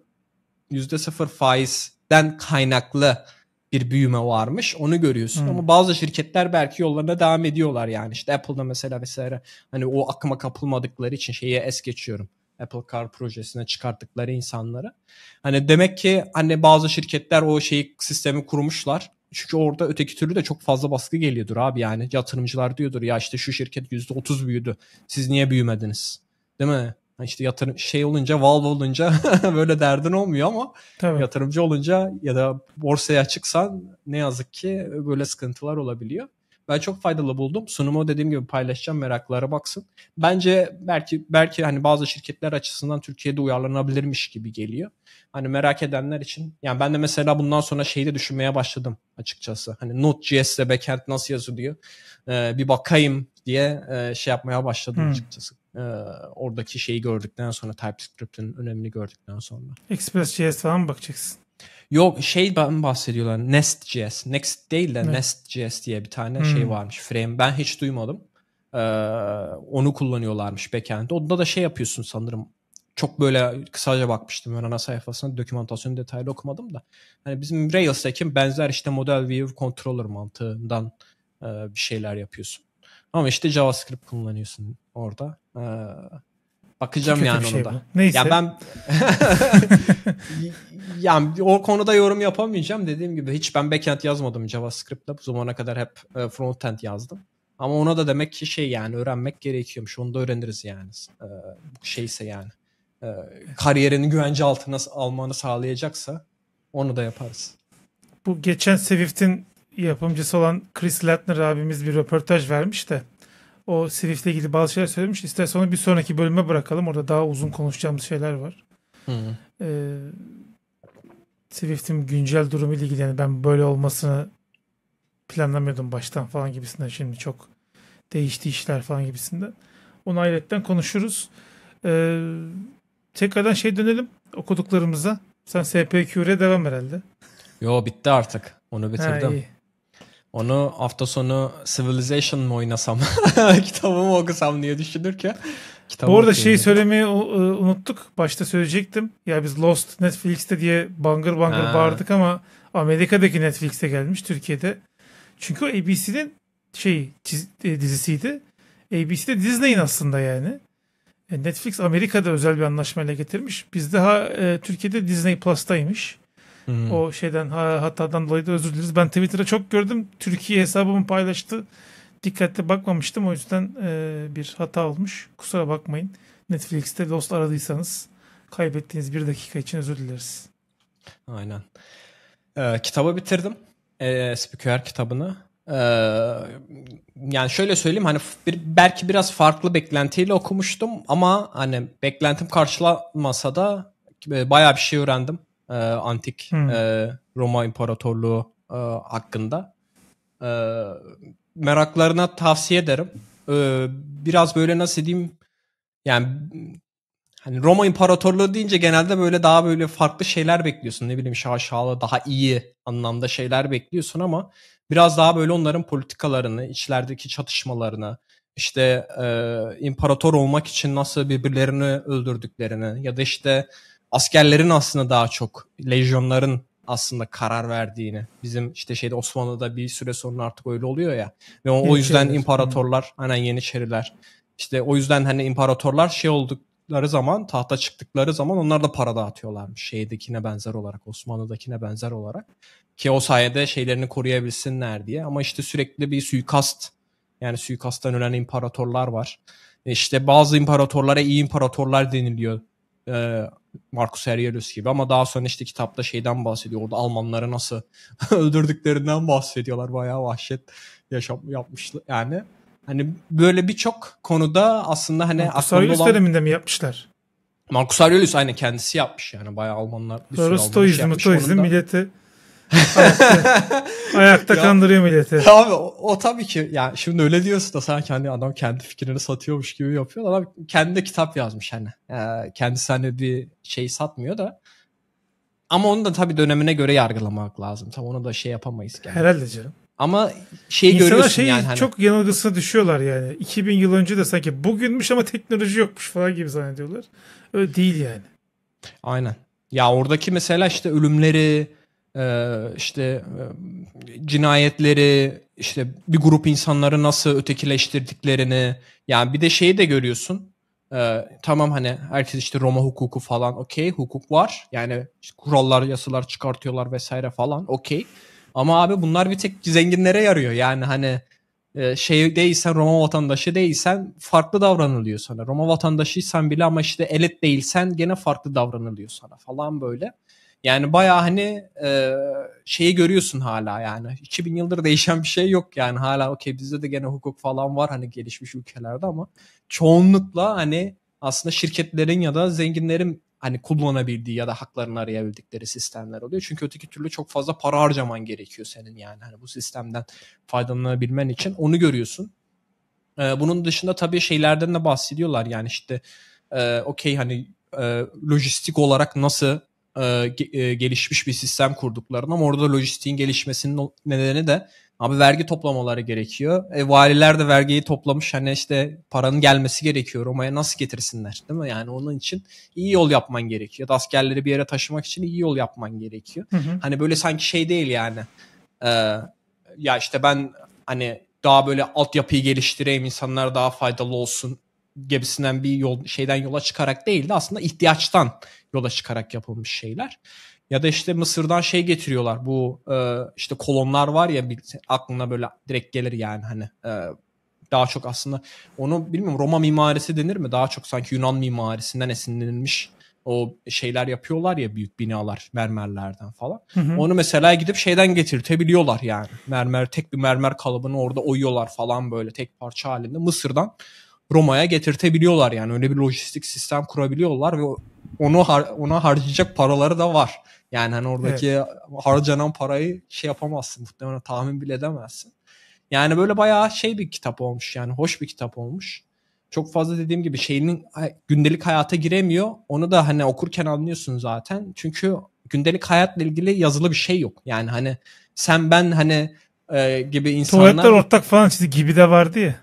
Speaker 2: %0 faizden kaynaklı bir büyüme varmış. Onu görüyorsun. Hmm. Ama bazı şirketler belki yollarına devam ediyorlar yani. İşte Apple'da mesela vesaire hani o akıma kapılmadıkları için şeye es geçiyorum. Apple Car projesine çıkarttıkları insanları. Hani demek ki hani bazı şirketler o şeyi sistemi kurmuşlar. Çünkü orada öteki türlü de çok fazla baskı geliyordur abi yani. Yatırımcılar diyordur ya işte şu şirket %30 büyüdü. Siz niye büyümediniz? Değil mi? İşte yatırım şey olunca Valve olunca böyle derdin olmuyor ama Tabii. yatırımcı olunca ya da borsaya çıksan ne yazık ki böyle sıkıntılar olabiliyor. Ben çok faydalı buldum. Sunumu dediğim gibi paylaşacağım meraklara baksın. Bence belki belki hani bazı şirketler açısından Türkiye'de uyarlanabilirmiş gibi geliyor. Hani merak edenler için yani ben de mesela bundan sonra şeyi de düşünmeye başladım açıkçası. Hani Node.js'de backend nasıl yazılıyor? Ee, bir bakayım diye e, şey yapmaya başladım hmm. açıkçası. E, oradaki şeyi gördükten sonra TypeScript'in önemini gördükten sonra.
Speaker 1: Express.js falan
Speaker 2: mı bakacaksın? Yok şey bahsediyorlar. Nest.js. Next değil de evet. Nest.js diye bir tane hmm. şey varmış. Frame. Ben hiç duymadım. Ee, onu kullanıyorlarmış backend'de. Onda da şey yapıyorsun sanırım. Çok böyle kısaca bakmıştım ben ana sayfasına. Dokümantasyonu detaylı okumadım da. Hani bizim Rails'teki benzer işte model view controller mantığından e, bir şeyler yapıyorsun. Ama işte JavaScript kullanıyorsun orada. Ee, bakacağım Çok yani şey onda. Bu. Neyse. Ya ben yani o konuda yorum yapamayacağım. Dediğim gibi hiç ben backend yazmadım JavaScript'le. Bu zamana kadar hep e, frontend yazdım. Ama ona da demek ki şey yani öğrenmek gerekiyormuş. Onu da öğreniriz yani. Ee, şeyse yani. Ee, kariyerini güvence altına almanı sağlayacaksa
Speaker 1: onu da yaparız. Bu geçen Swift'in yapımcısı olan Chris Latner abimiz bir röportaj vermiş de o Swift'le ilgili bazı şeyler söylemiş. İstersen onu bir sonraki bölüme bırakalım. Orada daha uzun konuşacağımız şeyler var. Hı Ee, Swift'in güncel durumu ile ilgili yani ben böyle olmasını planlamıyordum baştan falan gibisinden. Şimdi çok değişti işler falan gibisinden. Onu ayrıca konuşuruz. Ee, tekrardan şey dönelim okuduklarımıza. Sen SPQ'ye devam herhalde.
Speaker 2: Yo bitti artık. Onu bitirdim. Ha, onu hafta sonu Civilization mı oynasam, kitabımı okusam diye düşünürken.
Speaker 3: Kitabı Bu arada şeyi
Speaker 1: söylemeyi e, unuttuk. Başta söyleyecektim. Ya biz Lost Netflix'te diye bangır bangır ha. bağırdık ama Amerika'daki Netflix'te gelmiş Türkiye'de. Çünkü o ABC'nin şey e, dizisiydi. ABC'de Disney'in aslında yani. E, Netflix Amerika'da özel bir anlaşmayla getirmiş. Biz daha e, Türkiye'de Disney Plus'taymış. Hmm. O şeyden hatadan dolayı da özür dileriz. Ben Twitter'da çok gördüm. Türkiye hesabımı paylaştı. Dikkatli bakmamıştım. O yüzden e, bir hata olmuş. Kusura bakmayın. Netflix'te Lost aradıysanız kaybettiğiniz bir dakika için özür dileriz.
Speaker 2: Aynen. Ee, kitabı bitirdim. Ee, Spiker kitabını. Ee, yani şöyle söyleyeyim hani bir, belki biraz farklı beklentiyle okumuştum ama hani beklentim karşılanmasa da e, baya bir şey öğrendim e, antik hmm. e, Roma İmparatorluğu e, hakkında. E, meraklarına tavsiye ederim. E, biraz böyle nasıl diyeyim yani hani Roma İmparatorluğu deyince genelde böyle daha böyle farklı şeyler bekliyorsun. Ne bileyim şaşalı daha iyi anlamda şeyler bekliyorsun ama biraz daha böyle onların politikalarını, içlerdeki çatışmalarını, işte e, imparator olmak için nasıl birbirlerini öldürdüklerini ya da işte askerlerin aslında daha çok lejyonların aslında karar verdiğini. Bizim işte şeyde Osmanlı'da bir süre sonra artık öyle oluyor ya. Ve o, o yüzden imparatorlar, aynen Yeniçeriler. işte o yüzden hani imparatorlar şey oldukları zaman, tahta çıktıkları zaman onlar da para dağıtıyorlarmış. Şeydekine benzer olarak, Osmanlı'dakine benzer olarak. Ki o sayede şeylerini koruyabilsinler diye. Ama işte sürekli bir suikast, yani suikasttan ölen imparatorlar var. E işte bazı imparatorlara iyi imparatorlar deniliyor. Ee, Marcus Aurelius gibi ama daha sonra işte kitapta şeyden bahsediyor. Orada Almanları nasıl öldürdüklerinden bahsediyorlar. Bayağı vahşet yaşam yapmışlar yani. Hani böyle birçok konuda aslında hani Marcus Aurelius olan... döneminde
Speaker 1: mi yapmışlar?
Speaker 2: Marcus Aurelius aynı kendisi yapmış yani bayağı Almanlar bir Sonra şey Stoizm, Stoizm milleti
Speaker 1: Ayakta ya, kandırıyor milleti. Abi
Speaker 2: o, o tabii ki yani şimdi öyle diyorsun da sen kendi adam kendi fikrini satıyormuş gibi yapıyor. Adam kendi de kitap yazmış hani. Ee, kendisi hani bir şey satmıyor da. Ama onu da tabii dönemine göre yargılamak lazım. Tam onu da şey yapamayız. Yani. Herhalde canım. Ama şey İnsanlar görüyorsun şeyi yani. Hani... çok
Speaker 1: yanılgısına düşüyorlar yani. 2000 yıl önce de sanki bugünmüş ama teknoloji yokmuş falan gibi zannediyorlar. Öyle değil yani.
Speaker 2: Aynen. Ya oradaki mesela işte ölümleri, ee, işte e, cinayetleri işte bir grup insanları nasıl ötekileştirdiklerini yani bir de şeyi de görüyorsun e, tamam hani herkes işte Roma hukuku falan okey hukuk var yani işte kurallar yasalar çıkartıyorlar vesaire falan okey ama abi bunlar bir tek zenginlere yarıyor yani hani e, şey değilsen Roma vatandaşı değilsen farklı davranılıyor sana. Roma vatandaşıysan bile ama işte elit değilsen gene farklı davranılıyor sana falan böyle. Yani baya hani e, şeyi görüyorsun hala yani. 2000 yıldır değişen bir şey yok yani. Hala okey bizde de gene hukuk falan var hani gelişmiş ülkelerde ama çoğunlukla hani aslında şirketlerin ya da zenginlerin hani kullanabildiği ya da haklarını arayabildikleri sistemler oluyor. Çünkü öteki türlü çok fazla para harcaman gerekiyor senin yani hani bu sistemden faydalanabilmen için onu görüyorsun. Ee, bunun dışında tabii şeylerden de bahsediyorlar yani işte e, okey hani e, lojistik olarak nasıl e, e, gelişmiş bir sistem kurduklarını ama orada lojistiğin gelişmesinin nedeni de abi vergi toplamaları gerekiyor. E, valiler de vergiyi toplamış hani işte paranın gelmesi gerekiyor Roma'ya nasıl getirsinler değil mi? Yani onun için iyi yol yapman gerekiyor. Da askerleri bir yere taşımak için iyi yol yapman gerekiyor. Hı hı. Hani böyle sanki şey değil yani. E, ya işte ben hani daha böyle altyapıyı geliştireyim insanlar daha faydalı olsun gebisinden bir yol, şeyden yola çıkarak değil de aslında ihtiyaçtan yola çıkarak yapılmış şeyler. Ya da işte Mısır'dan şey getiriyorlar bu e, işte kolonlar var ya aklına böyle direkt gelir yani hani e, daha çok aslında onu bilmiyorum Roma mimarisi denir mi? Daha çok sanki Yunan mimarisinden esinlenilmiş o şeyler yapıyorlar ya büyük binalar mermerlerden falan. Hı hı. Onu mesela gidip şeyden getirtebiliyorlar yani. Mermer tek bir mermer kalıbını orada oyuyorlar falan böyle tek parça halinde Mısır'dan Roma'ya getirtebiliyorlar yani öyle bir lojistik sistem kurabiliyorlar ve onu har ona harcayacak paraları da var. Yani hani oradaki evet. harcanan parayı şey yapamazsın muhtemelen tahmin bile edemezsin. Yani böyle bayağı şey bir kitap olmuş yani hoş bir kitap olmuş. Çok fazla dediğim gibi şeyinin gündelik hayata giremiyor. Onu da hani okurken anlıyorsun zaten. Çünkü gündelik hayatla ilgili yazılı bir şey yok. Yani hani sen ben hani e, gibi insanlar... Tuvaletler
Speaker 1: ortak falan çizdi gibi de vardı ya.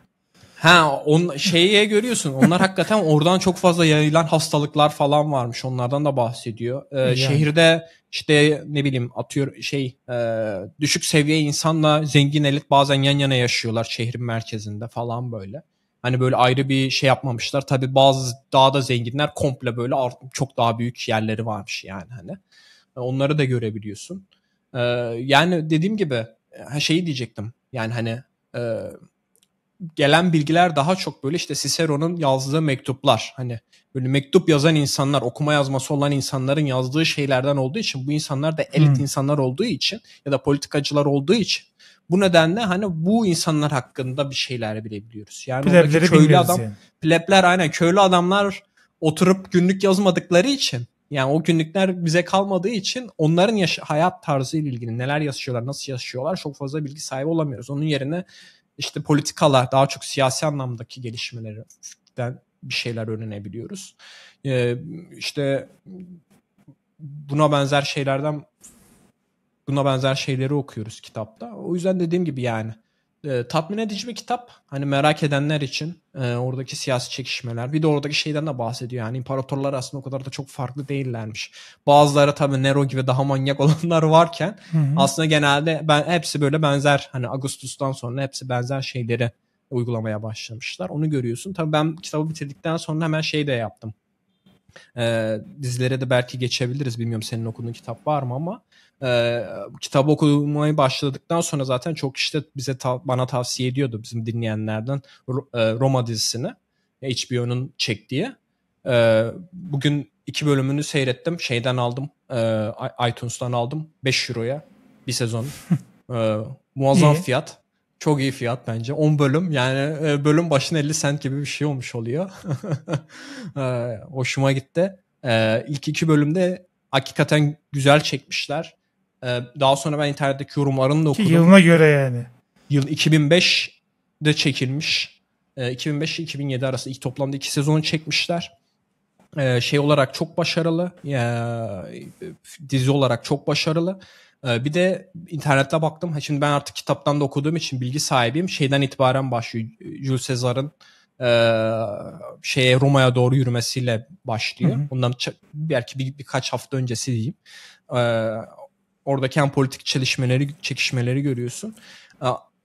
Speaker 2: Ha on şeye görüyorsun. Onlar hakikaten oradan çok fazla yayılan hastalıklar falan varmış. Onlardan da bahsediyor. Ee, yani. Şehirde işte ne bileyim atıyor şey e, düşük seviye insanla zengin elit bazen yan yana yaşıyorlar şehrin merkezinde falan böyle. Hani böyle ayrı bir şey yapmamışlar. Tabi bazı daha da zenginler komple böyle çok daha büyük yerleri varmış yani hani. E, onları da görebiliyorsun. Ee, yani dediğim gibi e, her şeyi diyecektim. Yani hani e, gelen bilgiler daha çok böyle işte Cicero'nun yazdığı mektuplar. Hani böyle mektup yazan insanlar, okuma yazması olan insanların yazdığı şeylerden olduğu için bu insanlar da elit hmm. insanlar olduğu için ya da politikacılar olduğu için bu nedenle hani bu insanlar hakkında bir şeyler bilebiliyoruz. Yani Plebleri köylü adam, yani. plebler aynen köylü adamlar oturup günlük yazmadıkları için yani o günlükler bize kalmadığı için onların yaş hayat tarzı ile ilgili neler yaşıyorlar, nasıl yaşıyorlar çok fazla bilgi sahibi olamıyoruz. Onun yerine işte politikalar daha çok siyasi anlamdaki gelişmelerden bir şeyler öğrenebiliyoruz. Ee, işte buna benzer şeylerden buna benzer şeyleri okuyoruz kitapta. O yüzden dediğim gibi yani e, tatmin edici bir kitap. Hani merak edenler için e, oradaki siyasi çekişmeler. Bir de oradaki şeyden de bahsediyor. Yani imparatorlar aslında o kadar da çok farklı değillermiş. Bazıları tabii Nero gibi daha manyak olanlar varken Hı-hı. aslında genelde ben hepsi böyle benzer hani Augustus'tan sonra hepsi benzer şeyleri uygulamaya başlamışlar. Onu görüyorsun. Tabii ben kitabı bitirdikten sonra hemen şey de yaptım. Ee, dizilere de belki geçebiliriz. Bilmiyorum senin okuduğun kitap var mı ama e, kitap okumayı başladıktan sonra zaten çok işte bize ta- bana tavsiye ediyordu bizim dinleyenlerden e, Roma dizisini HBO'nun çektiği. E, bugün iki bölümünü seyrettim. Şeyden aldım. E, iTunes'tan aldım. 5 euroya bir sezon. e, muazzam iyi. fiyat. Çok iyi fiyat bence. 10 bölüm yani e, bölüm başına 50 sent gibi bir şey olmuş oluyor. e, hoşuma gitti. E, ilk iki bölümde hakikaten güzel çekmişler. Ee, daha sonra ben internetteki yorumlarını da Ki okudum. yılına göre
Speaker 1: yani. Yıl
Speaker 2: 2005'de çekilmiş. Ee, 2005-2007 arası ilk toplamda iki sezon çekmişler. Ee, şey olarak çok başarılı. Ee, dizi olarak çok başarılı. Ee, bir de internette baktım. Ha, şimdi ben artık kitaptan da okuduğum için bilgi sahibiyim. Şeyden itibaren başlıyor. Jules Caesar'ın e, ee, şeye Roma'ya doğru yürümesiyle başlıyor. Hı hı. Ondan belki bir, birkaç hafta öncesi diyeyim. E, oradaki hem politik çelişmeleri, çekişmeleri görüyorsun.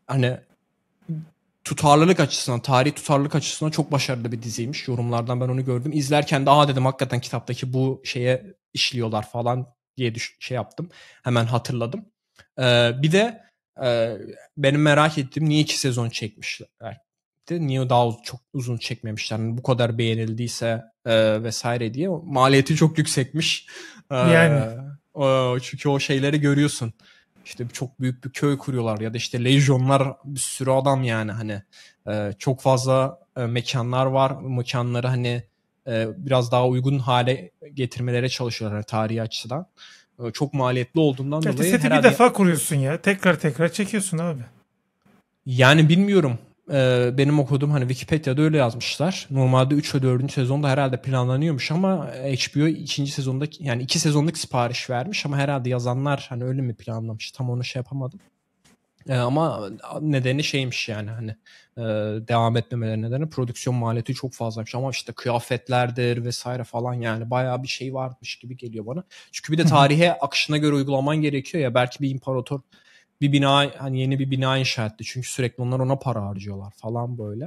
Speaker 2: Hani tutarlılık açısından, tarih tutarlılık açısından çok başarılı bir diziymiş. Yorumlardan ben onu gördüm. İzlerken de aa dedim hakikaten kitaptaki bu şeye işliyorlar falan diye düş- şey yaptım. Hemen hatırladım. Ee, bir de e, benim merak ettiğim niye iki sezon çekmişler? Niye daha uz- çok uzun çekmemişler? Yani bu kadar beğenildiyse e, vesaire diye. Maliyeti çok yüksekmiş. Ee, yani çünkü o şeyleri görüyorsun. İşte çok büyük bir köy kuruyorlar ya da işte lejyonlar bir sürü adam yani hani e, çok fazla e, mekanlar var. Mekanları hani e, biraz daha uygun hale getirmelere çalışıyorlar yani tarihi açıdan. Çok maliyetli olduğundan Gerçi dolayı seti herhalde... bir defa
Speaker 1: kuruyorsun ya. Tekrar tekrar çekiyorsun abi.
Speaker 2: Yani bilmiyorum. Ee, benim okuduğum hani Wikipedia'da öyle yazmışlar. Normalde 3 ve 4. sezonda herhalde planlanıyormuş ama HBO 2. sezonda yani 2 sezonluk sipariş vermiş ama herhalde yazanlar hani öyle mi planlamış tam onu şey yapamadım. Ee, ama nedeni şeymiş yani hani e, devam etmemeleri nedeni prodüksiyon maliyeti çok fazlaymış ama işte kıyafetlerdir vesaire falan yani bayağı bir şey varmış gibi geliyor bana. Çünkü bir de tarihe akışına göre uygulaman gerekiyor ya belki bir imparator bir bina hani yeni bir bina inşa etti. Çünkü sürekli onlar ona para harcıyorlar falan böyle.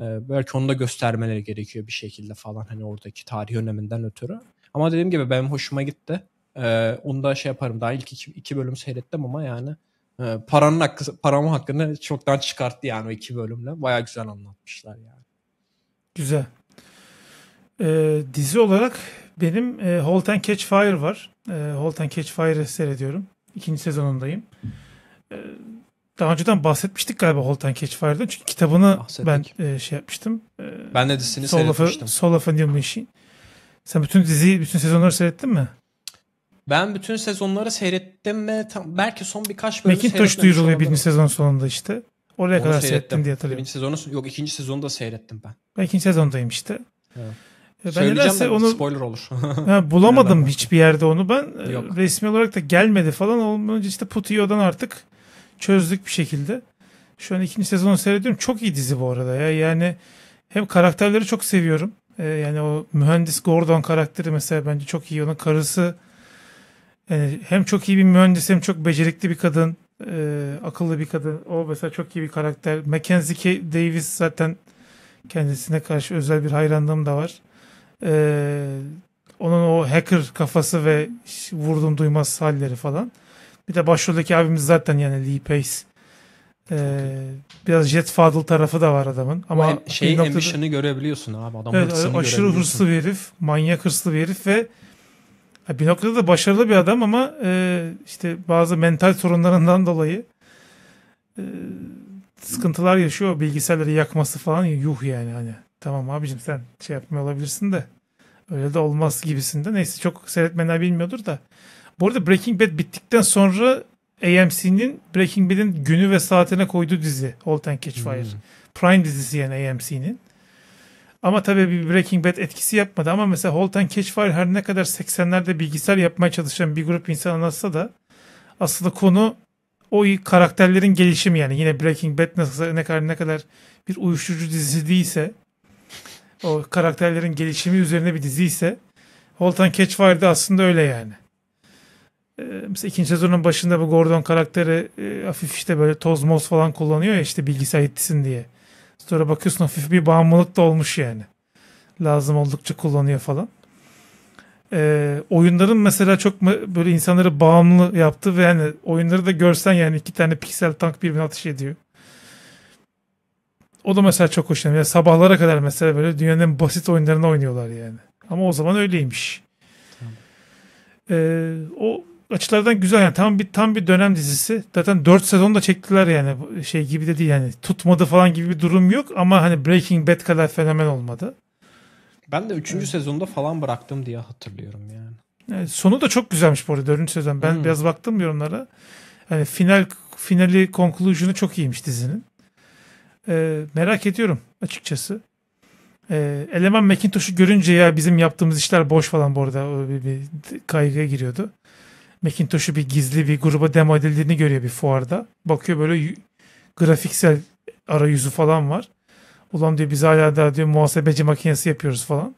Speaker 2: Ee, belki onu da göstermeleri gerekiyor bir şekilde falan hani oradaki tarih öneminden ötürü. Ama dediğim gibi benim hoşuma gitti. Ee, onu da şey yaparım. Daha ilk iki, iki bölüm seyrettim ama yani e, paranın hakkı, paramın hakkını çoktan çıkarttı yani o iki bölümle. Baya güzel anlatmışlar yani.
Speaker 1: Güzel. Ee, dizi olarak benim e, Halt and Catch Fire var. E, Halt and Catch Fire'ı seyrediyorum. İkinci sezonundayım. Ee, daha önceden bahsetmiştik galiba Holtan Catchfire'dan. Çünkü kitabını Bahsettik. ben e, şey yapmıştım. E, ben de dizisini Soul seyretmiştim. Of, Soul of a New Machine. Sen bütün diziyi, bütün sezonları seyrettin mi?
Speaker 2: Ben bütün sezonları seyrettim mi? Tam, belki son birkaç bölüm Macintosh duyuruluyor birinci
Speaker 1: sezon sonunda işte. Oraya Onu kadar seyrettim, seyrettim diye
Speaker 2: hatırlıyorum. Birinci sezonu, yok ikinci sezonu da seyrettim ben.
Speaker 1: Ben ikinci sezondayım işte. Evet. Ben Söyleyeceğim de onu, spoiler olur. ha, bulamadım hiçbir yerde onu ben. E, yok. Resmi olarak da gelmedi falan. Olmayınca işte Putio'dan artık çözdük bir şekilde. Şu an ikinci sezonu seyrediyorum. Çok iyi dizi bu arada ya. Yani hem karakterleri çok seviyorum. Ee, yani o mühendis Gordon karakteri mesela bence çok iyi. Onun karısı yani hem çok iyi bir mühendis hem çok becerikli bir kadın. Ee, akıllı bir kadın. O mesela çok iyi bir karakter. Mackenzie Davis zaten kendisine karşı özel bir hayranlığım da var. Ee, onun o hacker kafası ve vurdum duymaz halleri falan. Bir de başroldeki abimiz zaten yani Lee Pace. Ee, biraz Jet Fadıl tarafı da var adamın. Ama em, şeyi noktada... ambition'ı görebiliyorsun abi. Adam evet, hırsını aşırı hırslı bir herif. Manyak hırslı bir herif ve bir noktada da başarılı bir adam ama e, işte bazı mental sorunlarından dolayı e, sıkıntılar yaşıyor. Bilgisayarları yakması falan yuh yani hani. Tamam abicim sen şey yapmıyor olabilirsin de öyle de olmaz gibisinde. Neyse çok seyretmenler bilmiyordur da bu arada Breaking Bad bittikten sonra AMC'nin Breaking Bad'in günü ve saatine koyduğu dizi Halt and Catch Fire. Hmm. Prime dizisi yani AMC'nin. Ama tabii bir Breaking Bad etkisi yapmadı ama mesela Halt and Catch Fire her ne kadar 80'lerde bilgisayar yapmaya çalışan bir grup insan anlatsa da aslında konu o karakterlerin gelişimi yani yine Breaking Bad nasıl ne kadar ne kadar bir uyuşturucu dizisi değilse o karakterlerin gelişimi üzerine bir dizi ise Halt and Catch Fire'da aslında öyle yani e, mesela ikinci sezonun başında bu Gordon karakteri e, hafif işte böyle toz moz falan kullanıyor ya işte bilgisayar ettisin diye. Sonra bakıyorsun hafif bir bağımlılık da olmuş yani. Lazım oldukça kullanıyor falan. E, oyunların mesela çok böyle insanları bağımlı yaptı ve yani oyunları da görsen yani iki tane piksel tank birbirine atış ediyor. O da mesela çok hoşuma Yani sabahlara kadar mesela böyle dünyanın en basit oyunlarını oynuyorlar yani. Ama o zaman öyleymiş. Tamam. Ee, o açılardan güzel yani tam bir tam bir dönem dizisi. Zaten 4 sezon da çektiler yani şey gibi dedi yani tutmadı falan gibi bir durum yok ama hani Breaking Bad kadar fenomen olmadı. Ben
Speaker 2: de 3. Evet. sezonda falan bıraktım diye hatırlıyorum yani.
Speaker 1: yani. Sonu da çok güzelmiş bu arada 4. sezon. Ben hmm. biraz baktım yorumlara. Hani final finali conclusion'u çok iyiymiş dizinin. Ee, merak ediyorum açıkçası. Ee, eleman Macintosh'u görünce ya bizim yaptığımız işler boş falan bu arada bir, bir kaygıya giriyordu. Macintosh'u bir gizli bir gruba demo edildiğini görüyor bir fuarda. Bakıyor böyle grafiksel arayüzü falan var. Ulan diyor biz hala daha diyor muhasebeci makinesi yapıyoruz falan.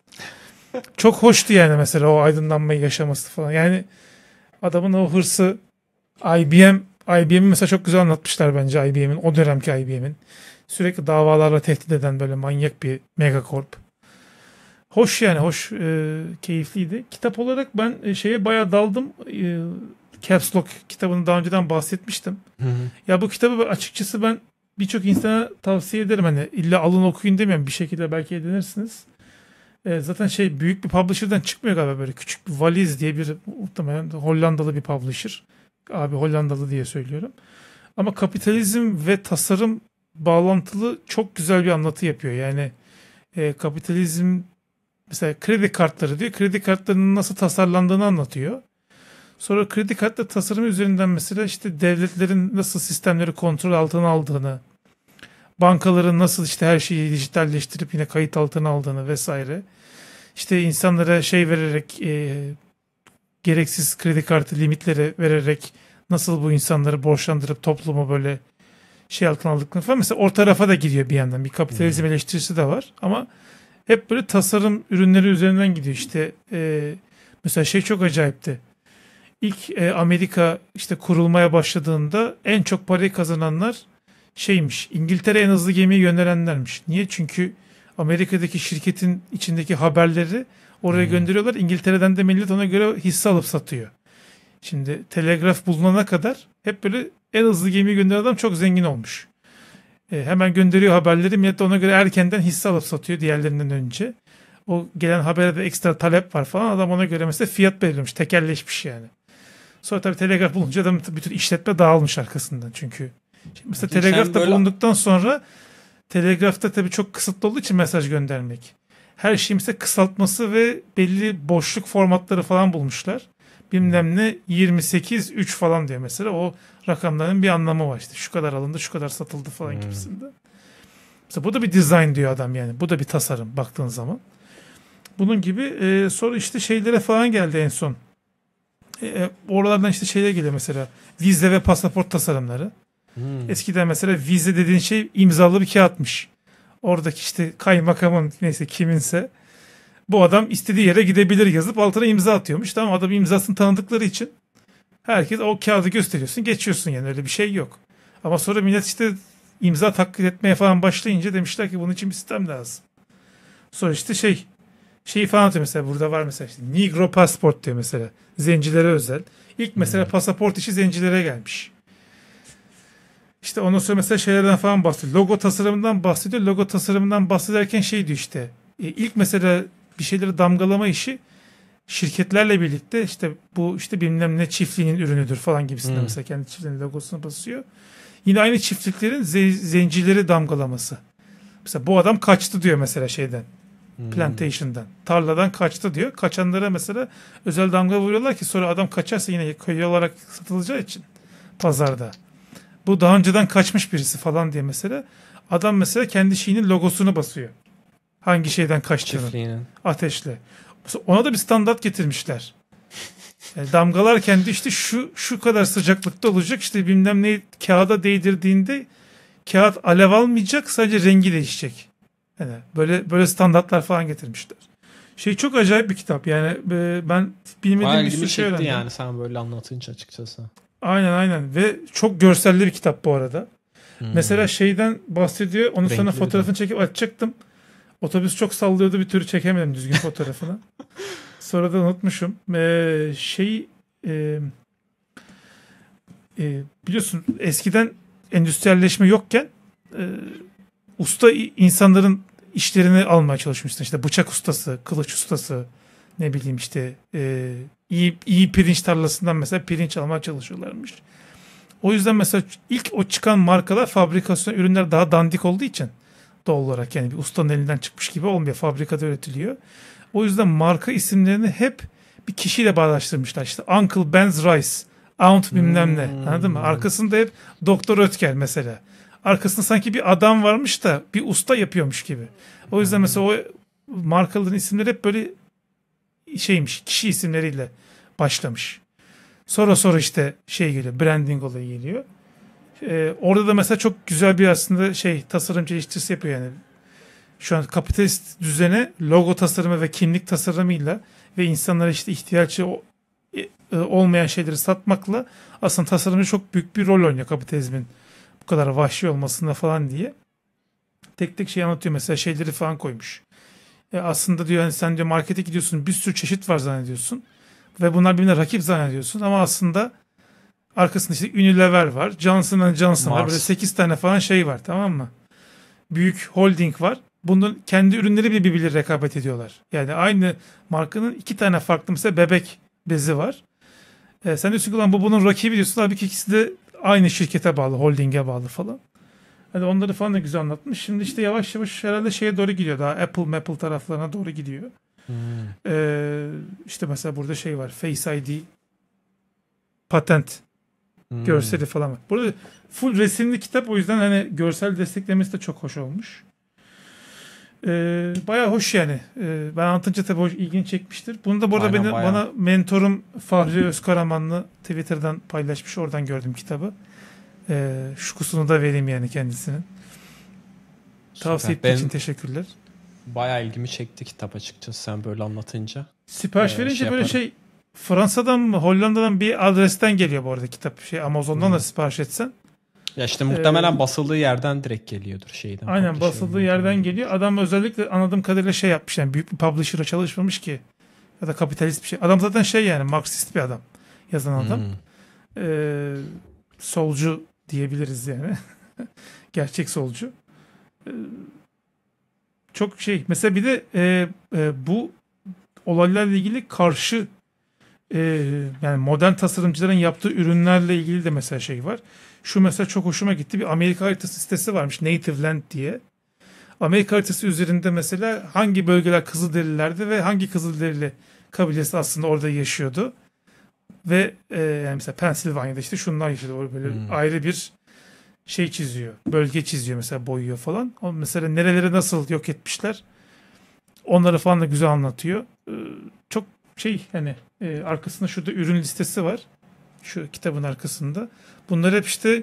Speaker 1: Çok hoştu yani mesela o aydınlanmayı yaşaması falan. Yani adamın o hırsı IBM IBM'i mesela çok güzel anlatmışlar bence IBM'in o dönemki IBM'in. Sürekli davalarla tehdit eden böyle manyak bir megakorp hoş yani hoş e, keyifliydi. Kitap olarak ben e, şeye baya daldım. E, Caps Lock kitabını daha önceden bahsetmiştim. Hı hı. Ya bu kitabı açıkçası ben birçok insana tavsiye ederim. Hani illa alın okuyun demiyorum. Bir şekilde belki edinirsiniz. E, zaten şey büyük bir publisher'dan çıkmıyor galiba böyle küçük bir valiz diye bir muhtemelen Hollandalı bir publisher. Abi Hollandalı diye söylüyorum. Ama kapitalizm ve tasarım bağlantılı çok güzel bir anlatı yapıyor. Yani e, kapitalizm mesela kredi kartları diyor. Kredi kartlarının nasıl tasarlandığını anlatıyor. Sonra kredi kartla tasarımı üzerinden mesela işte devletlerin nasıl sistemleri kontrol altına aldığını, bankaların nasıl işte her şeyi dijitalleştirip yine kayıt altına aldığını vesaire. İşte insanlara şey vererek e, gereksiz kredi kartı limitleri vererek nasıl bu insanları borçlandırıp toplumu böyle şey altına aldıklarını falan. Mesela orta rafa da gidiyor bir yandan. Bir kapitalizm hmm. eleştirisi de var ama hep böyle tasarım ürünleri üzerinden gidiyor. işte e, mesela şey çok acayipti. ilk e, Amerika işte kurulmaya başladığında en çok parayı kazananlar şeymiş. İngiltere en hızlı gemiye yönelenlermiş. Niye? Çünkü Amerika'daki şirketin içindeki haberleri oraya hmm. gönderiyorlar. İngiltere'den de millet ona göre hisse alıp satıyor. Şimdi telegraf bulunana kadar hep böyle en hızlı gemiyi gönderen adam çok zengin olmuş. E, hemen gönderiyor haberleri. Millet ona göre erkenden hisse alıp satıyor diğerlerinden önce. O gelen habere de ekstra talep var falan. Adam ona göre mesela fiyat belirlemiş. Tekelleşmiş yani. Sonra tabii telegraf bulunca adam bütün işletme dağılmış arkasından çünkü. Şimdi mesela telegraf da böyle... bulunduktan sonra telegrafta tabii çok kısıtlı olduğu için mesaj göndermek. Her şeyi mesela kısaltması ve belli boşluk formatları falan bulmuşlar. Bilmem ne 28 3 falan diyor mesela. O rakamların bir anlamı var işte. Şu kadar alındı, şu kadar satıldı falan hmm. gibisinde. Mesela bu da bir design diyor adam yani. Bu da bir tasarım baktığın zaman. Bunun gibi e, sonra işte şeylere falan geldi en son. E, e, oralardan işte şeyler geliyor mesela. Vize ve pasaport tasarımları. Hmm. Eskiden mesela vize dediğin şey imzalı bir kağıtmış. Oradaki işte kaymakamın neyse kiminse bu adam istediği yere gidebilir yazıp altına imza atıyormuş. Tamam adam imzasını tanıdıkları için Herkes o kağıdı gösteriyorsun geçiyorsun yani öyle bir şey yok. Ama sonra millet işte imza taklit etmeye falan başlayınca demişler ki bunun için bir sistem lazım. Sonra işte şey şey falan atıyor mesela burada var mesela işte Negro Passport diyor mesela. Zencilere özel. İlk mesela hmm. pasaport işi zencilere gelmiş. İşte ondan sonra mesela şeylerden falan bahsediyor. Logo tasarımından bahsediyor. Logo tasarımından bahsederken şey diyor işte. E, ilk mesela bir şeyleri damgalama işi şirketlerle birlikte işte bu işte bilmem ne çiftliğinin ürünüdür falan gibisinden hmm. mesela kendi çiftliğinin logosunu basıyor. Yine aynı çiftliklerin ze- zencileri damgalaması. Mesela bu adam kaçtı diyor mesela şeyden. Hmm. Plantation'dan. Tarladan kaçtı diyor. Kaçanlara mesela özel damga vuruyorlar ki sonra adam kaçarsa yine köy olarak satılacağı için pazarda. Bu daha önceden kaçmış birisi falan diye mesela. Adam mesela kendi şeyinin logosunu basıyor. Hangi şeyden kaçtığını. Çiftliğinin. Ateşle. Ona da bir standart getirmişler. Yani damgalar kendi işte şu şu kadar sıcaklıkta olacak işte bilmem ne kağıda değdirdiğinde kağıt alev almayacak sadece rengi değişecek. Yani böyle böyle standartlar falan getirmişler. Şey çok acayip bir kitap yani e, ben bilmediğim bir sürü şey öğrendim. yani
Speaker 2: sen böyle anlatınca açıkçası.
Speaker 1: Aynen aynen ve çok görselli bir kitap bu arada. Hmm. Mesela şeyden bahsediyor onu Renkli sana fotoğrafını de. çekip açacaktım. Otobüs çok sallıyordu bir türlü çekemedim düzgün fotoğrafını. Sonra da unutmuşum. Ee, şey e, e, biliyorsun eskiden endüstriyelleşme yokken e, usta insanların işlerini almaya çalışmıştın. İşte bıçak ustası, kılıç ustası, ne bileyim işte e, iyi iyi pirinç tarlasından mesela pirinç almaya çalışıyorlarmış. O yüzden mesela ilk o çıkan markalar fabrikasyon ürünler daha dandik olduğu için doğal olarak yani bir ustanın elinden çıkmış gibi olmuyor. Fabrikada üretiliyor. O yüzden marka isimlerini hep bir kişiyle bağdaştırmışlar. İşte Uncle Ben's Rice, Aunt bilmem ne. Hmm. Anladın mı? Arkasında hep Doktor Ötker mesela. Arkasında sanki bir adam varmış da bir usta yapıyormuş gibi. O yüzden hmm. mesela o markaların isimleri hep böyle şeymiş. Kişi isimleriyle başlamış. Sonra sonra işte şey geliyor. Branding olayı geliyor. Ee, orada da mesela çok güzel bir aslında şey tasarım eleştirisi yapıyor yani. Şu an kapitalist düzene logo tasarımı ve kimlik tasarımıyla ve insanlara işte ihtiyaç e, e, olmayan şeyleri satmakla aslında tasarımcı çok büyük bir rol oynuyor kapitalizmin bu kadar vahşi olmasında falan diye. Tek tek şey anlatıyor mesela şeyleri falan koymuş. E aslında diyor hani sen diyor markete gidiyorsun bir sürü çeşit var zannediyorsun ve bunlar birbirine rakip zannediyorsun ama aslında Arkasında işte Unilever var. Johnson Johnson var. Böyle 8 tane falan şey var tamam mı? Büyük holding var. Bunun kendi ürünleri bile birbirleri rekabet ediyorlar. Yani aynı markanın iki tane farklı mesela bebek bezi var. E, sen diyorsun ki bu bunun rakibi diyorsun. Halbuki ikisi de aynı şirkete bağlı, holdinge bağlı falan. Hani onları falan da güzel anlatmış. Şimdi işte yavaş yavaş herhalde şeye doğru gidiyor. Daha Apple, Apple taraflarına doğru gidiyor. Hmm. Ee, işte mesela burada şey var. Face ID patent Hmm. Görseli falan var. Burada full resimli kitap o yüzden hani görsel desteklemesi de çok hoş olmuş. Ee, baya hoş yani. Ee, ben anlatınca tabii hoş, ilgini çekmiştir. Bunu da burada Aynen, beni, bana mentorum Fahri Özkaramanlı Twitter'dan paylaşmış. Oradan gördüm kitabı. Ee, şukusunu da vereyim yani kendisinin. Süper. Tavsiye ettiğin için teşekkürler.
Speaker 2: Baya ilgimi çekti kitap açıkçası sen böyle anlatınca. Sipariş ee, verince şey böyle yaparım.
Speaker 1: şey Fransa'dan mı Hollanda'dan bir adresten geliyor bu arada kitap. Şey Amazon'dan hmm. da sipariş etsen. Ya işte muhtemelen ee,
Speaker 2: basıldığı yerden direkt geliyordur şeyden. Aynen basıldığı
Speaker 1: yerden geliyor. Adam özellikle anladığım kadarıyla şey yapmış yani büyük bir publisher'a çalışmamış ki ya da kapitalist bir şey. Adam zaten şey yani Marksist bir adam. Yazan adam. Hmm. Ee, solcu diyebiliriz yani. Gerçek solcu. Ee, çok şey mesela bir de e, e, bu olaylarla ilgili karşı e, yani modern tasarımcıların yaptığı ürünlerle ilgili de mesela şey var. Şu mesela çok hoşuma gitti. Bir Amerika haritası sitesi varmış Native Land diye. Amerika haritası üzerinde mesela hangi bölgeler Kızılderililerde ve hangi Kızılderili kabilesi aslında orada yaşıyordu. Ve e, yani mesela Pensilvanya'da işte şunlar yaşadı. Böyle hmm. ayrı bir şey çiziyor. Bölge çiziyor mesela boyuyor falan. O mesela nereleri nasıl yok etmişler. Onları falan da güzel anlatıyor. Ee, şey hani e, arkasında şurada ürün listesi var. Şu kitabın arkasında. Bunlar hep işte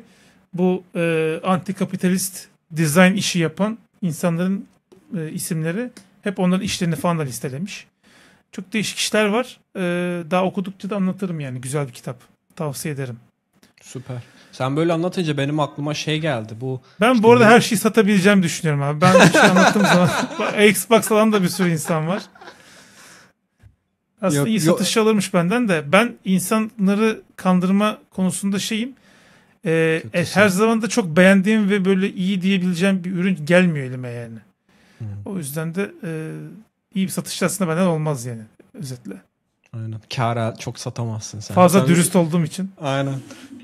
Speaker 1: bu e, antikapitalist dizayn işi yapan insanların e, isimleri hep onların işlerini falan da listelemiş. Çok değişik işler var. E, daha okudukça da anlatırım yani. Güzel bir kitap. Tavsiye ederim. Süper.
Speaker 2: Sen böyle anlatınca benim aklıma şey geldi. Bu Ben bu arada ne? her şeyi
Speaker 1: satabileceğim düşünüyorum abi. Ben bir şey anlattığım zaman Xbox alan da bir sürü insan var. Aslında yok, iyi satış yok. alırmış benden de. Ben insanları kandırma konusunda şeyim. Ee, e, her zaman da çok beğendiğim ve böyle iyi diyebileceğim bir ürün gelmiyor elime yani. Hı. O yüzden de e, iyi bir satış aslında benden olmaz yani özetle.
Speaker 2: Aynen. Kâra çok satamazsın sen. Fazla sen, dürüst olduğum için. Aynen.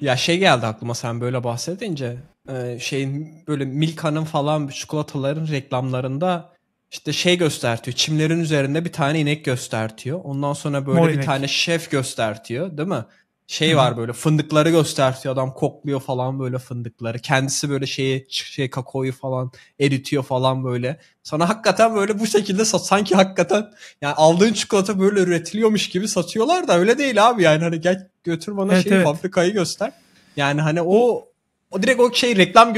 Speaker 2: Ya şey geldi aklıma sen böyle bahsedince e, şeyin böyle Milka'nın falan çikolataların reklamlarında işte şey göstertiyor. Çimlerin üzerinde bir tane inek göstertiyor. Ondan sonra böyle Mor bir inek. tane şef göstertiyor değil mi? Şey Hı. var böyle fındıkları göstertiyor. Adam kokluyor falan böyle fındıkları. Kendisi böyle şeyi şey kakaoyu falan eritiyor falan böyle. Sana hakikaten böyle bu şekilde sat sanki hakikaten yani aldığın çikolata böyle üretiliyormuş gibi satıyorlar da öyle değil abi. Yani hani gel götür bana evet, şeyi evet. fabrikayı göster. Yani hani o o direkt o şey reklam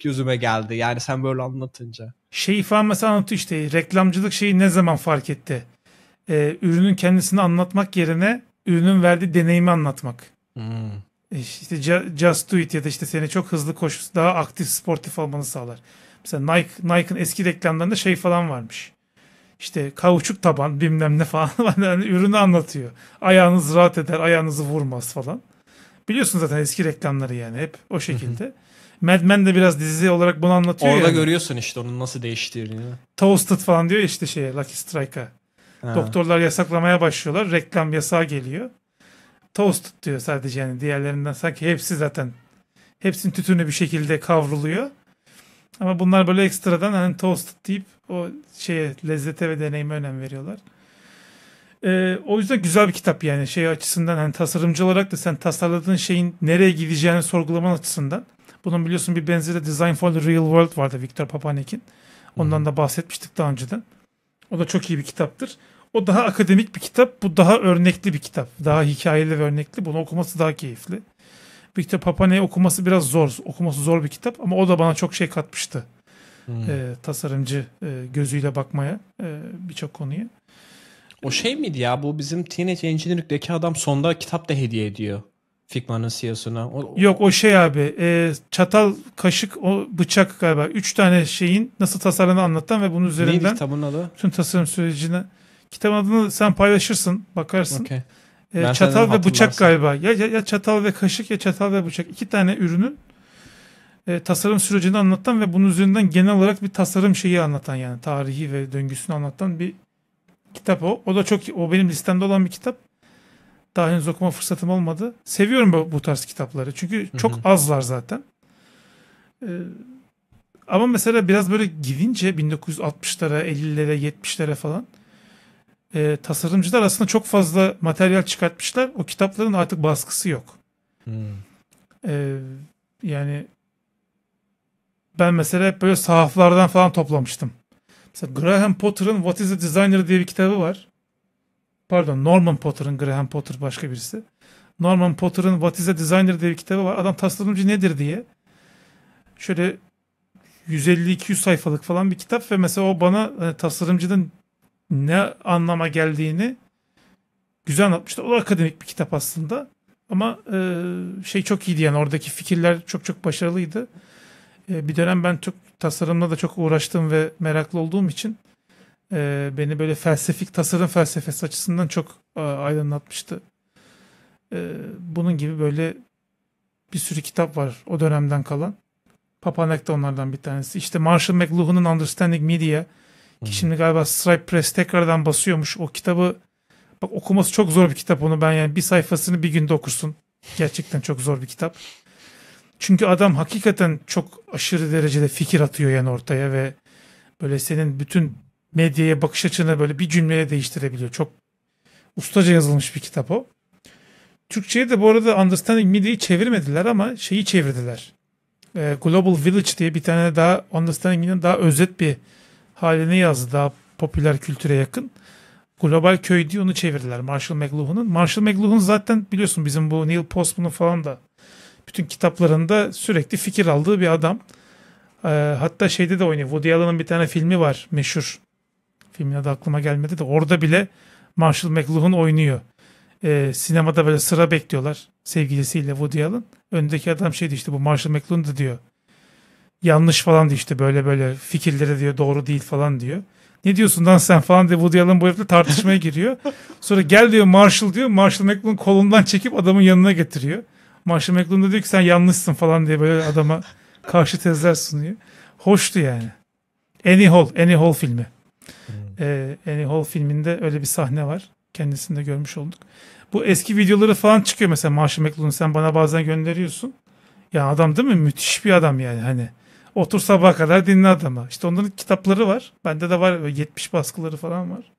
Speaker 2: gözüme
Speaker 1: geldi. Yani sen böyle anlatınca şeyi falan mesela anlatıyor işte reklamcılık şeyi ne zaman fark etti? Ee, ürünün kendisini anlatmak yerine ürünün verdiği deneyimi anlatmak. Hmm. E, işte Just Do It ya da işte seni çok hızlı koş daha aktif sportif olmanı sağlar. Mesela Nike, Nike'ın eski reklamlarında şey falan varmış. İşte kauçuk taban bilmem ne falan yani hani ürünü anlatıyor. Ayağınız rahat eder, ayağınızı vurmaz falan. Biliyorsun zaten eski reklamları yani hep o şekilde. Mad Men de biraz dizi olarak bunu anlatıyor Orada yani. görüyorsun
Speaker 2: işte onun nasıl değiştirdiğini.
Speaker 1: Toasted falan diyor işte şey. Lucky Strike'a. Doktorlar yasaklamaya başlıyorlar. Reklam yasağı geliyor. Toasted diyor sadece yani diğerlerinden sanki hepsi zaten hepsinin tütünü bir şekilde kavruluyor. Ama bunlar böyle ekstradan hani toasted deyip o şeye lezzete ve deneyime önem veriyorlar. Ee, o yüzden güzel bir kitap yani şey açısından hani tasarımcı olarak da sen tasarladığın şeyin nereye gideceğini sorgulaman açısından bunun biliyorsun bir benzeri de Design for the Real World vardı Viktor Papanek'in. Ondan da bahsetmiştik daha önceden. O da çok iyi bir kitaptır. O daha akademik bir kitap. Bu daha örnekli bir kitap. Daha hikayeli ve örnekli. Bunu okuması daha keyifli. Victor Papane'yi okuması biraz zor. Okuması zor bir kitap ama o da bana çok şey katmıştı. Hmm. E, tasarımcı e, gözüyle bakmaya e, birçok konuyu.
Speaker 2: O şey miydi ya bu bizim Teenage Engineering'deki adam sonda kitap da hediye ediyor. Figma'nın CEO'suna. O,
Speaker 1: Yok o şey abi e, çatal, kaşık, o bıçak galiba. Üç tane şeyin nasıl tasarlandığını anlatan ve bunun üzerinden Neydi kitabın adı? Tüm tasarım sürecine. Kitabın adını sen paylaşırsın bakarsın. Okay. E, çatal ve bıçak galiba. Ya, ya, ya çatal ve kaşık ya çatal ve bıçak. İki tane ürünün e, tasarım sürecini anlatan ve bunun üzerinden genel olarak bir tasarım şeyi anlatan yani tarihi ve döngüsünü anlatan bir kitap o. O da çok o benim listemde olan bir kitap. Daha henüz okuma fırsatım olmadı. Seviyorum bu, bu tarz kitapları. Çünkü çok Hı-hı. azlar zaten. Ee, ama mesela biraz böyle gidince 1960'lara, 50'lere, 70'lere falan e, tasarımcılar aslında çok fazla materyal çıkartmışlar. O kitapların artık baskısı yok. Hmm. E, yani ben mesela hep böyle sahaflardan falan toplamıştım. Mesela Graham Potter'ın What is a Designer diye bir kitabı var pardon Norman Potter'ın Graham Potter başka birisi. Norman Potter'ın What is a Designer diye bir kitabı var. Adam tasarımcı nedir diye. Şöyle 150-200 sayfalık falan bir kitap ve mesela o bana hani, tasarımcının ne anlama geldiğini güzel anlatmıştı. O akademik bir kitap aslında. Ama e, şey çok iyiydi yani oradaki fikirler çok çok başarılıydı. E, bir dönem ben çok tasarımla da çok uğraştım ve meraklı olduğum için e, beni böyle felsefik tasarım felsefesi açısından çok e, aydınlatmıştı. E, bunun gibi böyle bir sürü kitap var o dönemden kalan. Papanek de onlardan bir tanesi. İşte Marshall McLuhan'ın Understanding Media ki şimdi galiba Stripe Press tekrardan basıyormuş. O kitabı bak okuması çok zor bir kitap onu ben yani bir sayfasını bir günde okursun. Gerçekten çok zor bir kitap. Çünkü adam hakikaten çok aşırı derecede fikir atıyor yani ortaya ve böyle senin bütün medyaya bakış açını böyle bir cümleye değiştirebiliyor. Çok ustaca yazılmış bir kitap o. Türkçe'ye de bu arada Understanding Media'yı çevirmediler ama şeyi çevirdiler. Ee, Global Village diye bir tane daha Understanding Media'nın daha özet bir halini yazdı. Daha popüler kültüre yakın. Global Köy diye onu çevirdiler Marshall McLuhan'ın. Marshall McLuhan zaten biliyorsun bizim bu Neil Postman'ın falan da bütün kitaplarında sürekli fikir aldığı bir adam. Ee, hatta şeyde de oynuyor. Woody Allen'ın bir tane filmi var meşhur. Filmin adı aklıma gelmedi de orada bile Marshall McLuhan oynuyor. Ee, sinemada böyle sıra bekliyorlar sevgilisiyle Woody Allen. Öndeki adam şeydi işte bu Marshall McLuhan da diyor. Yanlış falan diyor işte böyle böyle fikirleri diyor doğru değil falan diyor. Ne diyorsun lan sen falan diye Woody Allen bu herifle tartışmaya giriyor. Sonra gel diyor Marshall diyor. Marshall McLuhan kolundan çekip adamın yanına getiriyor. Marshall McLuhan da diyor ki sen yanlışsın falan diye böyle adama karşı tezler sunuyor. Hoştu yani. Annie Hall, Annie Hall filmi. Hmm e, Annie Hall filminde öyle bir sahne var. Kendisini de görmüş olduk. Bu eski videoları falan çıkıyor mesela Marshall McLuhan sen bana bazen gönderiyorsun. Ya adam değil mi? Müthiş bir adam yani hani. Otur sabaha kadar dinle adama. İşte onların kitapları var. Bende de var 70 baskıları falan var.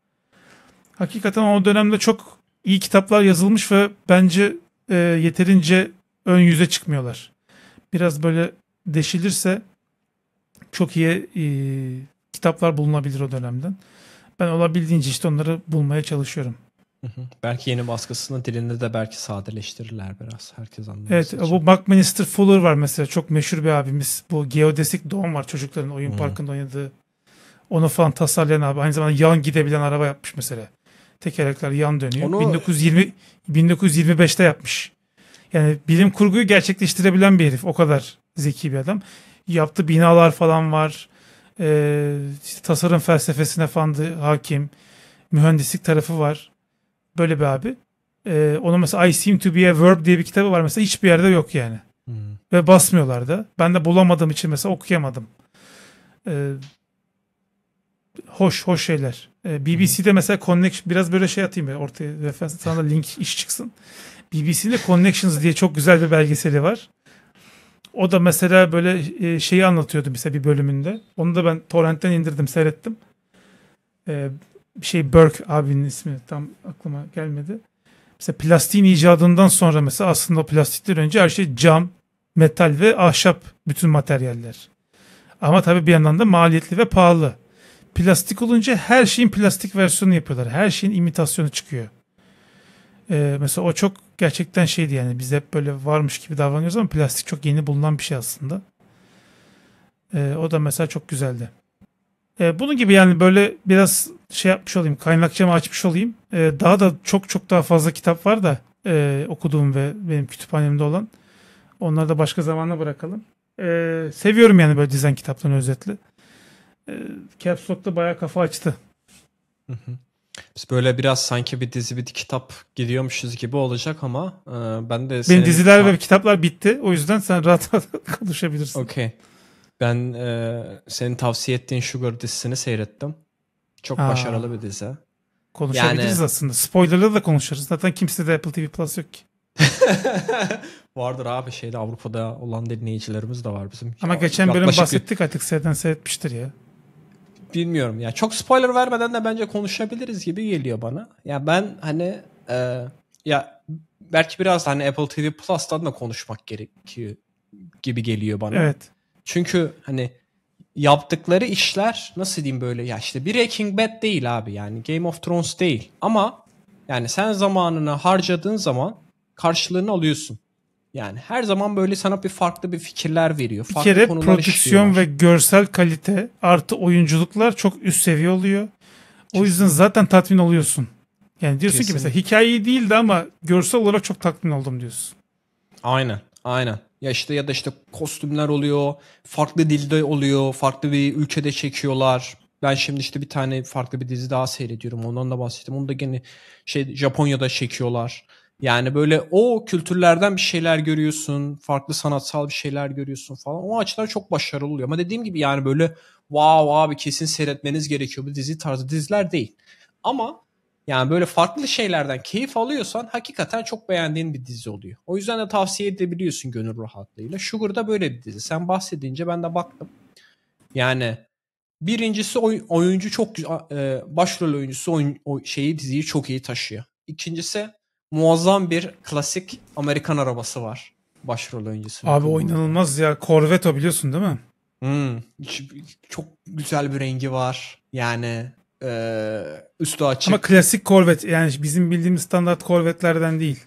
Speaker 1: Hakikaten o dönemde çok iyi kitaplar yazılmış ve bence e, yeterince ön yüze çıkmıyorlar. Biraz böyle deşilirse çok iyi e, kitaplar bulunabilir o dönemden ben olabildiğince işte onları bulmaya çalışıyorum.
Speaker 2: Hı hı. Belki yeni baskısının dilinde de belki sadeleştirirler biraz. Herkes anlıyor. Evet
Speaker 1: için. bu Buckminster Fuller var mesela. Çok meşhur bir abimiz. Bu geodesik doğum var çocukların oyun hmm. parkında oynadığı. Onu falan tasarlayan abi. Aynı zamanda yan gidebilen araba yapmış mesela. Tekerlekler yan dönüyor. Onu... 1920 1925'te yapmış. Yani bilim kurguyu gerçekleştirebilen bir herif. O kadar zeki bir adam. Yaptığı binalar falan var e, işte tasarım felsefesine falan hakim. Mühendislik tarafı var. Böyle bir abi. E, ee, onun mesela I Seem To Be A Verb diye bir kitabı var mesela. Hiçbir yerde yok yani. Hmm. Ve basmıyorlar da. Ben de bulamadığım için mesela okuyamadım. E, hoş hoş şeyler. E, BBC'de mesela Connection biraz böyle şey atayım ya ortaya sana da link iş çıksın. BBC'de Connections diye çok güzel bir belgeseli var. O da mesela böyle e, şeyi anlatıyordu bize bir bölümünde. Onu da ben torrentten indirdim, seyrettim. E, şey Burke abinin ismi tam aklıma gelmedi. Mesela plastiğin icadından sonra mesela aslında plastikten önce her şey cam, metal ve ahşap bütün materyaller. Ama tabii bir yandan da maliyetli ve pahalı. Plastik olunca her şeyin plastik versiyonu yapıyorlar. Her şeyin imitasyonu çıkıyor. Ee, mesela o çok gerçekten şeydi yani biz hep böyle varmış gibi davranıyoruz ama plastik çok yeni bulunan bir şey aslında. E, o da mesela çok güzeldi. E, bunun gibi yani böyle biraz şey yapmış olayım kaynakçamı açmış olayım. E, daha da çok çok daha fazla kitap var da e, okuduğum ve benim kütüphanemde olan. Onları da başka zamana bırakalım. E, seviyorum yani böyle dizayn kitaplarını özetle. E, Caps Lock'ta bayağı kafa açtı. Hı hı.
Speaker 2: Biz böyle biraz sanki bir dizi bir kitap gidiyormuşuz gibi olacak ama e, ben de... Benim diziler
Speaker 1: ve kitaplar bitti. O yüzden sen rahat rahat konuşabilirsin. Okey. Ben e,
Speaker 2: senin tavsiye ettiğin Sugar dizisini seyrettim. Çok Aa. başarılı bir dizi. Konuşabiliriz yani...
Speaker 1: aslında. Spoiler'la da konuşuruz. Zaten kimse de Apple TV Plus yok ki.
Speaker 2: Vardır abi şeyde Avrupa'da olan dinleyicilerimiz de var bizim. Ama geçen bölüm bahsettik
Speaker 1: artık seyden seyretmiştir ya
Speaker 2: bilmiyorum. Ya yani çok spoiler vermeden de bence konuşabiliriz gibi geliyor bana. Ya yani ben hani e, ya belki biraz hani Apple TV Plus'tan da konuşmak gerekiyor gibi geliyor bana. Evet. Çünkü hani yaptıkları işler nasıl diyeyim böyle ya işte Breaking Bad değil abi yani Game of Thrones değil ama yani sen zamanını harcadığın zaman karşılığını alıyorsun. Yani her zaman böyle sana bir farklı bir fikirler veriyor. Farklı bir kere prodüksiyon
Speaker 1: ve görsel kalite artı oyunculuklar çok üst seviye oluyor. Kesinlikle. O yüzden zaten tatmin oluyorsun. Yani diyorsun Kesinlikle. ki mesela hikayeyi değildi ama görsel olarak çok tatmin oldum diyorsun.
Speaker 2: Aynen. Aynen. Ya işte ya da işte kostümler oluyor, farklı dilde oluyor, farklı bir ülkede çekiyorlar. Ben şimdi işte bir tane farklı bir dizi daha seyrediyorum. Ondan da bahsettim. Onu da gene şey Japonya'da çekiyorlar. Yani böyle o kültürlerden bir şeyler görüyorsun, farklı sanatsal bir şeyler görüyorsun falan. O açıdan çok başarılı oluyor. Ama dediğim gibi yani böyle wow abi kesin seyretmeniz gerekiyor bu dizi tarzı diziler değil. Ama yani böyle farklı şeylerden keyif alıyorsan hakikaten çok beğendiğin bir dizi oluyor. O yüzden de tavsiye edebiliyorsun gönül rahatlığıyla. Sugar da böyle bir dizi. Sen bahsedince ben de baktım. Yani birincisi oy, oyuncu çok güzel, e, başrol oyuncusu oyun, o, şeyi diziyi çok iyi taşıyor. İkincisi muazzam bir klasik Amerikan arabası var. Başrol oyuncusu. Abi o
Speaker 1: inanılmaz ya. Corvette biliyorsun değil mi? Hmm, çok güzel bir rengi var.
Speaker 2: Yani e,
Speaker 1: üstü açık. Ama klasik Corvette yani bizim bildiğimiz standart Corvettelerden değil.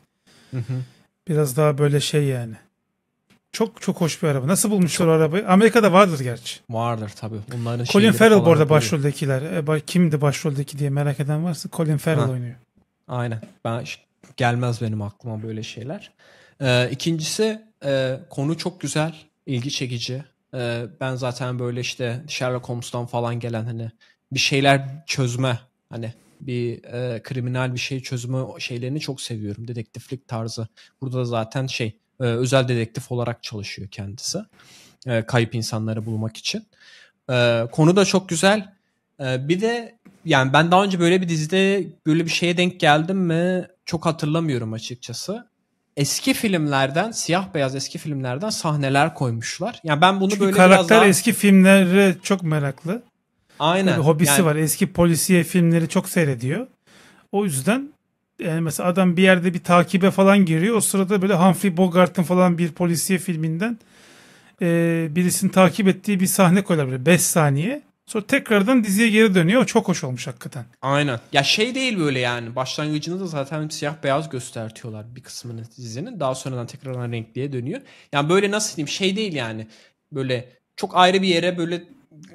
Speaker 1: Hı hı. Biraz daha böyle şey yani. Çok çok hoş bir araba. Nasıl bulmuşlar çok... arabayı? Amerika'da vardır gerçi. Vardır
Speaker 2: tabii. Bunların Colin Farrell bu arada
Speaker 1: başroldekiler. E, kimdi başroldeki diye merak eden varsa Colin Farrell ha. oynuyor.
Speaker 2: Aynen. Ben gelmez benim aklıma böyle şeyler. Ee, ikincisi e, konu çok güzel, ilgi çekici. Ee, ben zaten böyle işte Sherlock Holmes'tan falan gelen hani bir şeyler çözme hani bir e, kriminal bir şey çözme şeylerini çok seviyorum. Dedektiflik tarzı. Burada da zaten şey e, özel dedektif olarak çalışıyor kendisi. E, kayıp insanları bulmak için. E, konu da çok güzel. E, bir de yani ben daha önce böyle bir dizide böyle bir şeye denk geldim mi çok hatırlamıyorum açıkçası. Eski filmlerden, siyah beyaz eski filmlerden sahneler koymuşlar. Yani ben bunu Çünkü böyle karakter biraz daha... eski
Speaker 1: filmlere çok meraklı. Aynen. Bir hobisi yani... var. Eski polisiye filmleri çok seyrediyor. O yüzden yani mesela adam bir yerde bir takibe falan giriyor. O sırada böyle Humphrey Bogart'ın falan bir polisiye filminden e, birisini takip ettiği bir sahne koyuyorlar. 5 saniye. Sonra tekrardan diziye geri dönüyor. Çok hoş olmuş hakikaten.
Speaker 2: Aynen. Ya şey değil böyle yani. Başlangıcını da zaten siyah beyaz göstertiyorlar bir kısmını dizinin. Daha sonradan tekrardan renkliye dönüyor. Yani böyle nasıl diyeyim şey değil yani. Böyle çok ayrı bir yere böyle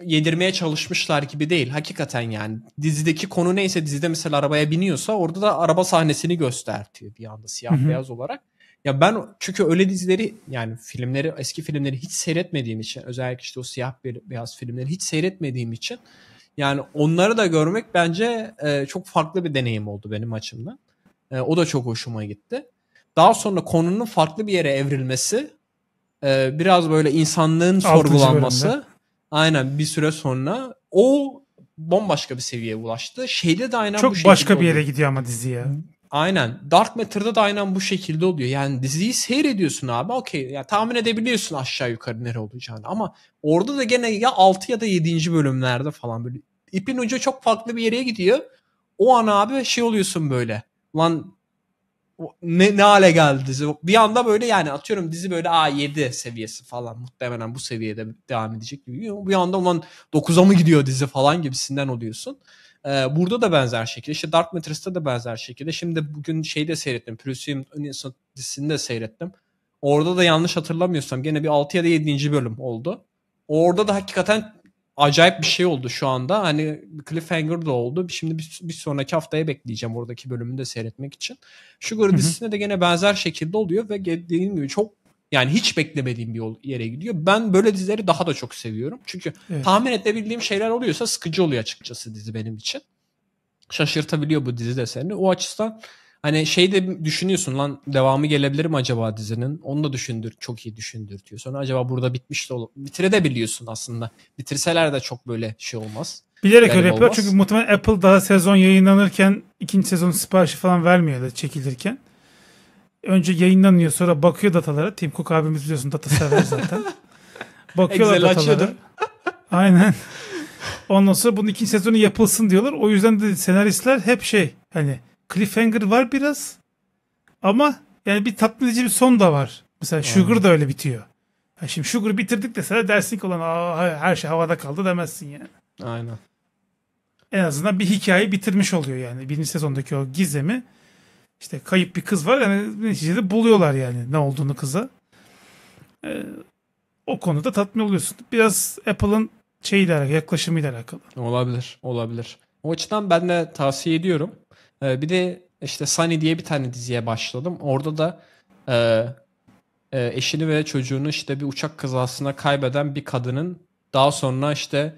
Speaker 2: yedirmeye çalışmışlar gibi değil. Hakikaten yani dizideki konu neyse dizide mesela arabaya biniyorsa orada da araba sahnesini göstertiyor bir anda siyah beyaz olarak. Ya ben çünkü öyle dizileri yani filmleri eski filmleri hiç seyretmediğim için özellikle işte o siyah beyaz filmleri hiç seyretmediğim için yani onları da görmek bence e, çok farklı bir deneyim oldu benim açımdan. E, o da çok hoşuma gitti. Daha sonra konunun farklı bir yere evrilmesi e, biraz böyle insanlığın sorgulanması bölümde. aynen bir süre sonra o bambaşka bir seviyeye ulaştı. Şeyde de aynen Çok bu başka bir yere oldu.
Speaker 1: gidiyor ama dizi ya.
Speaker 2: Aynen. Dark Matter'da da aynen bu şekilde oluyor. Yani diziyi seyrediyorsun abi. Okey. Yani tahmin edebiliyorsun aşağı yukarı nere olacağını. Ama orada da gene ya 6 ya da 7. bölümlerde falan böyle ipin ucu çok farklı bir yere gidiyor. O an abi şey oluyorsun böyle. Lan ne, ne hale geldi dizi. Bir anda böyle yani atıyorum dizi böyle A7 seviyesi falan muhtemelen bu seviyede devam edecek gibi. Bir anda lan 9'a mı gidiyor dizi falan gibisinden oluyorsun. Ee, burada da benzer şekilde işte Dark Matters'ta da benzer şekilde şimdi bugün şeyi de seyrettim. Pursuing Innocent dizisini de seyrettim. Orada da yanlış hatırlamıyorsam gene bir 6 ya da 7. bölüm oldu. Orada da hakikaten acayip bir şey oldu şu anda. Hani cliffhanger da oldu. Şimdi bir, bir sonraki haftaya bekleyeceğim oradaki bölümünü de seyretmek için. Sugar dizisine de gene benzer şekilde oluyor ve dediğim gibi çok yani hiç beklemediğim bir yere gidiyor. Ben böyle dizileri daha da çok seviyorum. Çünkü evet. tahmin edebildiğim şeyler oluyorsa sıkıcı oluyor açıkçası dizi benim için. Şaşırtabiliyor bu dizi de seni. O açıdan hani şey de düşünüyorsun lan devamı gelebilir mi acaba dizinin? Onu da düşündür, çok iyi düşündürtüyor. Sonra acaba burada bitmiş de olur. Bitirebiliyorsun aslında. Bitirseler de çok böyle şey olmaz. Bilerek öyle yapıyor çünkü
Speaker 1: muhtemelen Apple daha sezon yayınlanırken ikinci sezon siparişi falan vermiyor da çekilirken önce yayınlanıyor sonra bakıyor datalara. Tim Cook abimiz biliyorsun data sever zaten. Bakıyorlar Excel datalara. Açıyordur. Aynen. Ondan sonra bunun ikinci sezonu yapılsın diyorlar. O yüzden de senaristler hep şey hani cliffhanger var biraz ama yani bir tatmin edici bir son da var. Mesela Sugar yani. da öyle bitiyor. Yani şimdi Sugar bitirdik deseler dersin ki olan her şey havada kaldı demezsin yani. Aynen. En azından bir hikayeyi bitirmiş oluyor yani. Birinci sezondaki o gizemi işte kayıp bir kız var. Yani neticede buluyorlar yani ne olduğunu kıza. Ee, o konuda tatmin oluyorsun. Biraz Apple'ın şeyle alakalı, yaklaşımıyla alakalı. Olabilir, olabilir. O açıdan ben de tavsiye ediyorum.
Speaker 2: Ee, bir de işte Sunny diye bir tane diziye başladım. Orada da e, e, eşini ve çocuğunu işte bir uçak kazasına kaybeden bir kadının daha sonra işte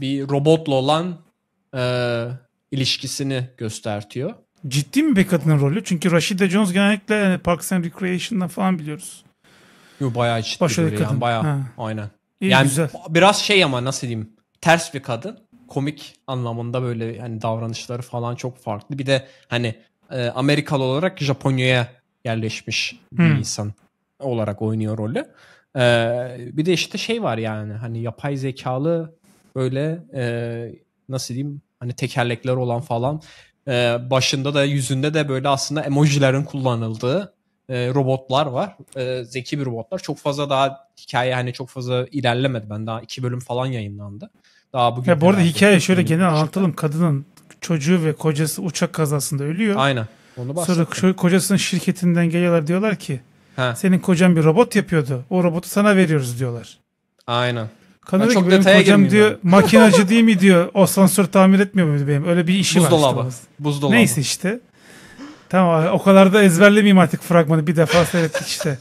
Speaker 2: bir robotla olan e, ilişkisini göstertiyor.
Speaker 1: Ciddi mi bir kadının rolü? Çünkü Rashida Jones genellikle yani Parks and Recreation'dan falan biliyoruz.
Speaker 2: Yo, bayağı ciddi Başarılı böyle kadın. yani bayağı ha. aynen. İyi, yani güzel. biraz şey ama nasıl diyeyim ters bir kadın. Komik anlamında böyle hani davranışları falan çok farklı. Bir de hani e, Amerikalı olarak Japonya'ya yerleşmiş hmm. bir insan olarak oynuyor rolü. Ee, bir de işte şey var yani hani yapay zekalı böyle e, nasıl diyeyim hani tekerlekler olan falan ee, başında da yüzünde de böyle aslında emojilerin kullanıldığı e, robotlar var. E, zeki bir robotlar. Çok fazla daha hikaye hani çok fazla ilerlemedi. Ben daha iki bölüm falan yayınlandı. Daha bugün. Ya bu arada hikaye şöyle genel
Speaker 1: anlatalım. Kadının çocuğu ve kocası uçak kazasında ölüyor. Aynen. Onu bahsettim. Sonra kocasının şirketinden geliyorlar diyorlar ki He. senin kocan bir robot yapıyordu. O robotu sana veriyoruz diyorlar. Aynen.
Speaker 2: Kanada ben çok gibi detaya kocam diyor yani. makinacı
Speaker 1: değil mi diyor. O sansür tamir etmiyor muydu benim? Öyle bir işi Buzdolabı. var. Işte. Buzdolabı. Neyse işte. Tamam o kadar da ezberlemeyeyim artık fragmanı. Bir defa seyrettik işte.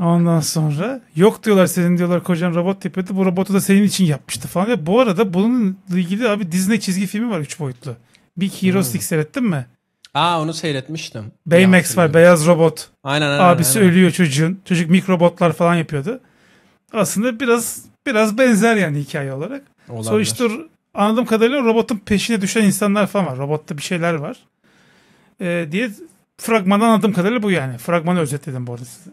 Speaker 1: Ondan sonra yok diyorlar senin diyorlar kocan robot tipiydi Bu robotu da senin için yapmıştı falan. Ya bu arada bununla ilgili abi Disney çizgi filmi var 3 boyutlu. Bir Hero 6 hmm. seyrettin mi?
Speaker 2: Aa onu seyretmiştim. Baymax
Speaker 1: var beyaz robot. Aynen aynen. Abisi aynen. ölüyor çocuğun. Çocuk mikrobotlar falan yapıyordu. Aslında biraz Biraz benzer yani hikaye olarak. Olabilir. Sonra işte anladığım kadarıyla robotun peşine düşen insanlar falan var. Robotta bir şeyler var. Ee, diye fragmandan anladığım kadarıyla bu yani. Fragmanı özetledim bu arada size.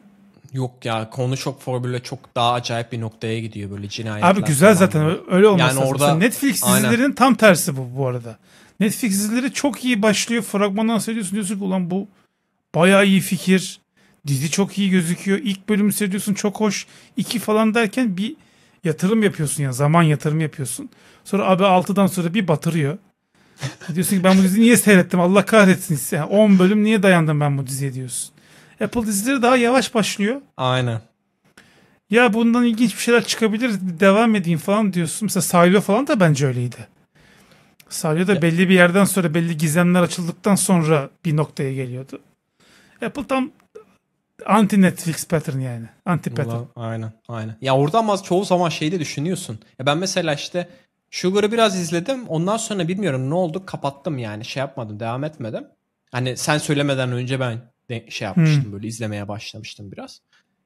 Speaker 2: Yok ya konu çok formüle çok daha acayip bir noktaya gidiyor böyle cinayetler. Abi güzel falan. zaten öyle olması yani orada Netflix dizilerinin
Speaker 1: aynen. tam tersi bu bu arada. Netflix dizileri çok iyi başlıyor. Fragmandan seyrediyorsun diyorsun ki ulan bu bayağı iyi fikir. Dizi çok iyi gözüküyor. İlk bölümü seyrediyorsun çok hoş. iki falan derken bir Yatırım yapıyorsun ya zaman yatırım yapıyorsun. Sonra abi 6'dan sonra bir batırıyor. diyorsun ki ben bu diziyi niye seyrettim Allah kahretsin. Yani 10 bölüm niye dayandım ben bu diziye diyorsun. Apple dizileri daha yavaş başlıyor. Aynen. Ya bundan ilginç bir şeyler çıkabilir devam edeyim falan diyorsun. Mesela Silo falan da bence öyleydi. Silo da belli bir yerden sonra belli gizemler açıldıktan sonra bir noktaya geliyordu. Apple tam anti Netflix pattern yani. Anti pattern.
Speaker 2: aynen aynen. Ya orada ama çoğu zaman şeyi de düşünüyorsun. Ya ben mesela işte Sugar'ı biraz izledim. Ondan sonra bilmiyorum ne oldu kapattım yani. Şey yapmadım devam etmedim. Hani sen söylemeden önce ben de şey yapmıştım hmm. böyle izlemeye başlamıştım biraz.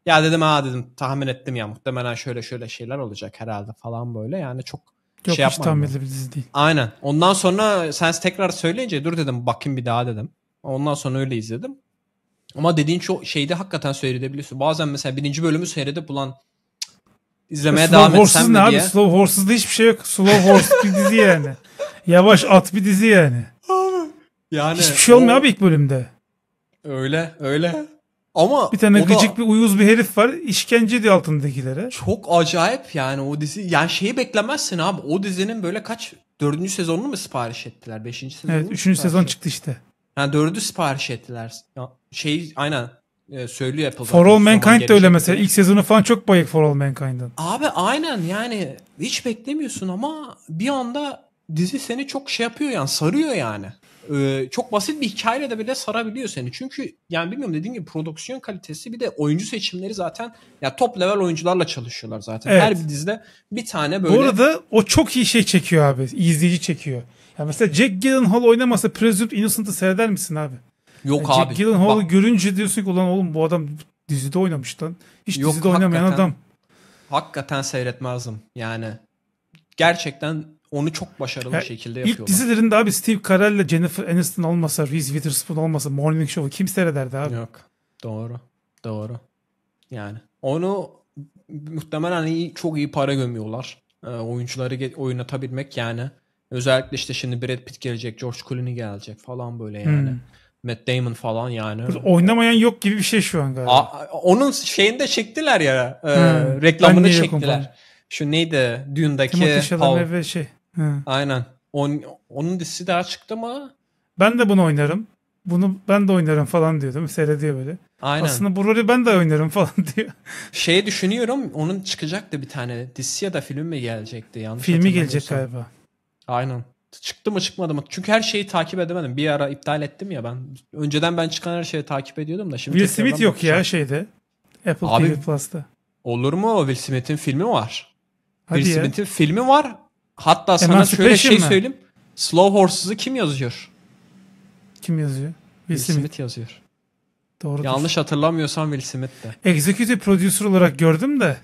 Speaker 2: Ya dedim ha dedim tahmin ettim ya muhtemelen şöyle şöyle şeyler olacak herhalde falan böyle. Yani çok Yok şey hiç tahmin edilebiliriz değil. Aynen. Ondan sonra sen tekrar söyleyince dur dedim bakayım bir daha dedim. Ondan sonra öyle izledim. Ama dediğin çok şeyde hakikaten seyredebiliyorsun. Bazen mesela birinci bölümü seyredip ulan izlemeye slow devam etsem mi abi? diye. Slow
Speaker 1: Horse'da hiçbir şey yok. Slow Horse bir dizi yani. Yavaş at bir dizi yani. yani hiçbir şey olmuyor o... abi ilk bölümde.
Speaker 2: Öyle öyle.
Speaker 1: Ama bir tane gıcık da... bir uyuz bir herif var. İşkence ediyor altındakilere. Çok acayip yani o dizi. Yani şeyi
Speaker 2: beklemezsin abi. O dizinin böyle kaç dördüncü sezonunu mu sipariş ettiler? Beşinci sezonunu Evet üçüncü sezon çıktı işte. Ha dördü sipariş ettiler. şey aynen e, söylüyor Apple. For All Mankind
Speaker 1: de öyle mesela. İlk sezonu falan çok bayık For All Mankind'ın.
Speaker 2: Abi aynen yani hiç beklemiyorsun ama bir anda dizi seni çok şey yapıyor yani sarıyor yani. Ee, çok basit bir hikayeyle de bile sarabiliyor seni. Çünkü yani bilmiyorum dediğim gibi prodüksiyon kalitesi bir de oyuncu seçimleri zaten ya top level oyuncularla çalışıyorlar zaten. Evet. Her bir dizide bir tane böyle. Bu arada
Speaker 1: o çok iyi şey çekiyor abi. İzleyici çekiyor. Ya mesela Jack Gyllenhaal oynamasa Presumed Innocent'ı seyreder misin abi? Yok yani abi. Jack Gyllenhaal'ı Bak. görünce diyorsun ki ulan oğlum bu adam dizide oynamış lan. Hiç Yok, dizide hakikaten, oynamayan adam.
Speaker 2: Hakikaten seyretmezdim. Yani gerçekten onu çok başarılı ya, bir şekilde yapıyorlar. İlk dizilerinde
Speaker 1: abi Steve Carell ile Jennifer Aniston olmasa, Reese Witherspoon olmasa Morning Show'u kim seyrederdi abi? Yok. Doğru. Doğru.
Speaker 2: Yani onu muhtemelen iyi, çok iyi para gömüyorlar. E, oyuncuları oynatabilmek yani Özellikle işte şimdi Brad Pitt gelecek, George Clooney gelecek falan böyle yani. Hmm. Matt Damon falan yani.
Speaker 1: oynamayan yok gibi bir şey şu an galiba. A,
Speaker 2: onun şeyinde çektiler ya. E, hmm. Reklamını çektiler. Yokum. Şu neydi? Dündeki Timothée ve şey. Hı. Aynen. On, onun dizisi daha çıktı mı?
Speaker 1: Ben de bunu oynarım. Bunu ben de oynarım falan diyor değil mi? Seyrediyor böyle. Aynen. Aslında bu rolü ben de oynarım falan
Speaker 2: diyor. Şeyi düşünüyorum onun çıkacak da bir tane dizisi ya da film mi gelecekti? Yanlış Filmi gelecek galiba. Aynen. Çıktı mı çıkmadı mı? Çünkü her şeyi takip edemedim. Bir ara iptal ettim ya ben. Önceden ben çıkan her şeyi takip ediyordum da şimdi Will Smith yok bakacağım. ya
Speaker 1: şeyde. Apple Abi, TV Plus'ta.
Speaker 2: Olur mu Will Smith'in filmi var. Hadi Will Smith'in filmi var. Hatta e, sana şöyle şey mi? söyleyeyim. Slow Horses'ı kim yazıyor?
Speaker 1: Kim yazıyor? Will, Will Smith. Smith yazıyor. Doğru. Yanlış
Speaker 2: hatırlamıyorsam Will Smith
Speaker 1: de. Executive Producer olarak gördüm de.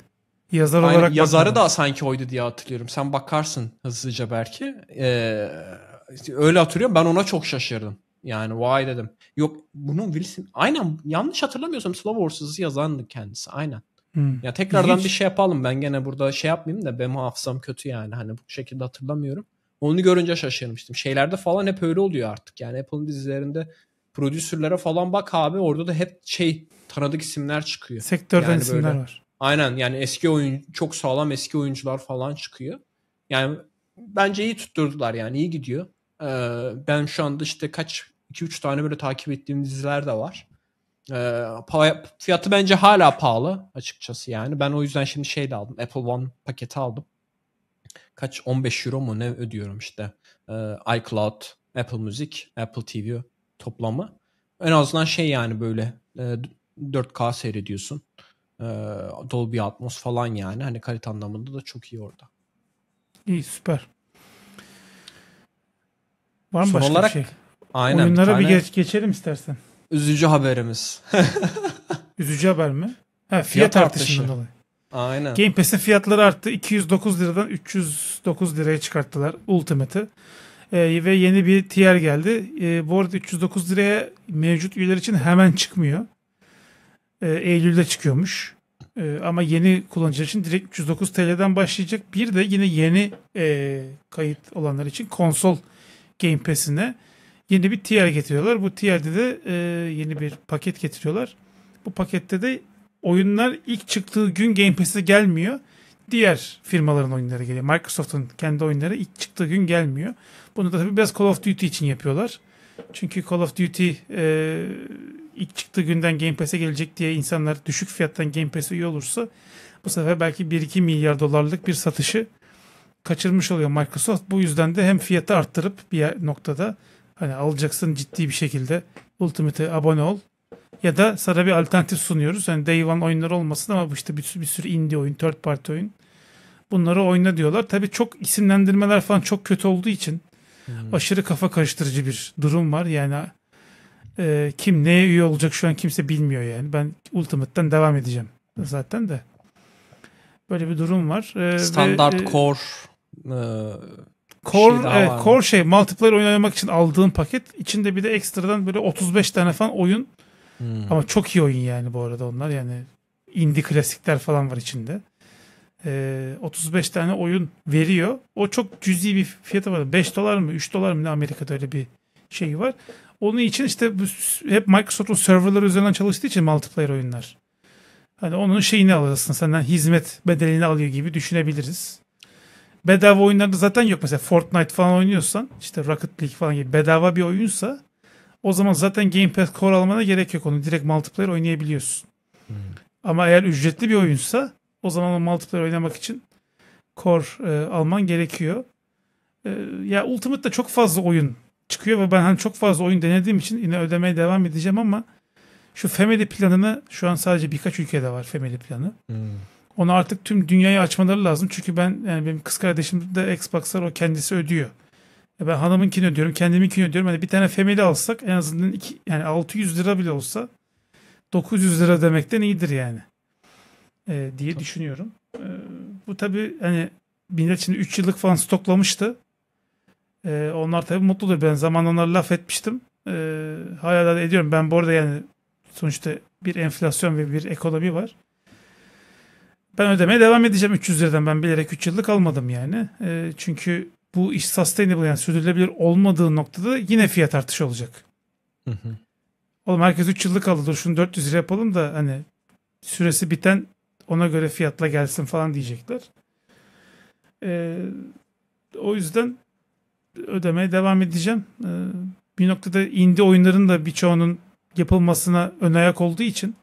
Speaker 1: Yazar Aynı, olarak yazarı bakmadım.
Speaker 2: da sanki oydu diye hatırlıyorum. Sen bakarsın hızlıca belki. Ee, öyle hatırlıyorum. Ben ona çok şaşırdım. Yani vay dedim. Yok bunun Wilson aynen yanlış hatırlamıyorsam Slow Wars'ı yazandı kendisi aynen.
Speaker 3: Hmm. Ya tekrardan Hiç. bir şey
Speaker 2: yapalım. Ben gene burada şey yapmayayım da benim hafızam kötü yani. Hani bu şekilde hatırlamıyorum. Onu görünce şaşırmıştım. Şeylerde falan hep öyle oluyor artık. Yani Apple'ın dizilerinde prodüsürlere falan bak abi orada da hep şey tanıdık isimler
Speaker 1: çıkıyor. Sektörden yani isimler böyle,
Speaker 2: var. Aynen yani eski oyun çok sağlam eski oyuncular falan çıkıyor. Yani bence iyi tutturdular yani iyi gidiyor. Ee, ben şu anda işte kaç 2-3 tane böyle takip ettiğim diziler de var. Ee, fiyatı bence hala pahalı açıkçası yani. Ben o yüzden şimdi şey de aldım. Apple One paketi aldım. Kaç 15 euro mu ne ödüyorum işte. Ee, iCloud, Apple Music, Apple TV toplamı. En azından şey yani böyle e, 4K seyrediyorsun. E, Dolby Atmos falan yani. Hani kalite anlamında da çok iyi orada. İyi
Speaker 1: süper. Var mı Son başka olarak, bir şey? Aynen. Oyunlara bir, tane... bir geç, geçelim istersen.
Speaker 2: Üzücü haberimiz.
Speaker 1: Üzücü haber mi? Ha, fiyat, fiyat artışından artışı. dolayı. Aynen. Game Pass'in fiyatları arttı. 209 liradan 309 liraya çıkarttılar Ultimate'ı. Ee, ve yeni bir tier geldi. Ee, bu arada 309 liraya mevcut üyeler için hemen çıkmıyor e, Eylül'de çıkıyormuş. E, ama yeni kullanıcılar için direkt 309 TL'den başlayacak. Bir de yine yeni e, kayıt olanlar için konsol Game Pass'ine yeni bir tier getiriyorlar. Bu tier'de de e, yeni bir paket getiriyorlar. Bu pakette de oyunlar ilk çıktığı gün Game Pass'e gelmiyor. Diğer firmaların oyunları geliyor. Microsoft'un kendi oyunları ilk çıktığı gün gelmiyor. Bunu da tabii biraz Call of Duty için yapıyorlar. Çünkü Call of Duty e, ilk çıktığı günden Game Pass'e gelecek diye insanlar düşük fiyattan Game Pass'e üye olursa bu sefer belki 1-2 milyar dolarlık bir satışı kaçırmış oluyor Microsoft. Bu yüzden de hem fiyatı arttırıp bir noktada hani alacaksın ciddi bir şekilde Ultimate'e abone ol ya da sana bir alternatif sunuyoruz. Hani Day One oyunları olmasın ama bu işte bir, bir sürü indie oyun, third party oyun. Bunları oyna diyorlar. Tabii çok isimlendirmeler falan çok kötü olduğu için Hmm. Aşırı kafa karıştırıcı bir durum var. Yani e, kim neye üye olacak şu an kimse bilmiyor yani. Ben Ultimate'den devam edeceğim zaten de. Böyle bir durum var. E, Standart ve, e, core
Speaker 2: e, Core, şey evet, core
Speaker 1: şey multiplayer oynamak için aldığım paket. içinde bir de ekstradan böyle 35 tane falan oyun. Hmm. Ama çok iyi oyun yani bu arada onlar. Yani indie klasikler falan var içinde e, ee, 35 tane oyun veriyor. O çok cüzi bir fiyatı var. 5 dolar mı 3 dolar mı ne Amerika'da öyle bir şey var. Onun için işte hep Microsoft'un serverları üzerinden çalıştığı için multiplayer oyunlar. Hani onun şeyini alırsın senden hizmet bedelini alıyor gibi düşünebiliriz. Bedava oyunlarda zaten yok. Mesela Fortnite falan oynuyorsan işte Rocket League falan gibi bedava bir oyunsa o zaman zaten Game Pass Core almana gerek yok. Onu direkt multiplayer oynayabiliyorsun. Hmm. Ama eğer ücretli bir oyunsa o zaman o multiplayer oynamak için core e, alman gerekiyor. E, ya Ultimate'da çok fazla oyun çıkıyor ve ben hani çok fazla oyun denediğim için yine ödemeye devam edeceğim ama şu family planını şu an sadece birkaç ülkede var family planı. Hmm. Onu artık tüm dünyaya açmaları lazım. Çünkü ben yani benim kız kardeşim de Xbox'lar o kendisi ödüyor. E, ben hanımınkini ödüyorum, kendiminkini ödüyorum. Hani bir tane family alsak en azından iki, yani 600 lira bile olsa 900 lira demekten iyidir yani e, diye tabii. düşünüyorum. E, bu tabii hani millet şimdi 3 yıllık falan stoklamıştı. E, onlar tabii mutludur. Ben zamanla onlara laf etmiştim. E, hala da ediyorum. Ben bu arada yani sonuçta bir enflasyon ve bir ekonomi var. Ben ödemeye devam edeceğim 300 liradan. Ben bilerek 3 yıllık almadım yani. E, çünkü bu iş sustainable yani sürdürülebilir olmadığı noktada yine fiyat artışı olacak. Hı hı. Oğlum herkes 3 yıllık aldı. Dur şunu 400 lira yapalım da hani süresi biten ona göre fiyatla gelsin falan diyecekler. E, o yüzden ödemeye devam edeceğim. E, bir noktada indie oyunların da birçoğunun yapılmasına ön ayak olduğu için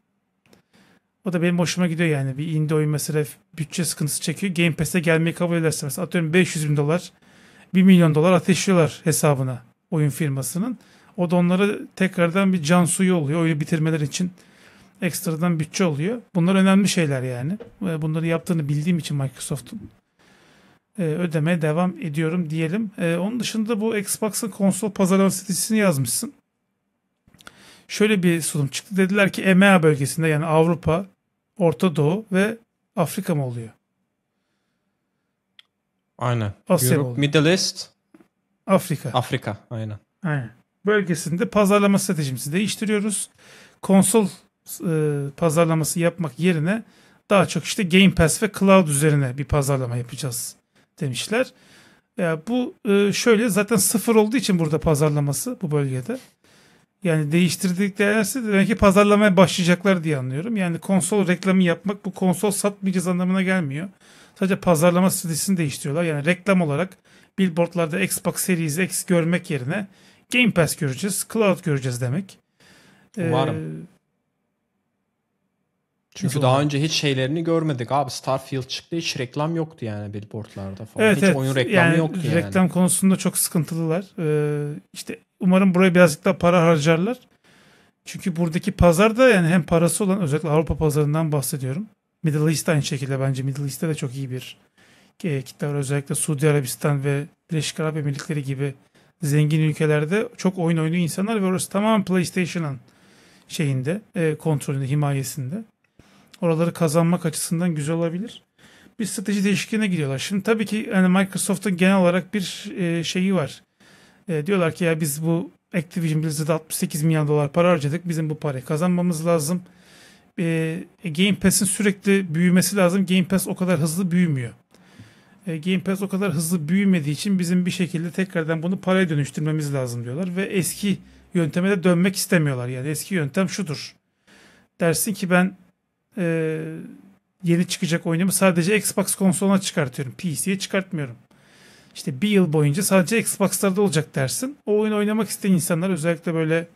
Speaker 1: o da benim hoşuma gidiyor yani. Bir indie oyun mesela bütçe sıkıntısı çekiyor. Game Pass'e gelmeyi kabul ederse mesela atıyorum 500 bin dolar 1 milyon dolar ateşliyorlar hesabına oyun firmasının. O da onlara tekrardan bir can suyu oluyor. Oyunu bitirmeler için ekstradan bütçe oluyor. Bunlar önemli şeyler yani. Bunları yaptığını bildiğim için Microsoft'un e, ödemeye devam ediyorum diyelim. E, onun dışında bu Xbox'ın konsol pazarlama stratejisini yazmışsın. Şöyle bir sunum çıktı. Dediler ki EMEA bölgesinde yani Avrupa, Orta Doğu ve Afrika mı oluyor?
Speaker 2: Aynen. Asya Europe, oluyor. Middle East. Afrika. Afrika aynen.
Speaker 1: Aynen. Bölgesinde pazarlama stratejimizi değiştiriyoruz. Konsol e, pazarlaması yapmak yerine daha çok işte Game Pass ve Cloud üzerine bir pazarlama yapacağız demişler. Ya bu e, şöyle zaten sıfır olduğu için burada pazarlaması bu bölgede. Yani değiştirdiklerse demek ki pazarlamaya başlayacaklar diye anlıyorum. Yani konsol reklamı yapmak bu konsol satmayacağız anlamına gelmiyor. Sadece pazarlama stratejisini değiştiriyorlar. Yani reklam olarak billboardlarda Xbox Series X görmek yerine Game Pass göreceğiz, Cloud göreceğiz demek. Umarım. Ee,
Speaker 2: çünkü Nasıl daha var? önce hiç şeylerini görmedik abi. Starfield çıktı hiç reklam yoktu yani billboardlarda falan. Evet, hiç evet. oyun reklamı yani, yoktu yani. Reklam
Speaker 1: konusunda çok sıkıntılılar. Ee, işte umarım buraya birazcık daha para harcarlar. Çünkü buradaki pazar da yani hem parası olan özellikle Avrupa pazarından bahsediyorum. Middle East aynı şekilde bence Middle East'te de çok iyi bir e, kitle var. Özellikle Suudi Arabistan ve Birleşik Arap Emirlikleri gibi zengin ülkelerde çok oyun oynuyor insanlar ve orası tamamen PlayStation'ın şeyinde, e, kontrolünde, himayesinde. Oraları kazanmak açısından güzel olabilir. Bir strateji değişikliğine gidiyorlar. Şimdi tabii ki yani Microsoft'un genel olarak bir e, şeyi var. E, diyorlar ki ya biz bu Activision Blizzard'a 68 milyon dolar para harcadık. Bizim bu parayı kazanmamız lazım. E, e, Game Pass'in sürekli büyümesi lazım. Game Pass o kadar hızlı büyümüyor. E, Game Pass o kadar hızlı büyümediği için bizim bir şekilde tekrardan bunu paraya dönüştürmemiz lazım diyorlar. Ve eski yönteme de dönmek istemiyorlar. Yani eski yöntem şudur. Dersin ki ben e, yeni çıkacak oyunumu sadece Xbox konsoluna çıkartıyorum. PC'ye çıkartmıyorum. İşte bir yıl boyunca sadece Xbox'larda olacak dersin. O oyunu oynamak isteyen insanlar özellikle böyle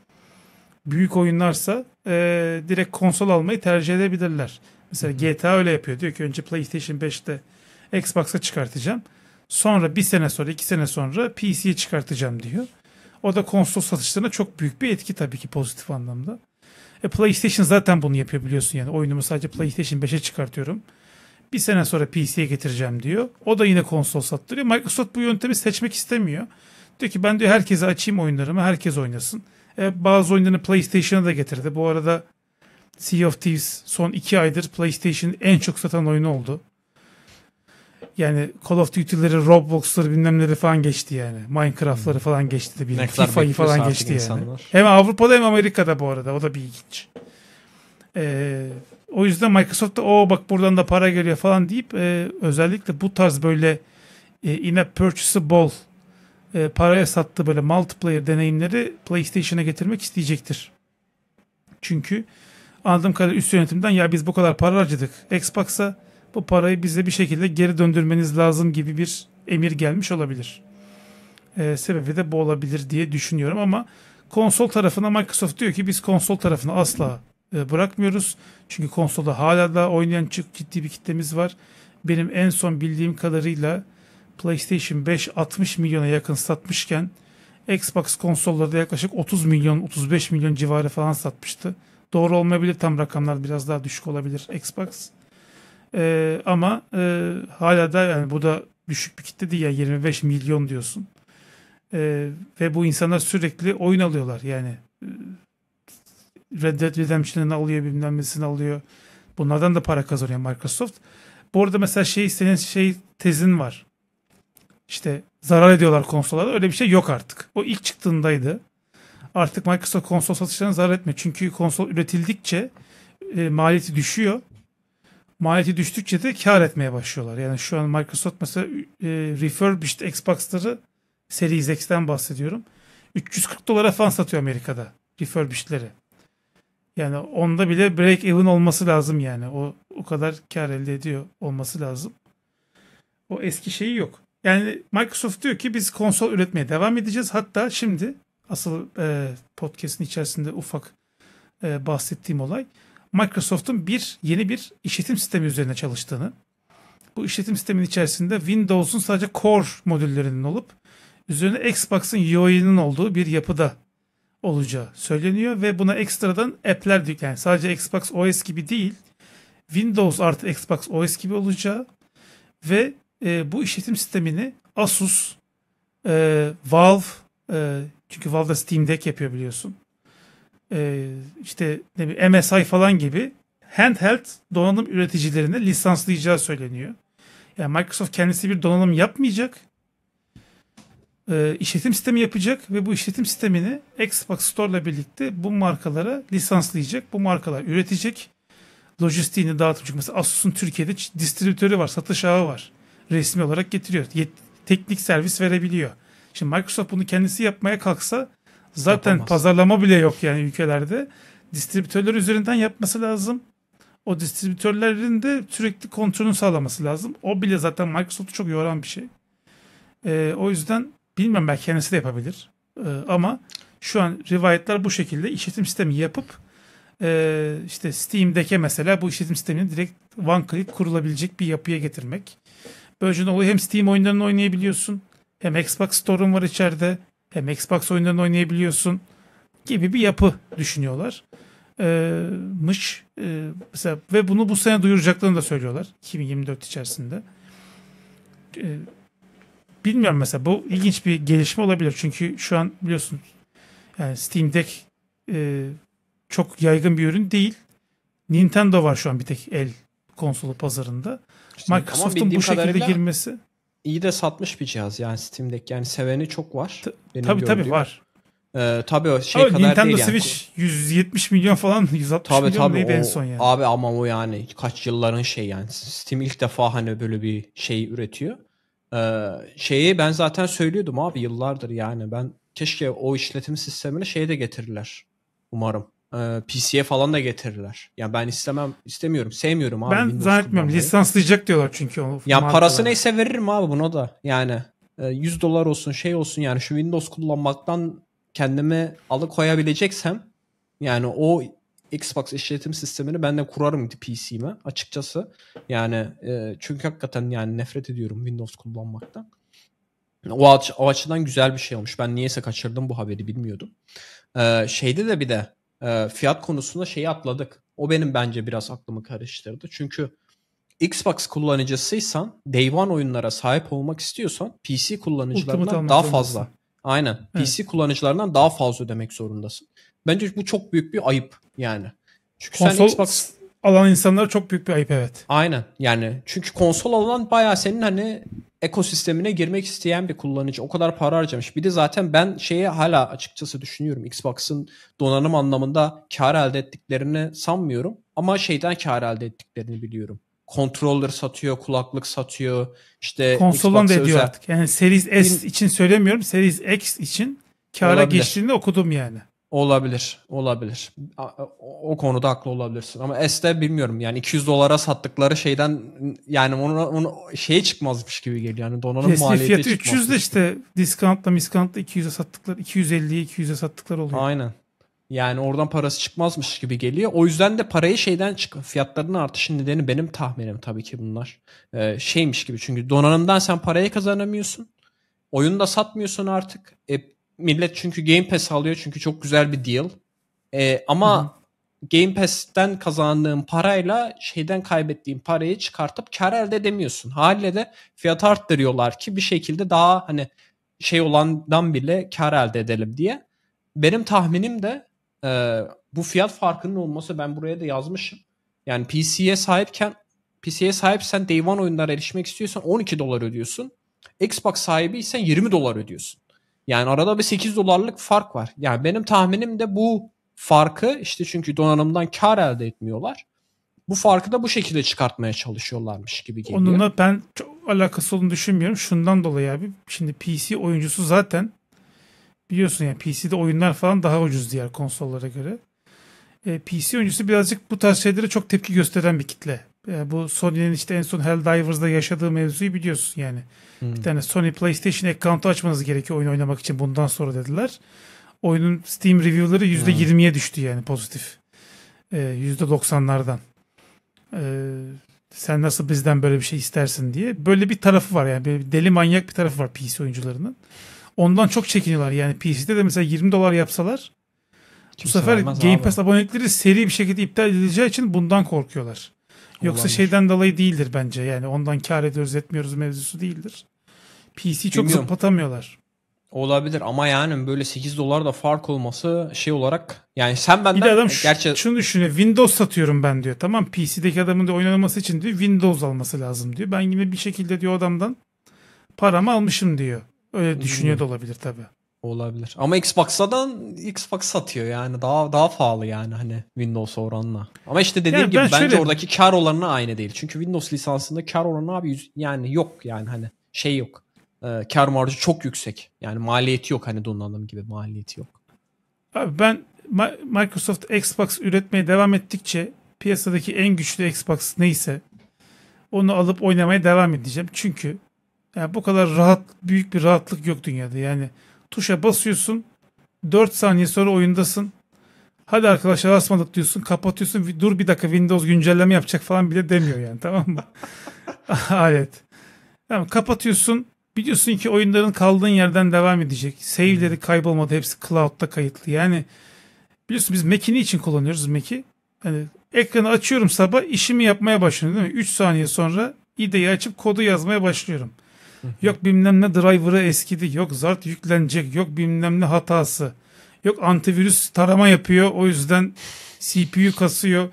Speaker 1: büyük oyunlarsa e, direkt konsol almayı tercih edebilirler. Mesela GTA öyle yapıyor. Diyor ki önce PlayStation 5'te Xbox'a çıkartacağım. Sonra bir sene sonra iki sene sonra PC'ye çıkartacağım diyor. O da konsol satışlarına çok büyük bir etki tabii ki pozitif anlamda. E PlayStation zaten bunu yapıyor biliyorsun yani. Oyunumu sadece PlayStation 5'e çıkartıyorum. Bir sene sonra PC'ye getireceğim diyor. O da yine konsol sattırıyor. Microsoft bu yöntemi seçmek istemiyor. Diyor ki ben diyor herkese açayım oyunlarımı. Herkes oynasın. E, bazı oyunlarını PlayStation'a da getirdi. Bu arada Sea of Thieves son iki aydır PlayStation'ın en çok satan oyunu oldu yani Call of Duty'leri, Roblox'ları bilmemleri falan geçti yani. Minecraft'ları hmm. falan geçti de bilin. FIFA'yı falan geçti insanlar. yani. Hem Avrupa'da hem Amerika'da bu arada. O da bir ilginç. Ee, o yüzden Microsoft da o bak buradan da para geliyor falan deyip e, özellikle bu tarz böyle e, app purchasable e, paraya sattığı böyle multiplayer deneyimleri PlayStation'a getirmek isteyecektir. Çünkü anladığım kadarıyla üst yönetimden ya biz bu kadar para harcadık Xbox'a bu parayı bize bir şekilde geri döndürmeniz lazım gibi bir emir gelmiş olabilir. E, sebebi de bu olabilir diye düşünüyorum ama konsol tarafına Microsoft diyor ki biz konsol tarafını asla e, bırakmıyoruz. Çünkü konsolda hala da oynayan çok ciddi bir kitlemiz var. Benim en son bildiğim kadarıyla PlayStation 5 60 milyona yakın satmışken Xbox konsollarda yaklaşık 30 milyon 35 milyon civarı falan satmıştı. Doğru olmayabilir tam rakamlar biraz daha düşük olabilir Xbox. E, ama e, hala da yani bu da düşük bir kitle değil ya 25 milyon diyorsun. E, ve bu insanlar sürekli oyun alıyorlar yani. E, Red Dead Redemption'ını alıyor bilmem nesini alıyor. Bunlardan da para kazanıyor Microsoft. Bu arada mesela şey senin şey tezin var. İşte zarar ediyorlar konsollarda Öyle bir şey yok artık. O ilk çıktığındaydı. Artık Microsoft konsol satışlarına zarar etmiyor. Çünkü konsol üretildikçe e, maliyeti düşüyor maliyeti düştükçe de kar etmeye başlıyorlar. Yani şu an Microsoft mesela e, refurbished Xbox'ları Series X'ten bahsediyorum. 340 dolara falan satıyor Amerika'da refurbished'leri. Yani onda bile break even olması lazım yani. O o kadar kar elde ediyor olması lazım. O eski şeyi yok. Yani Microsoft diyor ki biz konsol üretmeye devam edeceğiz. Hatta şimdi asıl e, podcast'in içerisinde ufak e, bahsettiğim olay. Microsoft'un bir yeni bir işletim sistemi üzerine çalıştığını, bu işletim sistemin içerisinde Windows'un sadece core modüllerinin olup üzerine Xbox'ın UI'nin olduğu bir yapıda olacağı söyleniyor ve buna ekstradan app'ler yani sadece Xbox OS gibi değil Windows artı Xbox OS gibi olacağı ve e, bu işletim sistemini Asus, e, Valve e, çünkü Valve da Steam Deck yapıyor biliyorsun e, işte ne bileyim, MSI falan gibi handheld donanım üreticilerine lisanslayacağı söyleniyor. Yani Microsoft kendisi bir donanım yapmayacak. E, işletim sistemi yapacak ve bu işletim sistemini Xbox Store'la birlikte bu markalara lisanslayacak. Bu markalar üretecek. Lojistiğini dağıtacak. Mesela Asus'un Türkiye'de distribütörü var, satış ağı var. Resmi olarak getiriyor. teknik servis verebiliyor. Şimdi Microsoft bunu kendisi yapmaya kalksa Zaten Yapamaz. pazarlama bile yok yani ülkelerde. Distribütörler üzerinden yapması lazım. O distribütörlerin de sürekli kontrolünü sağlaması lazım. O bile zaten Microsoft'u çok yoran bir şey. Ee, o yüzden bilmem belki kendisi de yapabilir. Ee, ama şu an rivayetler bu şekilde işletim sistemi yapıp e, işte Steam'deki mesela bu işletim sistemini direkt one click kurulabilecek bir yapıya getirmek. Böylece oluyor hem Steam oyunlarını oynayabiliyorsun hem Xbox Store'un var içeride hem Xbox oyunlarını oynayabiliyorsun gibi bir yapı düşünüyorlar. Ee, mış e, mesela ve bunu bu sene duyuracaklarını da söylüyorlar 2024 içerisinde. Ee, bilmiyorum mesela bu ilginç bir gelişme olabilir çünkü şu an biliyorsun yani Steam Deck e, çok yaygın bir ürün değil. Nintendo var şu an bir tek el konsolu pazarında. İşte, Microsoft'un bu şekilde girmesi
Speaker 2: iyi de satmış bir cihaz yani Steam Yani seveni çok var. Ta- benim tabii gördüğüm. tabii var. Ee, tabii o şey ama kadar Nintendo değil Switch
Speaker 1: yani. 170 milyon falan 160 tabii, milyon tabii, değil o, en son yani.
Speaker 2: Abi ama o yani kaç yılların şey yani Steam ilk defa hani böyle bir şey üretiyor. Ee, şeyi ben zaten söylüyordum abi yıllardır yani ben keşke o işletim sistemini şeye de getirirler umarım. Ee, PC'ye falan da getirirler. Ya yani ben istemem, istemiyorum, sevmiyorum abi. Ben Windows zannetmiyorum. Kullanmayı. Lisanslayacak
Speaker 1: diyorlar çünkü o. Ya parası olarak.
Speaker 2: neyse veririm abi bunu da. Yani 100 e, dolar olsun, şey olsun yani şu Windows kullanmaktan kendimi alıkoyabileceksem yani o Xbox işletim sistemini ben de kurarım PC'me açıkçası. Yani e, çünkü hakikaten yani nefret ediyorum Windows kullanmaktan. O, aç, o açıdan güzel bir şey olmuş. Ben niyeyse kaçırdım bu haberi bilmiyordum. Ee, şeyde de bir de e, fiyat konusunda şeyi atladık. O benim bence biraz aklımı karıştırdı. Çünkü Xbox kullanıcısıysan, Day One oyunlara sahip olmak istiyorsan PC kullanıcılarından daha fazla. Zorundasın. Aynen. Evet. PC kullanıcılarından daha fazla ödemek zorundasın. Bence bu çok büyük bir ayıp yani. Çünkü Konsol... sen
Speaker 1: Xbox alan insanlara
Speaker 2: çok büyük bir ayıp evet. Aynen yani çünkü konsol alan baya senin hani ekosistemine girmek isteyen bir kullanıcı o kadar para harcamış. Bir de zaten ben şeyi hala açıkçası düşünüyorum. Xbox'ın donanım anlamında kar elde ettiklerini sanmıyorum ama şeyden kar elde ettiklerini biliyorum. Controller satıyor, kulaklık satıyor. İşte konsolun da ediyor özel... artık. Yani Series S
Speaker 1: için söylemiyorum, Series X için kara geçtiğini okudum yani.
Speaker 2: Olabilir, olabilir. O, konuda haklı olabilirsin. Ama S'de bilmiyorum yani 200 dolara sattıkları şeyden yani onu, onu şeye çıkmazmış gibi geliyor. Yani donanım Kesin maliyeti fiyatı 300 de
Speaker 1: işte discountla miscountla 200'e sattıkları 250'ye 200'e sattıkları oluyor. Aynen.
Speaker 2: Yani oradan parası çıkmazmış gibi geliyor. O yüzden de parayı şeyden çık fiyatların artışın nedeni benim tahminim tabii ki bunlar. Ee, şeymiş gibi çünkü donanımdan sen parayı kazanamıyorsun. Oyunu da satmıyorsun artık. E, millet çünkü Game Pass alıyor çünkü çok güzel bir deal. Ee, ama Hı-hı. Game Pass'ten kazandığın parayla şeyden kaybettiğin parayı çıkartıp kar elde edemiyorsun. Haliyle de fiyat arttırıyorlar ki bir şekilde daha hani şey olandan bile kar elde edelim diye. Benim tahminim de e, bu fiyat farkının olması ben buraya da yazmışım. Yani PC'ye sahipken PC'ye sahipsen Day One oyunlara erişmek istiyorsan 12 dolar ödüyorsun. Xbox sahibiysen 20 dolar ödüyorsun. Yani arada bir 8 dolarlık fark var. Yani benim tahminim de bu farkı işte çünkü donanımdan kar elde etmiyorlar. Bu farkı da bu şekilde çıkartmaya çalışıyorlarmış gibi geliyor. Onunla
Speaker 1: ben çok alakası olduğunu düşünmüyorum. Şundan dolayı abi. Şimdi PC oyuncusu zaten biliyorsun yani PC'de oyunlar falan daha ucuz diğer konsollara göre. E, PC oyuncusu birazcık bu tarz şeylere çok tepki gösteren bir kitle. E, bu Sony'nin işte en son Helldivers'da yaşadığı mevzuyu biliyorsun yani. Hmm. Bir tane Sony PlayStation account'u açmanız gerekiyor oyun oynamak için bundan sonra dediler. Oyunun Steam review'ları %20'ye hmm. düştü yani pozitif. E, %90'lardan. E, sen nasıl bizden böyle bir şey istersin diye. Böyle bir tarafı var yani. Böyle deli manyak bir tarafı var PC oyuncularının. Ondan çok çekiniyorlar. Yani PC'de de mesela 20 dolar yapsalar Kimse bu sefer Game Pass abi. abonelikleri seri bir şekilde iptal edileceği için bundan korkuyorlar. Yoksa Kullanmış. şeyden dolayı değildir bence. Yani ondan kar ediyoruz etmiyoruz mevzusu değildir. PC çok Bilmiyorum. zıplatamıyorlar.
Speaker 2: Olabilir ama yani böyle 8 dolar da fark olması
Speaker 1: şey olarak yani sen benden bir de adam gerçi... şunu düşünüyor Windows satıyorum ben diyor tamam PC'deki adamın da oynanması için diyor Windows alması lazım diyor. Ben yine bir şekilde diyor adamdan paramı almışım diyor. Öyle düşünüyor hmm. da olabilir tabi. Olabilir. Ama Xbox'dan Xbox
Speaker 2: satıyor yani daha daha pahalı yani hani Windows oranla. Ama işte dediğim yani gibi ben bence oradaki kar oranı aynı değil. Çünkü Windows lisansında kar oranı abi yüz, yani yok yani hani şey yok. Ee, kar marjı çok yüksek. Yani maliyeti yok hani donanım gibi maliyeti yok.
Speaker 1: Abi ben Microsoft Xbox üretmeye devam ettikçe piyasadaki en güçlü Xbox neyse onu alıp oynamaya devam edeceğim. Çünkü yani bu kadar rahat büyük bir rahatlık yok dünyada. Yani Tuşa basıyorsun. 4 saniye sonra oyundasın. Hadi arkadaşlar asmadık diyorsun. Kapatıyorsun. Dur bir dakika Windows güncelleme yapacak falan bile demiyor yani tamam mı? Alet. Tamam, kapatıyorsun. Biliyorsun ki oyunların kaldığın yerden devam edecek. Save'leri hmm. kaybolmadı. Hepsi cloud'da kayıtlı. Yani biliyorsun biz Mac'ini için kullanıyoruz Mac'i. Yani ekranı açıyorum sabah işimi yapmaya başlıyorum değil mi? 3 saniye sonra IDE'yi açıp kodu yazmaya başlıyorum. Yok bilmem ne driver'ı eskidi. Yok zart yüklenecek. Yok bilmem ne hatası. Yok antivirüs tarama yapıyor. O yüzden CPU kasıyor.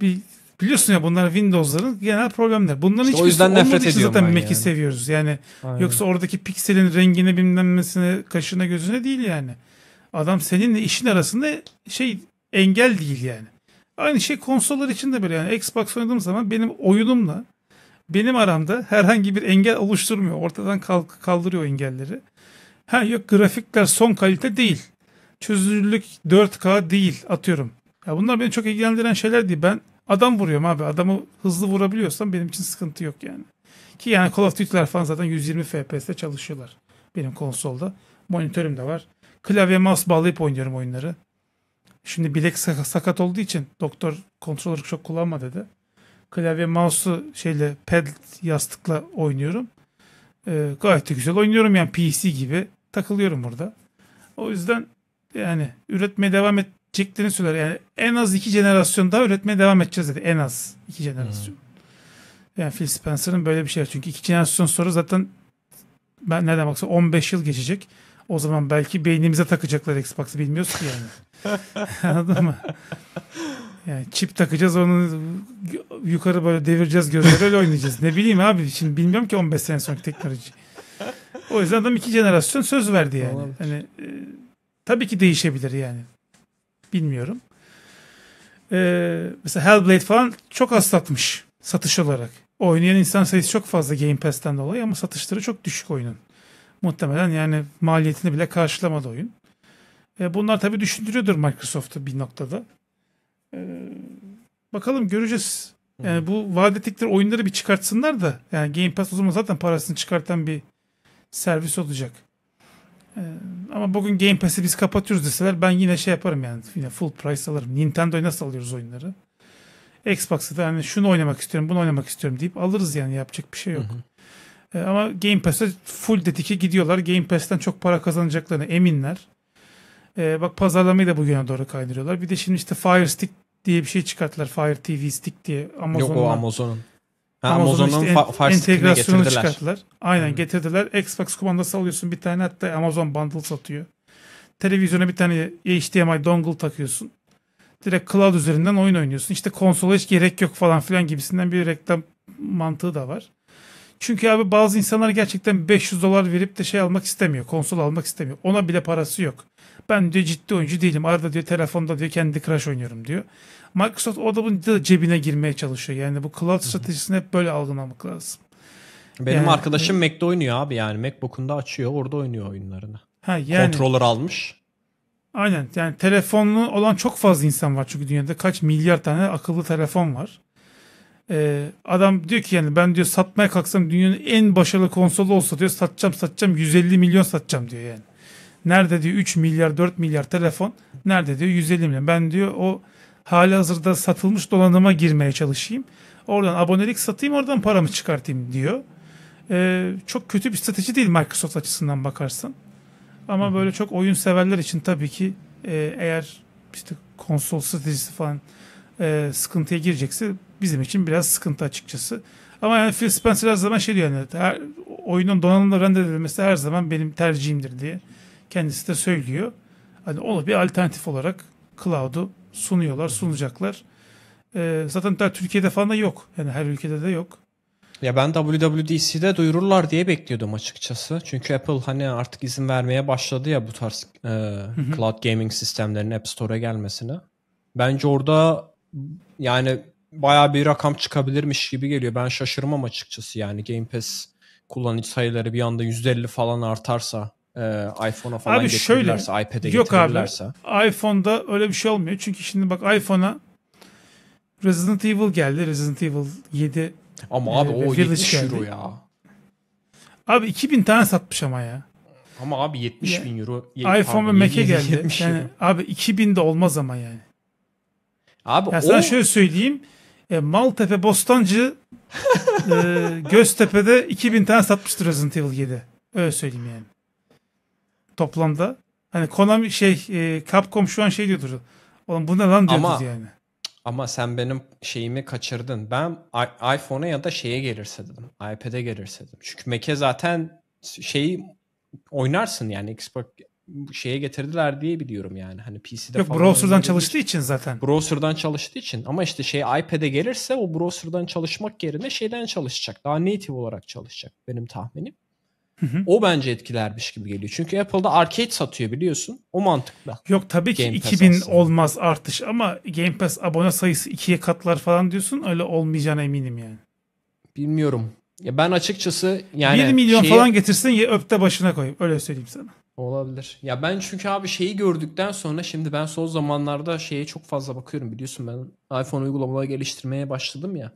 Speaker 1: Bir biliyorsun ya bunlar Windows'ların genel problemler. Bunların işte hiçbirisi nefret için zaten Mac'i yani. seviyoruz. Yani Aynen. yoksa oradaki pikselin rengine bilmemesine, kaşına gözüne değil yani. Adam seninle işin arasında şey engel değil yani. Aynı şey konsollar için de böyle yani Xbox oynadığım zaman benim oyunumla benim aramda herhangi bir engel oluşturmuyor. Ortadan kalk, kaldırıyor engelleri. Ha yok grafikler son kalite değil. Çözünürlük 4K değil atıyorum. Ya bunlar beni çok ilgilendiren şeyler değil. Ben adam vuruyorum abi. Adamı hızlı vurabiliyorsam benim için sıkıntı yok yani. Ki yani Call of Duty'ler falan zaten 120 FPS'te çalışıyorlar. Benim konsolda. Monitörüm de var. Klavye mouse bağlayıp oynuyorum oyunları. Şimdi bilek sakat olduğu için doktor kontrolörü çok kullanma dedi klavye mouse'u şeyle pad yastıkla oynuyorum. E, gayet de güzel oynuyorum yani PC gibi takılıyorum orada. O yüzden yani üretmeye devam edeceklerini söyler. Yani en az iki jenerasyon daha üretmeye devam edeceğiz dedi. En az iki jenerasyon. Hmm. Yani Phil Spencer'ın böyle bir şey. Çünkü iki jenerasyon sonra zaten ben nereden baksa 15 yıl geçecek. O zaman belki beynimize takacaklar Xbox'ı bilmiyoruz ki yani. Anladın mı? Yani çip takacağız onu yukarı böyle devireceğiz gözleri öyle oynayacağız. Ne bileyim abi şimdi bilmiyorum ki 15 sene sonra teknoloji. O yüzden adam iki jenerasyon söz verdi yani. Olabilir. Hani e, tabii ki değişebilir yani. Bilmiyorum. E, mesela Hellblade falan çok az satmış satış olarak. Oynayan insan sayısı çok fazla Game Pass'ten dolayı ama satışları çok düşük oyunun. Muhtemelen yani maliyetini bile karşılamadı oyun. E, bunlar tabii düşündürüyordur Microsoft'u bir noktada. Ee, bakalım göreceğiz. Yani bu vaat ettikleri oyunları bir çıkartsınlar da yani Game Pass o zaman zaten parasını çıkartan bir servis olacak. Ee, ama bugün Game Pass'i biz kapatıyoruz deseler ben yine şey yaparım yani yine full price alırım. Nintendo'yu nasıl alıyoruz oyunları? Xbox'ı da yani şunu oynamak istiyorum, bunu oynamak istiyorum deyip alırız yani yapacak bir şey yok. Hı hı. Ee, ama Game Pass'e full dedi ki gidiyorlar. Game Pass'ten çok para kazanacaklarına eminler. bak pazarlamayı da bugüne doğru kaydırıyorlar. Bir de şimdi işte Fire Stick diye bir şey çıkarttılar. Fire TV Stick diye Amazon'un. Yok o Amazon'un. Amazon'un Amazon işte fa- entegrasyonu getirdiler. Aynen hmm. getirdiler. Xbox kumandası alıyorsun bir tane hatta Amazon bundle satıyor. Televizyona bir tane HDMI dongle takıyorsun. Direkt cloud üzerinden oyun oynuyorsun. İşte konsola hiç gerek yok falan filan gibisinden bir reklam mantığı da var. Çünkü abi bazı insanlar gerçekten 500 dolar verip de şey almak istemiyor. Konsol almak istemiyor. Ona bile parası yok. Ben diyor ciddi oyuncu değilim. Arada diyor telefonda diyor kendi Crash oynuyorum diyor. Microsoft orada bunun cebine girmeye çalışıyor. Yani bu cloud stratejisini hep böyle algılamak lazım. Benim yani, arkadaşım
Speaker 2: Mac'de oynuyor abi yani. Macbook'unda açıyor orada oynuyor oyunlarını. Ha, yani, Controller almış.
Speaker 1: Aynen yani telefonlu olan çok fazla insan var çünkü dünyada kaç milyar tane akıllı telefon var. Ee, adam diyor ki yani ben diyor satmaya kalksam dünyanın en başarılı konsolu olsa diyor satacağım satacağım 150 milyon satacağım diyor yani. Nerede diyor 3 milyar 4 milyar telefon nerede diyor 150 milyon. Ben diyor o hali hazırda satılmış donanıma girmeye çalışayım. Oradan abonelik satayım oradan paramı çıkartayım diyor. Ee, çok kötü bir strateji değil Microsoft açısından bakarsan. Ama böyle çok oyun severler için tabii ki e, eğer işte konsol stratejisi falan e, sıkıntıya girecekse bizim için biraz sıkıntı açıkçası. Ama yani Phil Spencer her zaman şey diyor yani her, oyunun donanımla rendelenmesi her zaman benim tercihimdir diye kendisi de söylüyor. Hani onu bir alternatif olarak cloud'u sunuyorlar, sunacaklar. Ee, zaten daha Türkiye'de falan da yok. Yani her ülkede de yok.
Speaker 2: Ya ben WWDC'de duyururlar diye bekliyordum açıkçası. Çünkü Apple hani artık izin vermeye başladı ya bu tarz e, cloud gaming sistemlerinin App Store'a gelmesine. Bence orada yani baya bir rakam çıkabilirmiş gibi geliyor. Ben şaşırmam açıkçası yani Game Pass kullanıcı sayıları bir anda %50 falan artarsa e, iPhone'a falan abi şöyle, iPad'e yok getirirlerse.
Speaker 1: Abi, iPhone'da öyle bir şey olmuyor. Çünkü şimdi bak iPhone'a Resident Evil geldi. Resident Evil 7 ama e, abi o 70 geldi. euro ya. Abi 2000 tane satmış ama ya. Ama abi 70 ya, bin euro. iPhone ve Mac'e geldi. Yani, abi 2000 de olmaz ama yani.
Speaker 2: Abi ya o... sana şöyle
Speaker 1: söyleyeyim. E, Maltepe Bostancı e, Göztepe'de 2000 tane satmıştır Resident Evil 7. Öyle söyleyeyim yani toplamda. Hani Konami şey e, Capcom şu an şey diyordur. Oğlum bu ne lan diyordur yani.
Speaker 2: Ama sen benim şeyimi kaçırdın. Ben iPhone'a ya da şeye gelirse dedim. iPad'e gelirse dedim. Çünkü Mac'e zaten şeyi oynarsın yani Xbox şeye getirdiler diye biliyorum yani. Hani PC'de Yok, falan. browser'dan çalıştığı
Speaker 1: için zaten.
Speaker 2: Browser'dan çalıştığı için. Ama işte şey iPad'e gelirse o browser'dan çalışmak yerine şeyden çalışacak. Daha native olarak çalışacak benim tahminim. Hı hı. O bence etkilermiş gibi geliyor. Çünkü Apple'da arcade satıyor biliyorsun. O mantıkla. Yok tabii ki Game 2000
Speaker 1: aslında. olmaz artış ama Game Pass abone sayısı ikiye katlar falan diyorsun. Öyle olmayacağına eminim yani. Bilmiyorum. Ya ben açıkçası yani 1 milyon şeyi... falan getirsin ya öpte başına koy. Öyle söyleyeyim sana. Olabilir.
Speaker 2: Ya ben çünkü abi şeyi gördükten sonra şimdi ben son zamanlarda şeye çok fazla bakıyorum biliyorsun ben iPhone uygulamaları geliştirmeye başladım ya.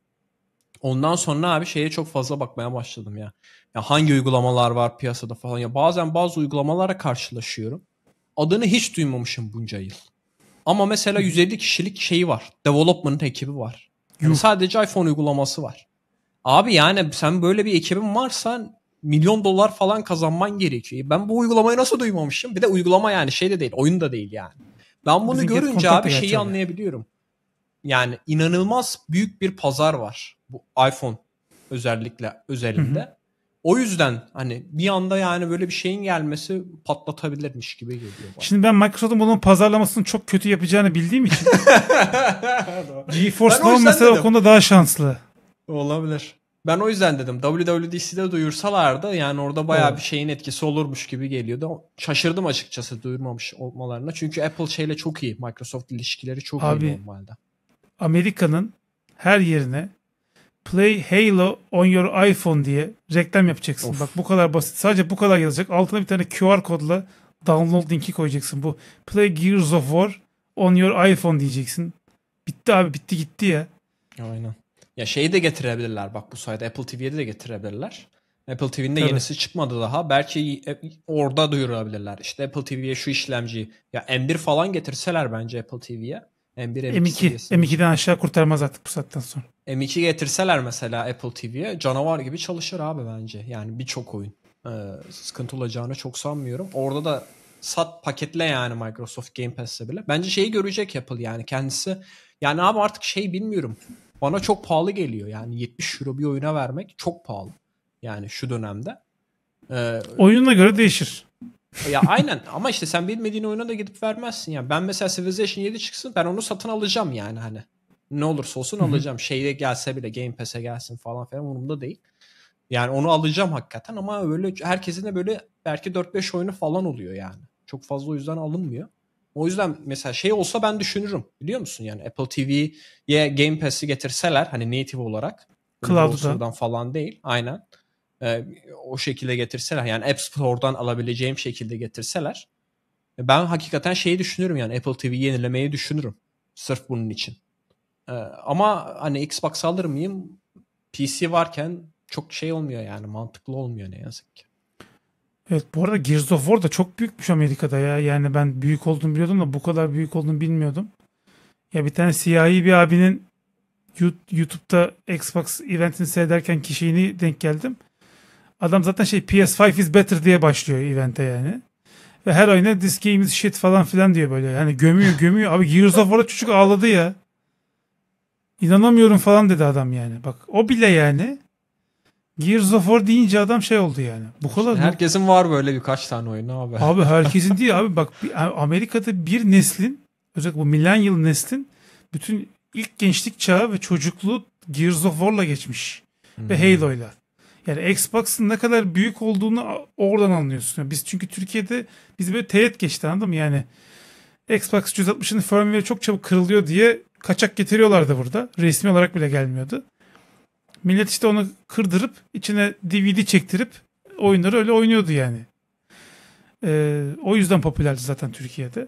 Speaker 2: Ondan sonra abi şeye çok fazla bakmaya başladım ya. Ya hangi uygulamalar var piyasada falan ya bazen bazı uygulamalara karşılaşıyorum. Adını hiç duymamışım bunca yıl. Ama mesela 150 kişilik şeyi var. Development ekibi var. Yani sadece iPhone uygulaması var. Abi yani sen böyle bir ekibin varsa milyon dolar falan kazanman gerekiyor. Ben bu uygulamayı nasıl duymamışım? Bir de uygulama yani şey de değil, oyun da değil yani. Ben bunu Bizim görünce abi şeyi anlayabiliyorum yani inanılmaz büyük bir pazar var bu iPhone özellikle özelinde. Hı hı. O yüzden hani bir anda yani böyle bir şeyin gelmesi patlatabilirmiş gibi geliyor bana.
Speaker 1: Şimdi ben Microsoft'un bunun pazarlamasını çok kötü yapacağını bildiğim için GeForce Now mesela dedim. o konuda daha şanslı.
Speaker 2: Olabilir. Ben o yüzden dedim WWDC'de duyursalardı yani orada baya bir şeyin etkisi olurmuş gibi geliyordu. Şaşırdım açıkçası duyurmamış olmalarına. Çünkü Apple şeyle çok
Speaker 1: iyi. Microsoft ilişkileri çok Abi, iyi normalde. Amerika'nın her yerine Play Halo on your iPhone diye reklam yapacaksın. Of. Bak bu kadar basit. Sadece bu kadar yazacak. Altına bir tane QR kodla download linki koyacaksın. Bu Play Gears of War on your iPhone diyeceksin. Bitti abi bitti gitti ya.
Speaker 3: Aynen. Ya
Speaker 2: şeyi de getirebilirler bak bu sayede Apple TV'ye de getirebilirler. Apple TV'nin de yenisi çıkmadı daha. Belki e, orada duyurabilirler. İşte Apple TV'ye şu işlemci ya M1 falan getirseler bence Apple TV'ye M1, M2, M2 M2'den
Speaker 1: aşağı kurtarmaz artık bu saatten sonra. M2
Speaker 2: getirseler mesela Apple TV'ye canavar gibi çalışır abi bence. Yani birçok oyun. Ee, sıkıntı olacağını çok sanmıyorum. Orada da sat paketle yani Microsoft Game Pass'e bile. Bence şeyi görecek Apple yani kendisi. Yani abi artık şey bilmiyorum. Bana çok pahalı geliyor yani 70 euro bir oyuna vermek çok pahalı. Yani şu dönemde. Ee, Oyunla
Speaker 1: göre değişir
Speaker 2: ya aynen ama işte sen bilmediğin oyuna da gidip vermezsin ya. Ben mesela Civilization 7 çıksın ben onu satın alacağım yani hani. Ne olursa olsun alacağım. Şeyde gelse bile Game Pass'e gelsin falan filan umurumda değil. Yani onu alacağım hakikaten ama öyle herkesin de böyle belki 4-5 oyunu falan oluyor yani. Çok fazla o yüzden alınmıyor. O yüzden mesela şey olsa ben düşünürüm. Biliyor musun yani Apple TV'ye Game Pass'i getirseler hani native olarak. Cloud'dan. falan değil. Aynen. E, o şekilde getirseler yani App Store'dan alabileceğim şekilde getirseler e, ben hakikaten şeyi düşünürüm yani Apple TV yenilemeyi düşünürüm. Sırf bunun için. E, ama hani Xbox alır mıyım? PC varken çok şey olmuyor yani mantıklı olmuyor ne yazık ki.
Speaker 1: Evet bu arada Gears of War da çok büyükmüş Amerika'da ya. Yani ben büyük olduğunu biliyordum da bu kadar büyük olduğunu bilmiyordum. Ya bir tane siyahi bir abinin YouTube'da Xbox eventini seyrederken kişiyini denk geldim. Adam zaten şey PS5 is better diye başlıyor evente yani. Ve her oyuna this game is shit falan filan diyor böyle. Yani gömüyor gömüyor. Abi Gears of War'da çocuk ağladı ya. İnanamıyorum falan dedi adam yani. Bak o bile yani. Gears of War deyince adam şey oldu yani. Bu kadar işte herkesin
Speaker 2: var böyle birkaç tane oyunu abi. Abi herkesin
Speaker 1: değil abi bak Amerika'da bir neslin özellikle bu millennial neslin bütün ilk gençlik çağı ve çocukluğu Gears of War'la geçmiş. Hmm. Ve Halo'yla. Yani Xbox'ın ne kadar büyük olduğunu oradan anlıyorsun. Yani biz çünkü Türkiye'de biz böyle teğet geçti anladın mı? Yani Xbox 360'ın firmware çok çabuk kırılıyor diye kaçak getiriyorlardı burada. Resmi olarak bile gelmiyordu. Millet işte onu kırdırıp içine DVD çektirip oyunları öyle oynuyordu yani. Ee, o yüzden popülerdi zaten Türkiye'de.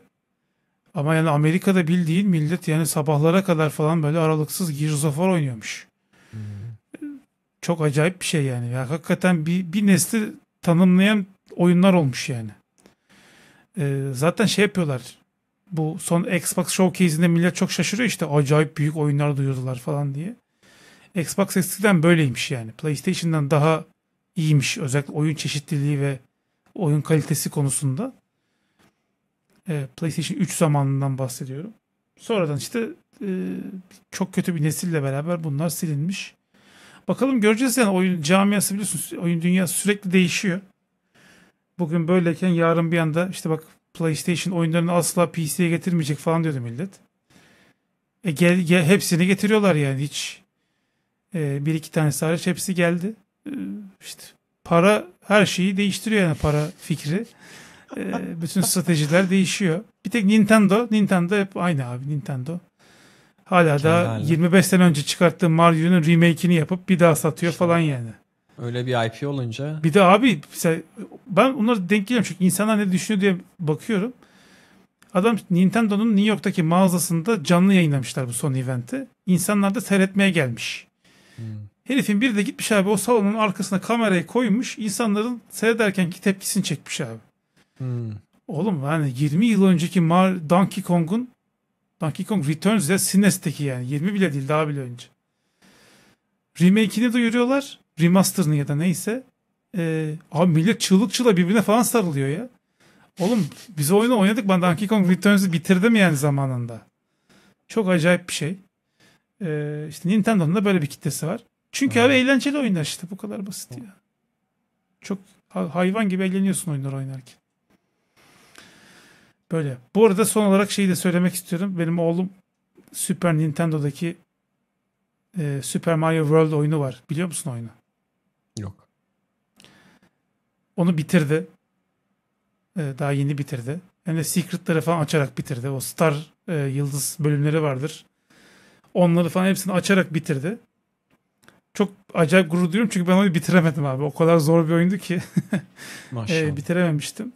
Speaker 1: Ama yani Amerika'da bildiğin millet yani sabahlara kadar falan böyle aralıksız Gears of War oynuyormuş. Hmm çok acayip bir şey yani. Ya hakikaten bir, bir nesli tanımlayan oyunlar olmuş yani. Ee, zaten şey yapıyorlar. Bu son Xbox Showcase'inde millet çok şaşırıyor işte acayip büyük oyunlar duyurdular falan diye. Xbox eskiden böyleymiş yani. PlayStation'dan daha iyiymiş özellikle oyun çeşitliliği ve oyun kalitesi konusunda. Ee, PlayStation 3 zamanından bahsediyorum. Sonradan işte e, çok kötü bir nesille beraber bunlar silinmiş. Bakalım göreceğiz yani oyun camiası biliyorsun oyun dünya sürekli değişiyor. Bugün böyleyken yarın bir anda işte bak PlayStation oyunlarını asla PC'ye getirmeyecek falan diyordu millet. E gel, gel hepsini getiriyorlar yani hiç e, bir iki tane hariç hepsi geldi. E, işte para her şeyi değiştiriyor yani para fikri. E, bütün stratejiler değişiyor. Bir tek Nintendo, Nintendo hep aynı abi Nintendo. Hala da 25 sene önce çıkarttığı Mario'nun remake'ini yapıp bir daha satıyor işte, falan yani.
Speaker 2: Öyle bir IP olunca.
Speaker 1: Bir de abi ben onları denk geliyorum çünkü insanlar ne düşünüyor diye bakıyorum. Adam Nintendo'nun New York'taki mağazasında canlı yayınlamışlar bu son eventi. İnsanlar da seyretmeye gelmiş. Hmm. Herifin biri de gitmiş abi o salonun arkasına kamerayı koymuş. insanların seyrederkenki tepkisini çekmiş abi. Hmm. Oğlum yani 20 yıl önceki Mar Donkey Kong'un Donkey Kong Returns ya SNES'teki yani. 20 bile değil daha bile önce. Remake'ini duyuruyorlar. Remaster'ını ya da neyse. Ee, abi millet çığlık çığla birbirine falan sarılıyor ya. Oğlum biz oyunu oynadık. Ben Donkey Kong Returns'ı bitirdim yani zamanında. Çok acayip bir şey. Ee, işte Nintendo'nun da böyle bir kitlesi var. Çünkü hmm. abi eğlenceli oyunlar işte bu kadar basit ya. Çok hayvan gibi eğleniyorsun oyunları oynarken. Böyle. Bu arada son olarak şeyi de söylemek istiyorum. Benim oğlum Super Nintendo'daki e, Super Mario World oyunu var. Biliyor musun oyunu? Yok. Onu bitirdi. E, daha yeni bitirdi. Hem de Secret'ları falan açarak bitirdi. O Star e, Yıldız bölümleri vardır. Onları falan hepsini açarak bitirdi. Çok acayip gurur duyuyorum çünkü ben onu bitiremedim abi. O kadar zor bir oyundu ki. e, bitirememiştim.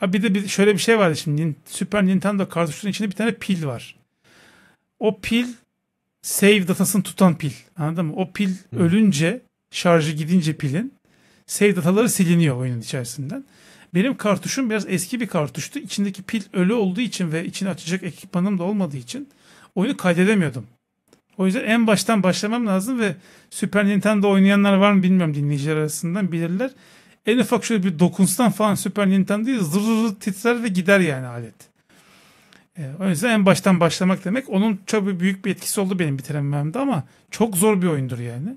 Speaker 1: Ha bir de bir, şöyle bir şey vardı şimdi. Super Nintendo kartuşunun içinde bir tane pil var. O pil save datasını tutan pil. Anladın mı? O pil Hı. ölünce şarjı gidince pilin save dataları siliniyor oyunun içerisinden. Benim kartuşum biraz eski bir kartuştu. İçindeki pil ölü olduğu için ve içini açacak ekipmanım da olmadığı için oyunu kaydedemiyordum. O yüzden en baştan başlamam lazım ve Super Nintendo oynayanlar var mı bilmiyorum dinleyiciler arasından bilirler en ufak şöyle bir dokunstan falan Super Nintendo'yu zır titrer ve gider yani alet. E, o yüzden en baştan başlamak demek onun çok büyük bir etkisi oldu benim bitiremememde ama çok zor bir oyundur yani.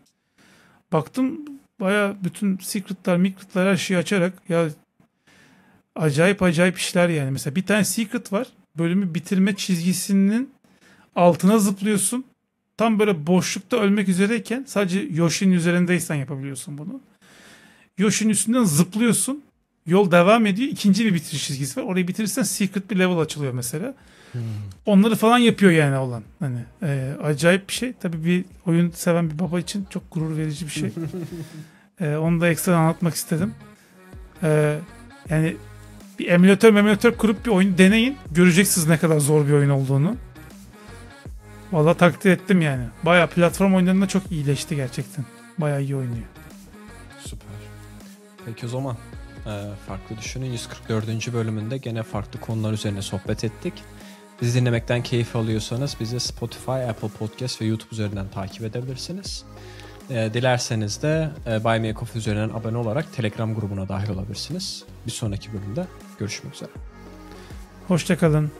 Speaker 1: Baktım baya bütün secretlar, micretlar her şeyi açarak ya acayip acayip işler yani. Mesela bir tane secret var. Bölümü bitirme çizgisinin altına zıplıyorsun. Tam böyle boşlukta ölmek üzereyken sadece Yoshi'nin üzerindeysen yapabiliyorsun bunu. Yoshin üstünden zıplıyorsun. Yol devam ediyor. İkinci bir bitiriş çizgisi var. Orayı bitirirsen secret bir level açılıyor mesela. Hmm. Onları falan yapıyor yani olan. Hani e, acayip bir şey. Tabii bir oyun seven bir baba için çok gurur verici bir şey. e, onu da ekstra anlatmak istedim. E, yani bir emülatör emülatör kurup bir oyun deneyin. Göreceksiniz ne kadar zor bir oyun olduğunu. Valla takdir ettim yani. Baya platform oyunlarında çok iyileşti gerçekten. Baya iyi oynuyor.
Speaker 2: Peki o zaman e, Farklı Düşünün 144. bölümünde gene farklı konular üzerine sohbet ettik. Bizi dinlemekten keyif alıyorsanız bizi Spotify, Apple Podcast ve YouTube üzerinden takip edebilirsiniz. E, dilerseniz de e, Buy Me Coffee üzerinden abone olarak Telegram grubuna dahil olabilirsiniz. Bir sonraki bölümde görüşmek üzere.
Speaker 1: Hoşçakalın.